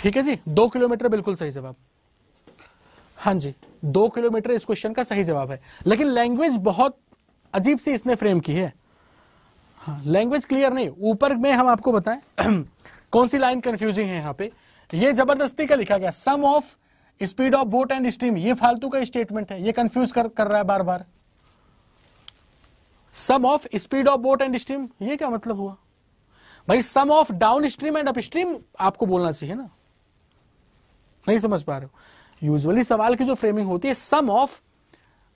ठीक है जी दो किलोमीटर बिल्कुल सही जवाब हाँ जी दो किलोमीटर इस क्वेश्चन का सही जवाब है लेकिन लैंग्वेज बहुत अजीब सी इसने फ्रेम की है लैंग्वेज हाँ, क्लियर नहीं ऊपर में हम आपको बताएं [clears throat] कौन सी लाइन कंफ्यूजिंग है यहां पे ये जबरदस्ती का लिखा गया sum of speed of boat and stream ये फालतू का स्टेटमेंट है ये कंफ्यूज कर कर रहा है बार बार sum of speed of boat and stream ये क्या मतलब हुआ भाई sum of downstream and upstream आपको बोलना चाहिए ना नहीं समझ पा रहे हो यूजुअली सवाल की जो फ्रेमिंग होती है sum of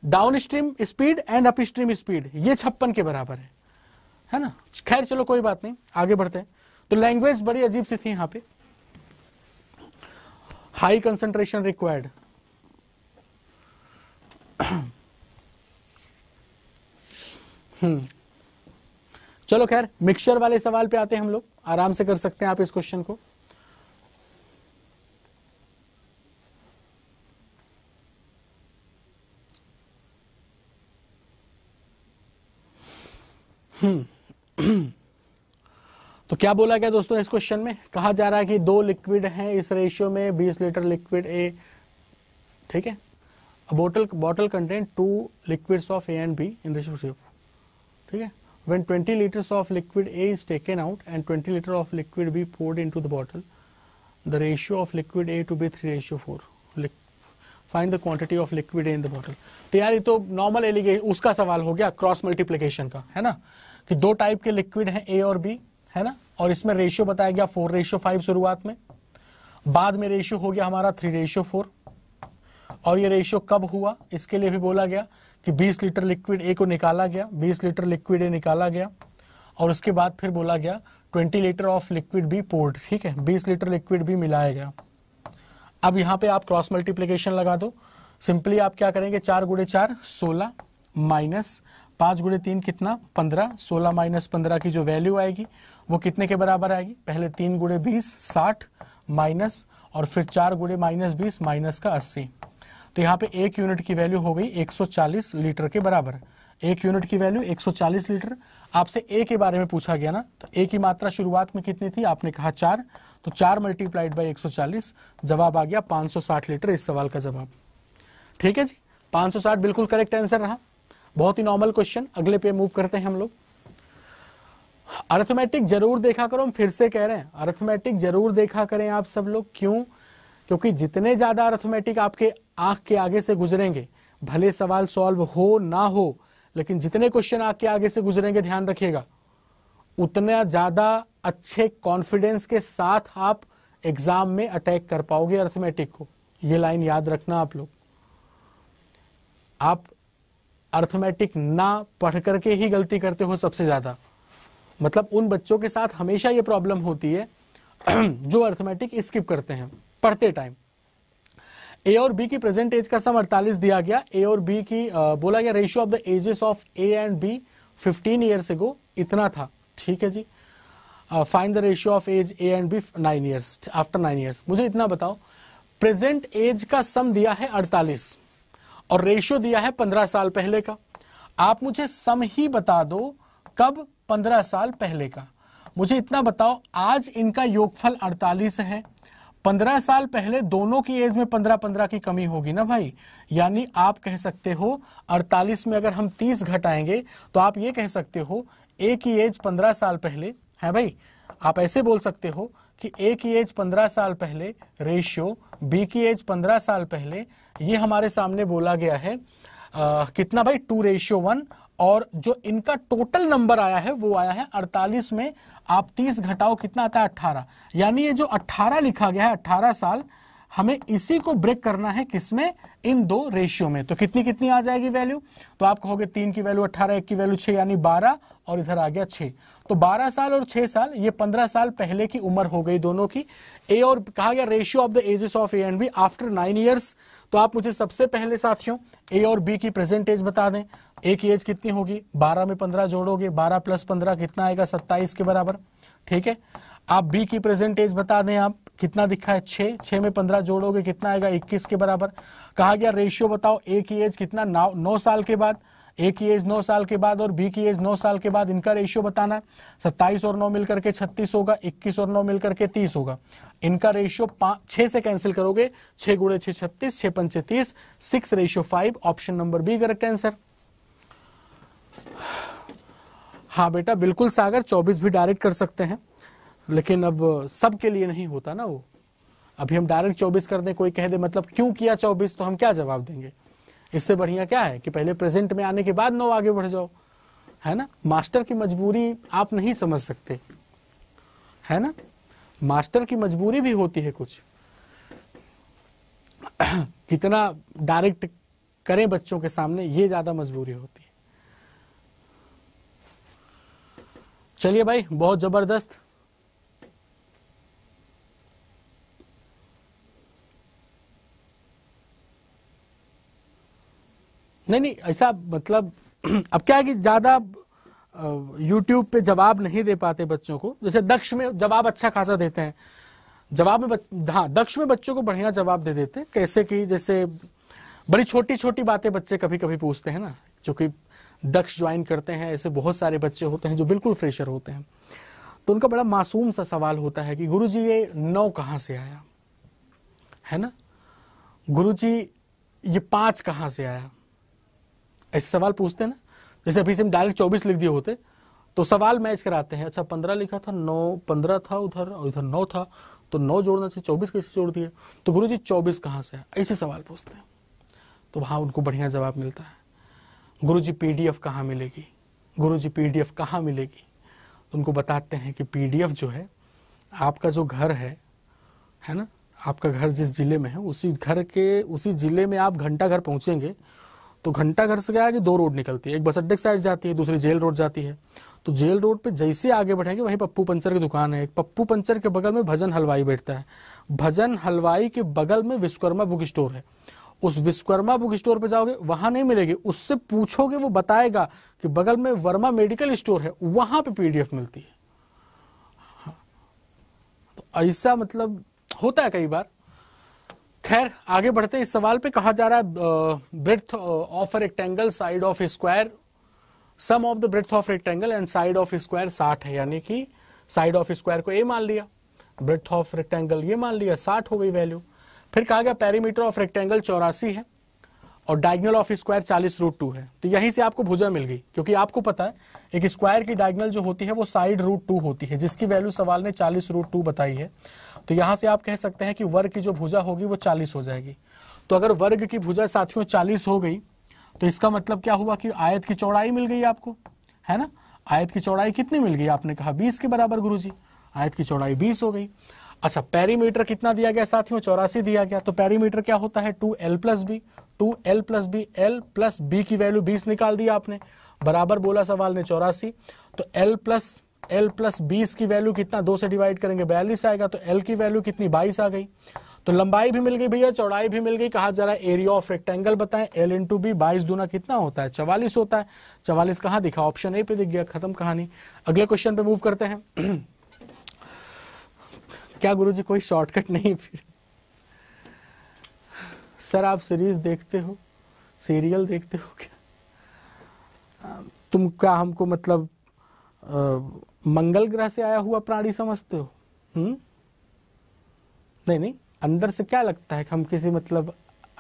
downstream speed and upstream speed ये छप्पन के बराबर है है ना खैर चलो कोई बात नहीं आगे बढ़ते हैं तो लैंग्वेज बड़ी अजीब सी थी यहां पे हाई कंसंट्रेशन रिक्वायर्ड चलो खैर मिक्सचर वाले सवाल पे आते हैं हम लोग आराम से कर सकते हैं आप इस क्वेश्चन को तो क्या बोला गया दोस्तों इस क्वेश्चन में कहा जा रहा है कि दो लिक्विड हैं इस रेशियो में 20 लीटर लिक्विड ए ठीक है bottle bottle content two liquids of A and B in ratio ठीक है when 20 litre of liquid A is taken out and 20 litre of liquid B poured into the bottle the ratio of liquid A to B three ratio four find the quantity of liquid in the bottle तो यार ये तो normal एलिगे उसका सवाल हो गया cross multiplication का है ना कि दो टाइप के लिक्विड हैं ए और बी है ना और इसमें रेशियो बताया गया फोर रेशियो फाइव शुरुआत में बाद में रेशियो हो गया हमारा थ्री रेशियो फोर और ये रेशियो कब हुआ इसके लिए भी बोला गया कि 20 लीटर लिक्विड ए को निकाला गया 20 लीटर लिक्विड ए निकाला गया और उसके बाद फिर बोला गया 20 litre of liquid B poured ठीक है 20 लीटर लिक्विड बी मिलाया गया अब यहां पे आप क्रॉस मल्टीप्लीकेशन लगा दो सिंपली आप क्या करेंगे चार गुड़े चार सोलह माइनस पांच गुड़े तीन कितना पंद्रह सोलह माइनस पंद्रह की जो वैल्यू आएगी वो कितने के बराबर आएगी पहले तीन गुड़े बीस साठ माइनस और फिर चार गुड़े माइनस बीस माइनस का अस्सी तो यहाँ पे एक यूनिट की वैल्यू हो गई 140 लीटर के बराबर एक यूनिट की वैल्यू 140 लीटर आपसे ए के बारे में पूछा गया ना तो ए की मात्रा शुरुआत में कितनी थी आपने कहा चार तो चार मल्टीप्लाइड बाई एक जवाब आ गया 560 लीटर इस सवाल का जवाब ठीक है जी 560 बिल्कुल करेक्ट आंसर रहा बहुत ही नॉर्मल क्वेश्चन अगले पे मूव करते हैं हम लोग अर्थमेटिक जरूर देखा करो हम फिर से कह रहे हैं अर्थमेटिक जरूर देखा करें आप सब लोग क्यों क्योंकि जितने ज्यादा अर्थमेटिक आपके आंख के आगे से गुजरेंगे भले सवाल सॉल्व हो ना हो लेकिन जितने क्वेश्चन आपके आगे से गुजरेंगे ध्यान रखिएगा उतना ज़्यादा अच्छे कॉन्फिडेंस के साथ आप एग्जाम में अटैक कर पाओगे अर्थमेटिक को ये लाइन याद रखना आप लोग आप अर्थमेटिक ना पढ़ करके ही गलती करते हो सबसे ज़्यादा मतलब उन बच्चों के साथ हमेशा ये प्रॉब्लम होती है [clears throat] जो अर्थमेटिक स्किप करते हैं पढ़ते टाइम ए और बी की प्रेजेंट एज का सम 48 दिया गया ए और बी की आ, बोला गया ratio of the ages of A and B 15 से गो इतना था ठीक है जी find the ratio of age A and B nine years after nine years मुझे इतना बताओ प्रेजेंट एज का सम दिया है 48 और रेशियो दिया है 15 साल पहले का आप मुझे सम ही बता दो कब 15 साल पहले का मुझे इतना बताओ आज इनका योगफल 48 है 15 साल पहले दोनों की एज में 15-15 की कमी होगी ना भाई यानी आप कह सकते हो 48 में अगर हम 30 घटाएंगे तो आप ये कह सकते हो ए की एज पंद्रह साल पहले है भाई आप ऐसे बोल सकते हो कि ए की एज पंद्रह साल पहले रेशियो बी की एज पंद्रह साल पहले ये हमारे सामने बोला गया है आ, कितना भाई टू रेशियो वन और जो इनका टोटल नंबर आया है वो आया है 48 में आप 30 घटाओ कितना आता है 18 यानी ये जो 18 लिखा गया है 18 साल हमें इसी को ब्रेक करना है किसमें इन दो रेशियो में तो कितनी कितनी आ जाएगी वैल्यू तो आप कहोगे तीन की वैल्यू अट्ठारह एक की वैल्यू छह यानी बारह और इधर आ गया छे तो बारह साल और छह साल ये पंद्रह साल पहले की उम्र हो गई दोनों की ए और कहा गया ratio of the ages of A and B after nine years तो आप मुझे सबसे पहले साथियों ए और बी की प्रेजेंट एज बता दें ए की एज कितनी होगी बारह में पंद्रह जोड़ोगे बारह प्लस पंद्रह कितना आएगा सत्ताईस के बराबर ठीक है आप बी की प्रेजेंट एज बता दें आप कितना दिखा है छे छे में पंद्रह जोड़ोगे कितना आएगा इक्कीस के बराबर कहा गया रेशियो बताओ ए की एज कितना नौ नौ साल के बाद ए की एज नौ साल के बाद और बी की एज नौ साल के बाद इनका रेशियो बताना है सत्ताईस और नौ मिलकर के छत्तीस होगा इक्कीस और नौ मिलकर के तीस होगा इनका रेशियो छह से कैंसिल करोगे छह गुड़े छह छत्तीस छह पंचे तीस six ratio five option number B correct answer हाँ बेटा बिल्कुल सागर चौबीस भी डायरेक्ट कर सकते हैं लेकिन अब सबके लिए नहीं होता ना वो अभी हम डायरेक्ट चौबीस कर दें कोई कह दे मतलब क्यों किया चौबीस तो हम क्या जवाब देंगे इससे बढ़िया क्या है कि पहले प्रेजेंट में आने के बाद नौ आगे बढ़ जाओ है ना मास्टर की मजबूरी आप नहीं समझ सकते है ना मास्टर की मजबूरी भी होती है कुछ [clears throat] कितना डायरेक्ट करें बच्चों के सामने ये ज्यादा मजबूरी होती है चलिए भाई बहुत जबरदस्त नहीं नहीं ऐसा मतलब [clears throat] अब क्या है कि ज़्यादा यूट्यूब पे जवाब नहीं दे पाते बच्चों को जैसे दक्ष में जवाब अच्छा खासा देते हैं जवाब में बच... हाँ दक्ष में बच्चों को बढ़िया जवाब दे देते हैं कैसे कि जैसे बड़ी छोटी छोटी बातें बच्चे कभी कभी पूछते हैं ना क्योंकि दक्ष ज्वाइन करते हैं ऐसे बहुत सारे बच्चे होते हैं जो बिल्कुल फ्रेशर होते हैं तो उनका बड़ा मासूम सा सवाल होता है कि गुरु जी ये नौ कहाँ से आया है ना गुरु जी ये पाँच कहाँ से आया ऐसे सवाल पूछते हैं ना जैसे अभी से हम डायरेक्ट चौबीस लिख दिए होते तो सवाल मैच कराते हैं अच्छा पंद्रह लिखा था नौ पंद्रह था उधर और इधर नौ था तो नौ जोड़ना चाहिए चौबीस कैसे जोड़ दिए तो गुरु जी चौबीस कहाँ से है ऐसे सवाल पूछते हैं तो वहाँ उनको बढ़िया जवाब मिलता है गुरु जी पी डी एफ कहाँ मिलेगी गुरु जी पी डी एफ कहाँ मिलेगी तो उनको बताते हैं कि पी डी एफ जो है आपका जो घर है है ना आपका घर जिस जिले में है उसी घर के उसी जिले में आप घंटा घर पहुँचेंगे तो घंटा घर से क्या है कि दो रोड निकलती है एक बस अड्डे की साइड जाती है दूसरी जेल रोड जाती है तो जेल रोड पे जैसे आगे बढ़ेंगे वहीं पप्पू पंचर की दुकान है एक पप्पू पंचर के बगल में भजन हलवाई बैठता है भजन हलवाई के बगल में विश्वकर्मा बुक स्टोर है उस विश्वकर्मा बुक स्टोर पे जाओगे वहां नहीं मिलेगी उससे पूछोगे वो बताएगा कि बगल में वर्मा मेडिकल स्टोर है वहां पे पीडीएफ मिलती है हाँ। तो ऐसा मतलब होता है कई बार खैर आगे बढ़ते हैं इस सवाल पे कहा जा रहा है breadth of rectangle side of square sum of the breadth of rectangle and side of square साठ है यानी कि साइड ऑफ स्क्वायर को ए मान लिया ब्रिथ ऑफ रेक्टेंगल ये मान लिया साठ हो गई वैल्यू फिर कहा गया पेरीमीटर ऑफ रेक्टेंगल चौरासी है और डायगनल ऑफ स्क्वायर चालीस रूट टू है तो यहीं से आपको भुजा मिल गई क्योंकि आपको पता है एक स्क्वायर की डायगनल जो होती है वो साइड रूट टू होती है जिसकी वैल्यू सवाल ने चालीस रूट टू बताई है तो यहां से आप कह सकते हैं कि वर्ग की जो भुजा होगी वो चालीस हो जाएगी तो अगर वर्ग की भुजा साथियों चालीस हो गई तो इसका मतलब क्या हुआ कि आयत की चौड़ाई मिल गई आपको है ना आयत की चौड़ाई कितनी मिल गई आपने कहा बीस के बराबर गुरु जी आयत की चौड़ाई बीस हो गई अच्छा पेरीमीटर कितना दिया गया साथियों चौरासी दिया गया तो पैरीमीटर क्या होता है two L plus B two L plus B L plus B की वैल्यू बीस निकाल दिया आपने बराबर बोला सवाल ने चौरासी तो एल प्लस एल प्लस बीस की वैल्यू कितना दो से डिवाइड करेंगे बयालीस आएगा तो एल की वैल्यू कितनी बाईस आ गई तो लंबाई भी मिल गई भैया चौड़ाई भी मिल गई कहा जा रहा है एरिया ऑफ रेक्टेंगल बताएं एल इंटू बी बाईस दूना कितना होता है चवालीस होता है चवालीस कहां दिखा ऑप्शन ए पे दिख गया खत्म कहानी अगले क्वेश्चन पे मूव करते हैं [clears throat] क्या गुरु जी कोई शॉर्टकट नहीं फिर सर आप सीरीज देखते हो सीरियल देखते हो क्या तुम क्या हमको मतलब आ, मंगल ग्रह से आया हुआ प्राणी समझते हो हुँ? हम्म? नहीं नहीं अंदर से क्या लगता है कि हम किसी मतलब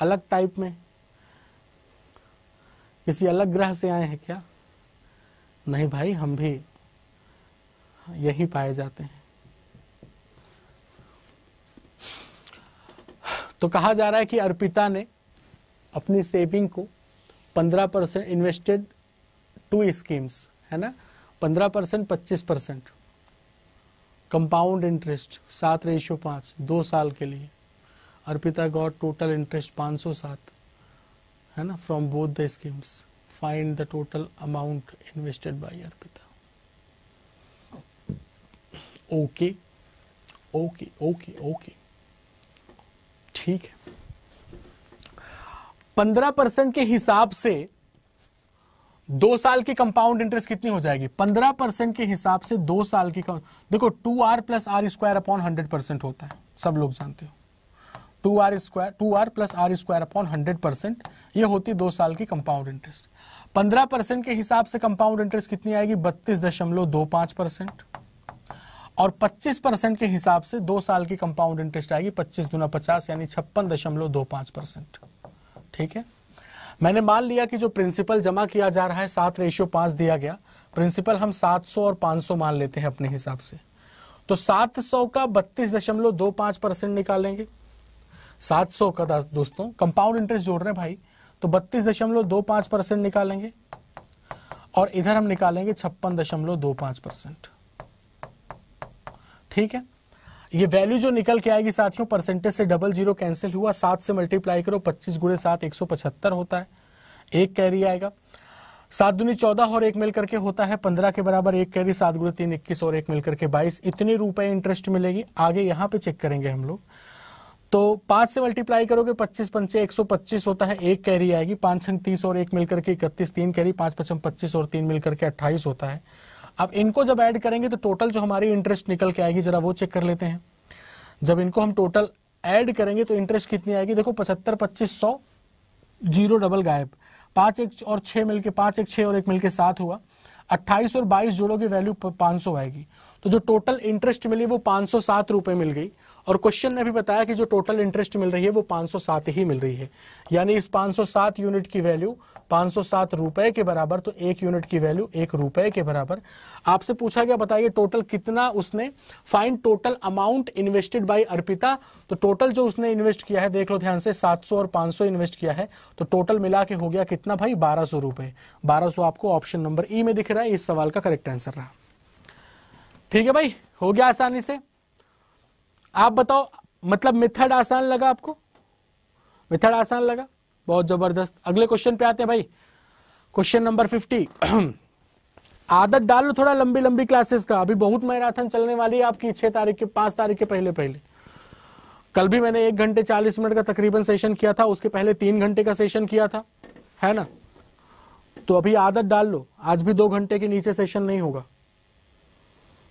अलग टाइप में किसी अलग ग्रह से आए हैं क्या नहीं भाई हम भी यही पाए जाते हैं तो कहा जा रहा है कि अर्पिता ने अपनी सेविंग को पंद्रह परसेंट इन्वेस्टेड टू स्कीम्स है ना पंद्रह परसेंट पच्चीस परसेंट कंपाउंड इंटरेस्ट सात रेशो पाँच दो साल के लिए अर्पिता गॉड टोटल इंटरेस्ट पाँच सौ सात है ना from both the schemes find the total amount invested by Arpita okay okay okay okay ठीक है पंद्रह परसेंट के हिसाब से दो साल की कंपाउंड इंटरेस्ट कितनी हो जाएगी पंद्रह परसेंट के हिसाब से दो साल की देखो two R plus R square upon hundred percent होता है सब लोग जानते हो two R square two R plus R square upon hundred percent ये होती है दो साल की कंपाउंड इंटरेस्ट पंद्रह परसेंट के हिसाब से कंपाउंड इंटरेस्ट कितनी आएगी बत्तीस दशमलव दो पांच परसेंट और 25 परसेंट के हिसाब से दो साल की कंपाउंड इंटरेस्ट आएगी 25 दुना 50 यानी छप्पन दशमलव दो पांच परसेंट ठीक है मैंने मान लिया कि जो प्रिंसिपल जमा किया जा रहा है सात रेशियो पांच दिया गया प्रिंसिपल हम 700 और 500 मान लेते हैं अपने हिसाब से तो 700 का बत्तीस दशमलव दो पांच परसेंट निकालेंगे 700 का दोस्तों कंपाउंड इंटरेस्ट जोड़ रहे हैं भाई तो बत्तीस दशमलव दो पांच परसेंट निकालेंगे और इधर हम निकालेंगे छप्पन दशमलव दो पांच परसेंट ठीक है ये वैल्यू जो निकल के आएगी साथियों परसेंटेज से डबल जीरो कैंसिल हुआ सात से मल्टीप्लाई करो पच्चीस गुड़े सात एक सौ पचहत्तर होता है एक कैरी आएगा सात दुनी चौदह और एक मिल करके होता है पंद्रह के बराबर एक कैरी सात गुड़े तीन इक्कीस और एक मिल करके बाईस इतने रुपए इंटरेस्ट मिलेगी आगे यहाँ पे चेक करेंगे हम लोग तो पांच से मल्टीप्लाई करोगे पच्चीस पंचे एक सौ पच्चीस होता है एक कैरी आएगी पांच छंग तीस और एक मिलकर के इकतीस तीन कैरी पांच पचम पच्चीस और तीन मिलकर के अट्ठाईस होता है अब इनको जब ऐड करेंगे तो टोटल जो हमारी इंटरेस्ट निकल के आएगी जरा वो चेक कर लेते हैं जब इनको हम टोटल ऐड करेंगे तो इंटरेस्ट कितनी आएगी देखो पचहत्तर पच्चीस सौ जीरो डबल गायब पांच एक और छह मिलके पांच एक छह और एक मिलके सात हुआ अट्ठाईस और बाईस जोड़ों की वैल्यू पांच सौ आएगी तो जो टोटल इंटरेस्ट मिली वो पांच सौ सात रुपए मिल गई और क्वेश्चन ने भी बताया कि जो टोटल इंटरेस्ट मिल रही है वो 507 ही मिल रही है यानी इस 507 यूनिट की वैल्यू 507 रुपए के बराबर तो एक यूनिट की वैल्यू एक रुपए के बराबर आपसे पूछा गया बताइए टोटल कितना उसने fine total amount invested by Arpita तो टोटल जो उसने इन्वेस्ट किया है देख लो ध्यान से 700 और 500 इन्वेस्ट किया है तो टोटल मिला के हो गया कितना भाई बारह सौ आपको ऑप्शन नंबर ई में दिख रहा है इस सवाल का करेक्ट आंसर रहा ठीक है भाई हो गया आसानी से आप बताओ मतलब मेथड आसान लगा आपको मेथड आसान लगा बहुत जबरदस्त अगले क्वेश्चन पे आते हैं भाई क्वेश्चन नंबर फिफ्टी आदत डाल लो थोड़ा लंबी लंबी क्लासेस का अभी बहुत मैराथन चलने वाली है आपकी छह तारीख के पांच तारीख के पहले पहले कल भी मैंने एक घंटे चालीस मिनट का तकरीबन सेशन किया था उसके पहले तीन घंटे का सेशन किया था है ना तो अभी आदत डाल लो आज भी दो घंटे के नीचे सेशन नहीं होगा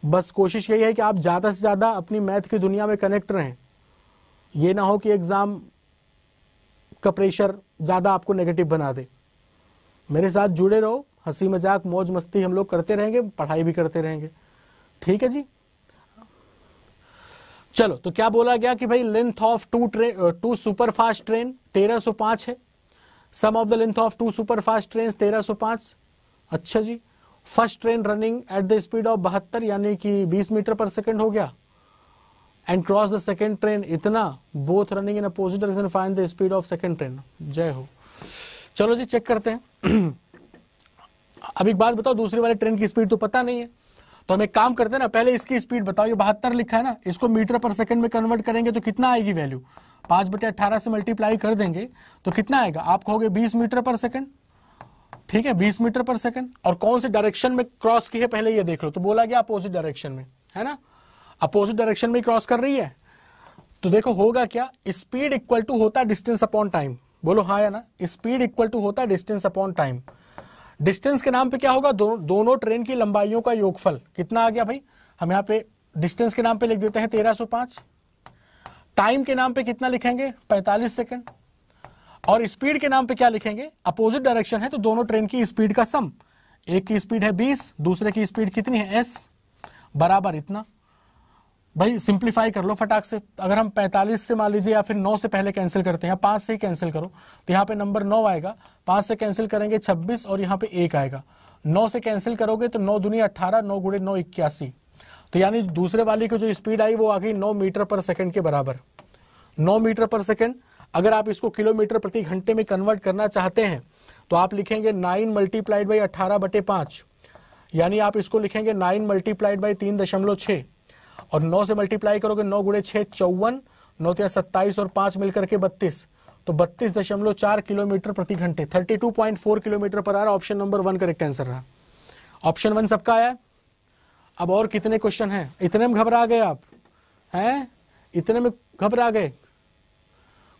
बस कोशिश यही है कि आप ज़्यादा से ज़्यादा अपनी मैथ की दुनिया में कनेक्ट रहें ये ना हो कि एग्ज़ाम का प्रेशर ज़्यादा आपको नेगेटिव बना दे मेरे साथ जुड़े रहो हंसी मजाक मौज मस्ती हम लोग करते रहेंगे पढ़ाई भी करते रहेंगे ठीक है जी चलो तो क्या बोला गया कि भाई length of two train two super fast train तेरह सो पांच है sum of the length of two super fast train तेरह सो पांच अच्छा जी first train running at the speed of बहत्तर यानी कि 20 मीटर पर सेकेंड हो गया and cross the second train इतना both running in opposite direction find the speed of second train जय हो चलो जी चेक करते हैं [clears throat] अब एक बात बताओ दूसरी वाली ट्रेन की स्पीड तो पता नहीं है तो हम एक काम करते हैं ना पहले इसकी स्पीड बताओ ये बहत्तर लिखा है ना इसको मीटर पर सेकंड में कन्वर्ट करेंगे तो कितना आएगी वैल्यू पांच बटे अट्ठारह से मल्टीप्लाई कर देंगे तो कितना आएगा आप कहोगे बीस मीटर पर सेकंड ठीक है बीस मीटर पर सेकेंड और कौन से डायरेक्शन में क्रॉस की है पहले ये देख लो तो बोला गया अपोजिट डायरेक्शन में है ना अपोजिट डायरेक्शन में क्रॉस कर रही है तो देखो होगा क्या स्पीड इक्वल टू होता है डिस्टेंस अपॉन टाइम बोलो हाँ या ना स्पीड इक्वल टू होता है डिस्टेंस अपॉन टाइम डिस्टेंस के नाम पे क्या होगा दो, दोनों ट्रेन की लंबाइयों का योगफल कितना आ गया भाई हम यहाँ पे डिस्टेंस के नाम पे लिख देते हैं 1305 टाइम के नाम पे कितना लिखेंगे 45 सेकंड और स्पीड के नाम पे क्या लिखेंगे अपोजिट डायरेक्शन है तो दोनों ट्रेन की स्पीड का सम एक की स्पीड है बीस दूसरे की स्पीड कितनी है एस बराबर इतना भाई सिंप्लीफाई कर लो फटाक से अगर हम 45 से मान लीजिए या फिर 9 से पहले कैंसिल करते हैं पांच से ही कैंसिल करो तो यहां पे नंबर 9 आएगा पांच से कैंसिल करेंगे 26 और यहां पे एक आएगा 9 से कैंसिल करोगे तो 9 दुनिया 18 9 गुड़े नौ इक्यासी तो यानी दूसरे वाली की जो स्पीड आई वो आ गई नौ मीटर पर सेकेंड के बराबर नौ मीटर पर सेकेंड अगर आप इसको किलोमीटर प्रति घंटे में कन्वर्ट करना चाहते हैं तो आप लिखेंगे नाइन मल्टीप्लाइड बाई अठारह बटे पांच यानी आप इसको लिखेंगे नाइन मल्टीप्लाइड बाई तीन दशमलव छ और नौ से मल्टीप्लाई करोगे नौ गुड़े छः चौवन नौ तो या सत्ताईस और पांच मिलकर के बत्तीस तो बत्तीस दशमलव चार किलोमीटर प्रति घंटे thirty two point four kilometre per hour option number one correct answer रहा ऑप्शन वन सबका आया अब और कितने क्वेश्चन है इतने में घबरा गए आप हैं इतने में घबरा गए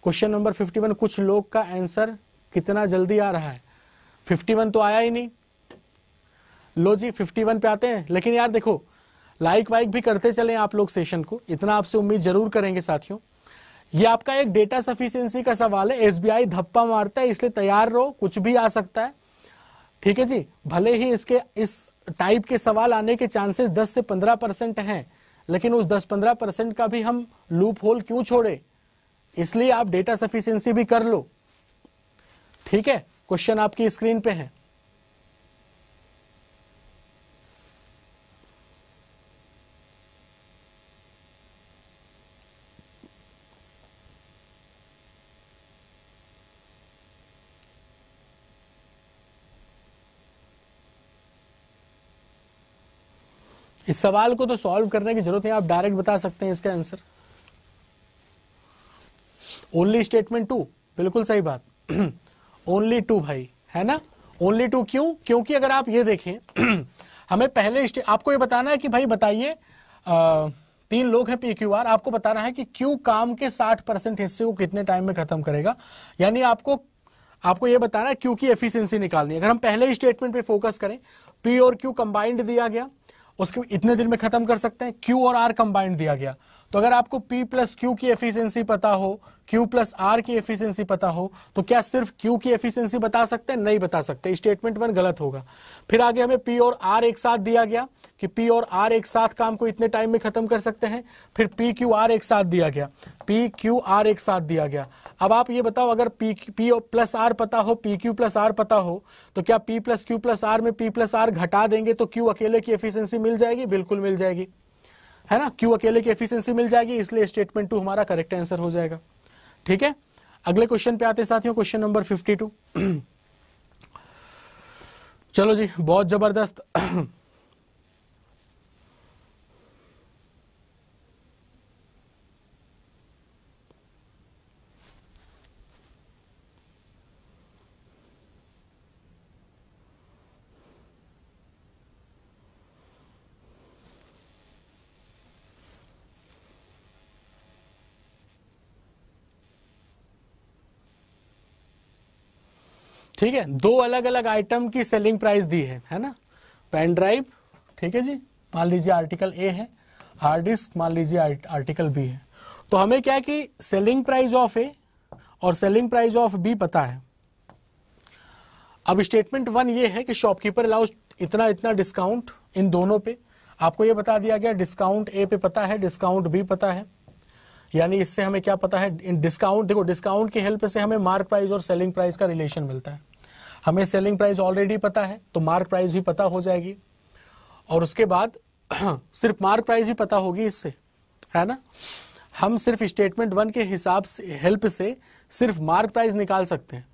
क्वेश्चन नंबर 51 कुछ लोग का आंसर कितना जल्दी आ रहा है 51 तो आया ही नहीं लो जी 51 पे आते हैं लेकिन यार देखो लाइक वाइक भी करते चले आप लोग सेशन को इतना आपसे उम्मीद जरूर करेंगे साथियों ये आपका एक डेटा सफिशियंसी का सवाल है एसबीआई धप्पा मारता है इसलिए तैयार रहो कुछ भी आ सकता है ठीक है जी भले ही इसके इस टाइप के सवाल आने के चांसेस 10 से 15 परसेंट है लेकिन उस 10-15 परसेंट का भी हम लूप होल क्यों छोड़े इसलिए आप डेटा सफिशियंसी भी कर लो ठीक है क्वेश्चन आपकी स्क्रीन पे है इस सवाल को तो सॉल्व करने की जरूरत है आप डायरेक्ट बता सकते हैं इसका आंसर ओनली स्टेटमेंट टू बिल्कुल सही बात ओनली [clears throat] टू भाई है ना ओनली टू क्यों क्योंकि अगर आप ये देखें [clears throat] हमें पहले आपको ये बताना है कि भाई बताइए तीन लोग हैं पीक्यूआर आपको बताना है कि क्यू काम के 60 परसेंट हिस्से को कितने टाइम में खत्म करेगा यानी आपको आपको यह बताना है क्यू की एफिशिएंसी निकालनी है अगर हम पहले स्टेटमेंट पे फोकस करें पी और क्यू कंबाइंड दिया गया उसके इतने दिन में खत्म कर सकते हैं क्यू और आर कंबाइंड दिया गया तो अगर आपको P प्लस क्यू की एफिशिएंसी पता हो Q प्लस आर की एफिशिएंसी पता हो तो क्या सिर्फ Q की एफिशिएंसी बता सकते हैं नहीं बता सकते स्टेटमेंट वन गलत होगा फिर आगे हमें P और R एक साथ दिया गया कि P और R एक साथ काम को इतने टाइम में खत्म कर सकते हैं फिर पी क्यू आर एक साथ दिया गया पी क्यू आर एक साथ दिया गया अब आप ये बताओ अगर पी पी प्लस आर पता हो पी क्यू प्लस आर पता हो तो क्या P plus Q plus R में पी प्लस आर घटा देंगे तो क्यू अकेले की एफिशिएंसी मिल जाएगी बिल्कुल मिल जाएगी है ना क्यू अकेले की एफिशिएंसी मिल जाएगी इसलिए स्टेटमेंट टू हमारा करेक्ट आंसर हो जाएगा ठीक है अगले क्वेश्चन पे आते साथियों क्वेश्चन नंबर फिफ्टी टू चलो जी बहुत जबरदस्त [clears throat] ठीक है दो अलग अलग आइटम की सेलिंग प्राइस दी है है ना पेन ड्राइव ठीक है जी मान लीजिए आर्टिकल ए है हार्ड डिस्क मान लीजिए आर्टिकल बी है तो हमें क्या है कि सेलिंग प्राइस ऑफ ए और सेलिंग प्राइस ऑफ बी पता है अब स्टेटमेंट वन ये है कि शॉपकीपर अलाउज इतना इतना डिस्काउंट इन दोनों पे आपको ये बता दिया गया डिस्काउंट ए पे पता है डिस्काउंट बी पता है यानी इससे हमें क्या पता है इन डिस्काउंट देखो डिस्काउंट की हेल्प से हमें मार्क प्राइस और सेलिंग प्राइस का रिलेशन मिलता है हमें सेलिंग प्राइस ऑलरेडी पता है तो मार्क प्राइस भी पता हो जाएगी और उसके बाद [clears throat] सिर्फ मार्क प्राइस ही पता होगी इससे है ना हम सिर्फ स्टेटमेंट वन के हिसाब से हेल्प से सिर्फ मार्क प्राइस निकाल सकते हैं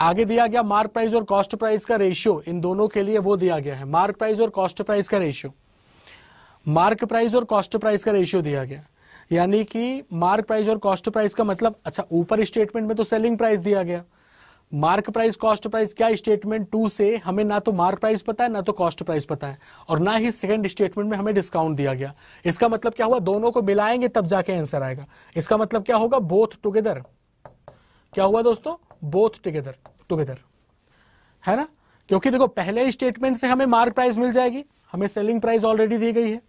आगे दिया गया मार्क प्राइस और कॉस्ट प्राइस का रेशियो इन दोनों के लिए वो दिया गया है मार्क प्राइस और कॉस्ट प्राइस का रेशियो मार्क प्राइस और कॉस्ट प्राइस का रेशियो दिया गया यानी कि मार्क प्राइस और कॉस्ट प्राइस का मतलब अच्छा ऊपर स्टेटमेंट में तो सेलिंग प्राइस दिया गया मार्क प्राइस कॉस्ट प्राइस क्या स्टेटमेंट टू से हमें ना तो मार्क प्राइस पता है ना तो कॉस्ट प्राइस पता है और ना ही सेकंड स्टेटमेंट में हमें डिस्काउंट दिया गया इसका मतलब क्या हुआ दोनों को मिलाएंगे तब जाके आंसर आएगा इसका मतलब क्या होगा बोथ टुगेदर क्या हुआ दोस्तों बोथ टुगेदर टुगेदर है ना क्योंकि देखो पहले स्टेटमेंट से हमें मार्क प्राइस मिल जाएगी हमें सेलिंग प्राइस ऑलरेडी दी गई है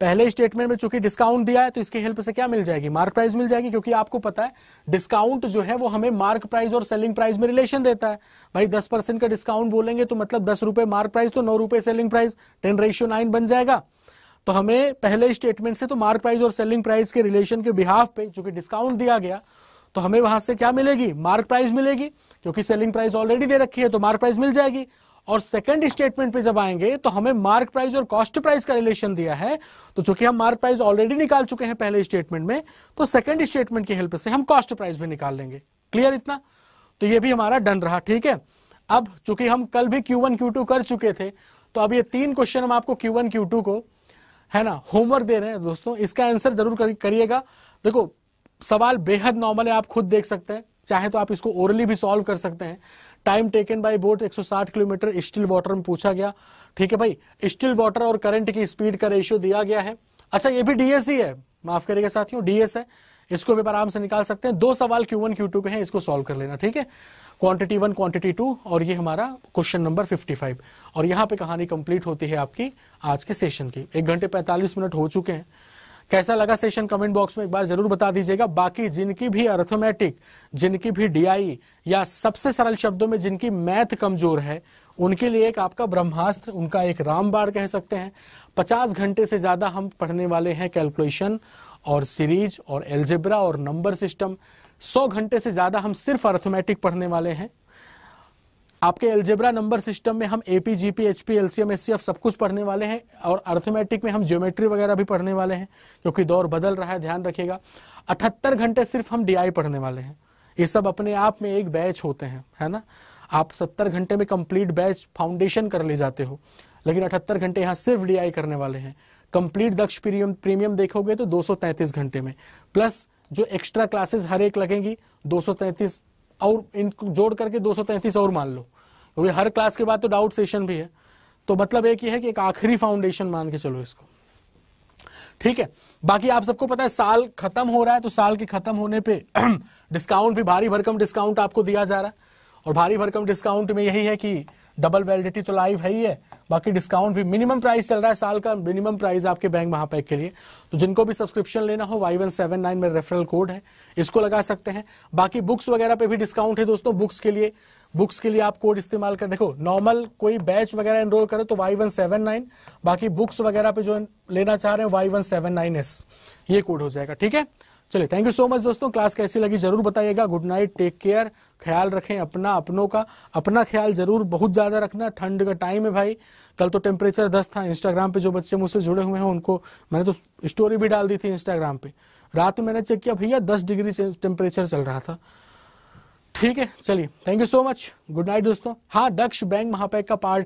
पहले स्टेटमेंट में चूंकि डिस्काउंट दिया है तो इसके हेल्प से क्या मिल जाएगी मार्क प्राइस मिल जाएगी क्योंकि आपको पता है डिस्काउंट जो है वो हमें मार्क प्राइस और सेलिंग प्राइस में रिलेशन देता है भाई दस परसेंट का डिस्काउंट बोलेंगे तो मतलब दस रुपए मार्क प्राइस तो नौ रुपए selling price ten ratio nine बन जाएगा तो हमें पहले स्टेटमेंट से तो मार्क प्राइस और सेलिंग प्राइस के रिलेशन के बिहाफ पे चूंकि डिस्काउंट दिया गया तो हमें वहां से क्या मिलेगी मार्क प्राइस मिलेगी क्योंकि सेलिंग प्राइस ऑलरेडी दे रखी है तो मार्क प्राइस मिल जाएगी और सेकंड स्टेटमेंट पे जब आएंगे तो हमें मार्क प्राइस और कॉस्ट प्राइस का रिलेशन दिया है तो चूंकि हम मार्क प्राइस ऑलरेडी निकाल चुके हैं पहले स्टेटमेंट में तो सेकंड स्टेटमेंट की हेल्प से हम कॉस्ट प्राइस भी निकाल लेंगे क्लियर इतना तो ये भी हमारा डन रहा ठीक है अब चूंकि हम कल भी क्यू वन कर चुके थे तो अब ये तीन क्वेश्चन हम आपको क्यू वन को है ना होमवर्क दे रहे हैं दोस्तों इसका आंसर जरूर करिएगा देखो सवाल बेहद नॉर्मल है आप खुद देख सकते हैं चाहे तो आप इसको ओरली भी सॉल्व कर सकते हैं time taken by boat 160 kilometre still water में पूछा गया ठीक है भाई स्टिल वाटर और करंट की स्पीड का रेशियो दिया गया है अच्छा ये भी डीएससी e है माफ करेगा साथियों डीएस e है इसको भी आराम से निकाल सकते हैं दो सवाल क्यू वन क्यू टू के हैं इसको सॉल्व कर लेना ठीक है क्वांटिटी वन क्वांटिटी टू और ये हमारा क्वेश्चन नंबर फिफ्टी फाइव और यहाँ पे कहानी कंप्लीट होती है आपकी आज के सेशन की एक घंटे पैंतालीस मिनट हो चुके हैं कैसा लगा सेशन कमेंट बॉक्स में एक बार जरूर बता दीजिएगा बाकी जिनकी भी अर्थमेटिक जिनकी भी डीआई या सबसे सरल शब्दों में जिनकी मैथ कमजोर है उनके लिए एक आपका ब्रह्मास्त्र उनका एक रामबाण कह सकते हैं पचास घंटे से ज्यादा हम पढ़ने वाले हैं कैलकुलेशन और सीरीज और एल्जेब्रा और नंबर सिस्टम सौ घंटे से ज्यादा हम सिर्फ अर्थमेटिक पढ़ने वाले हैं आपके एल्जेब्रा नंबर सिस्टम में हम AP GP HP LCM SCF सब कुछ पढ़ने वाले हैं और अर्थमेटिक में हम ज्योमेट्री वगैरह भी पढ़ने वाले हैं क्योंकि दौर बदल रहा है ध्यान रखिएगा अठहत्तर घंटे सिर्फ हम डीआई पढ़ने वाले हैं ये सब अपने आप में एक बैच होते हैं है ना आप सत्तर घंटे में कंप्लीट बैच फाउंडेशन कर ले जाते हो लेकिन अठहत्तर घंटे यहाँ सिर्फ डी करने वाले हैं कंप्लीट दक्ष प्रीमियम प्रीमियम देखोगे तो 233 घंटे में प्लस जो एक्स्ट्रा क्लासेस हर एक लगेंगी 233 और इनको जोड़ करके 233 और मान लो क्योंकि हर क्लास के बाद तो डाउट सेशन भी है तो मतलब एक ही है कि एक आखिरी फाउंडेशन मान के चलो इसको ठीक है बाकी आप सबको पता है साल खत्म हो रहा है तो साल के खत्म होने पे डिस्काउंट [clears throat] भी भारी भरकम डिस्काउंट आपको दिया जा रहा है और भारी भरकम डिस्काउंट में यही है कि डबल वैलिडिटी तो लाइव है ही है बाकी डिस्काउंट भी मिनिमम प्राइस चल रहा है साल का मिनिमम प्राइस आपके बैंक महापैक के लिए तो जिनको भी सब्सक्रिप्शन लेना हो वाई वन सेवन नाइन में रेफरल कोड है इसको लगा सकते हैं बाकी बुक्स वगैरह पे भी डिस्काउंट है दोस्तों बुक्स के लिए बुक्स के लिए आप कोड इस्तेमाल कर देखो नॉर्मल कोई बैच वगैरह एनरोल करो तो वाई वन सेवन नाइन बाकी बुक्स वगैरह पे जो लेना चाह रहे हैं Y one seven nine S ये कोड हो जाएगा ठीक है चलिए थैंक यू सो मच दोस्तों क्लास कैसी लगी जरूर बताइएगा गुड नाइट टेक केयर ख्याल रखें अपना अपनों का अपना ख्याल जरूर बहुत ज़्यादा रखना ठंड का टाइम है भाई कल तो टेम्परेचर दस था इंस्टाग्राम पे जो बच्चे मुझसे जुड़े हुए हैं उनको मैंने तो स्टोरी भी डाल दी थी इंस्टाग्राम पे रात में मैंने चेक किया भैया दस डिग्री से टेम्परेचर चल रहा था ठीक है चलिए thank you so much good night दोस्तों हाँ दक्ष बैंक महापैक का पार्ट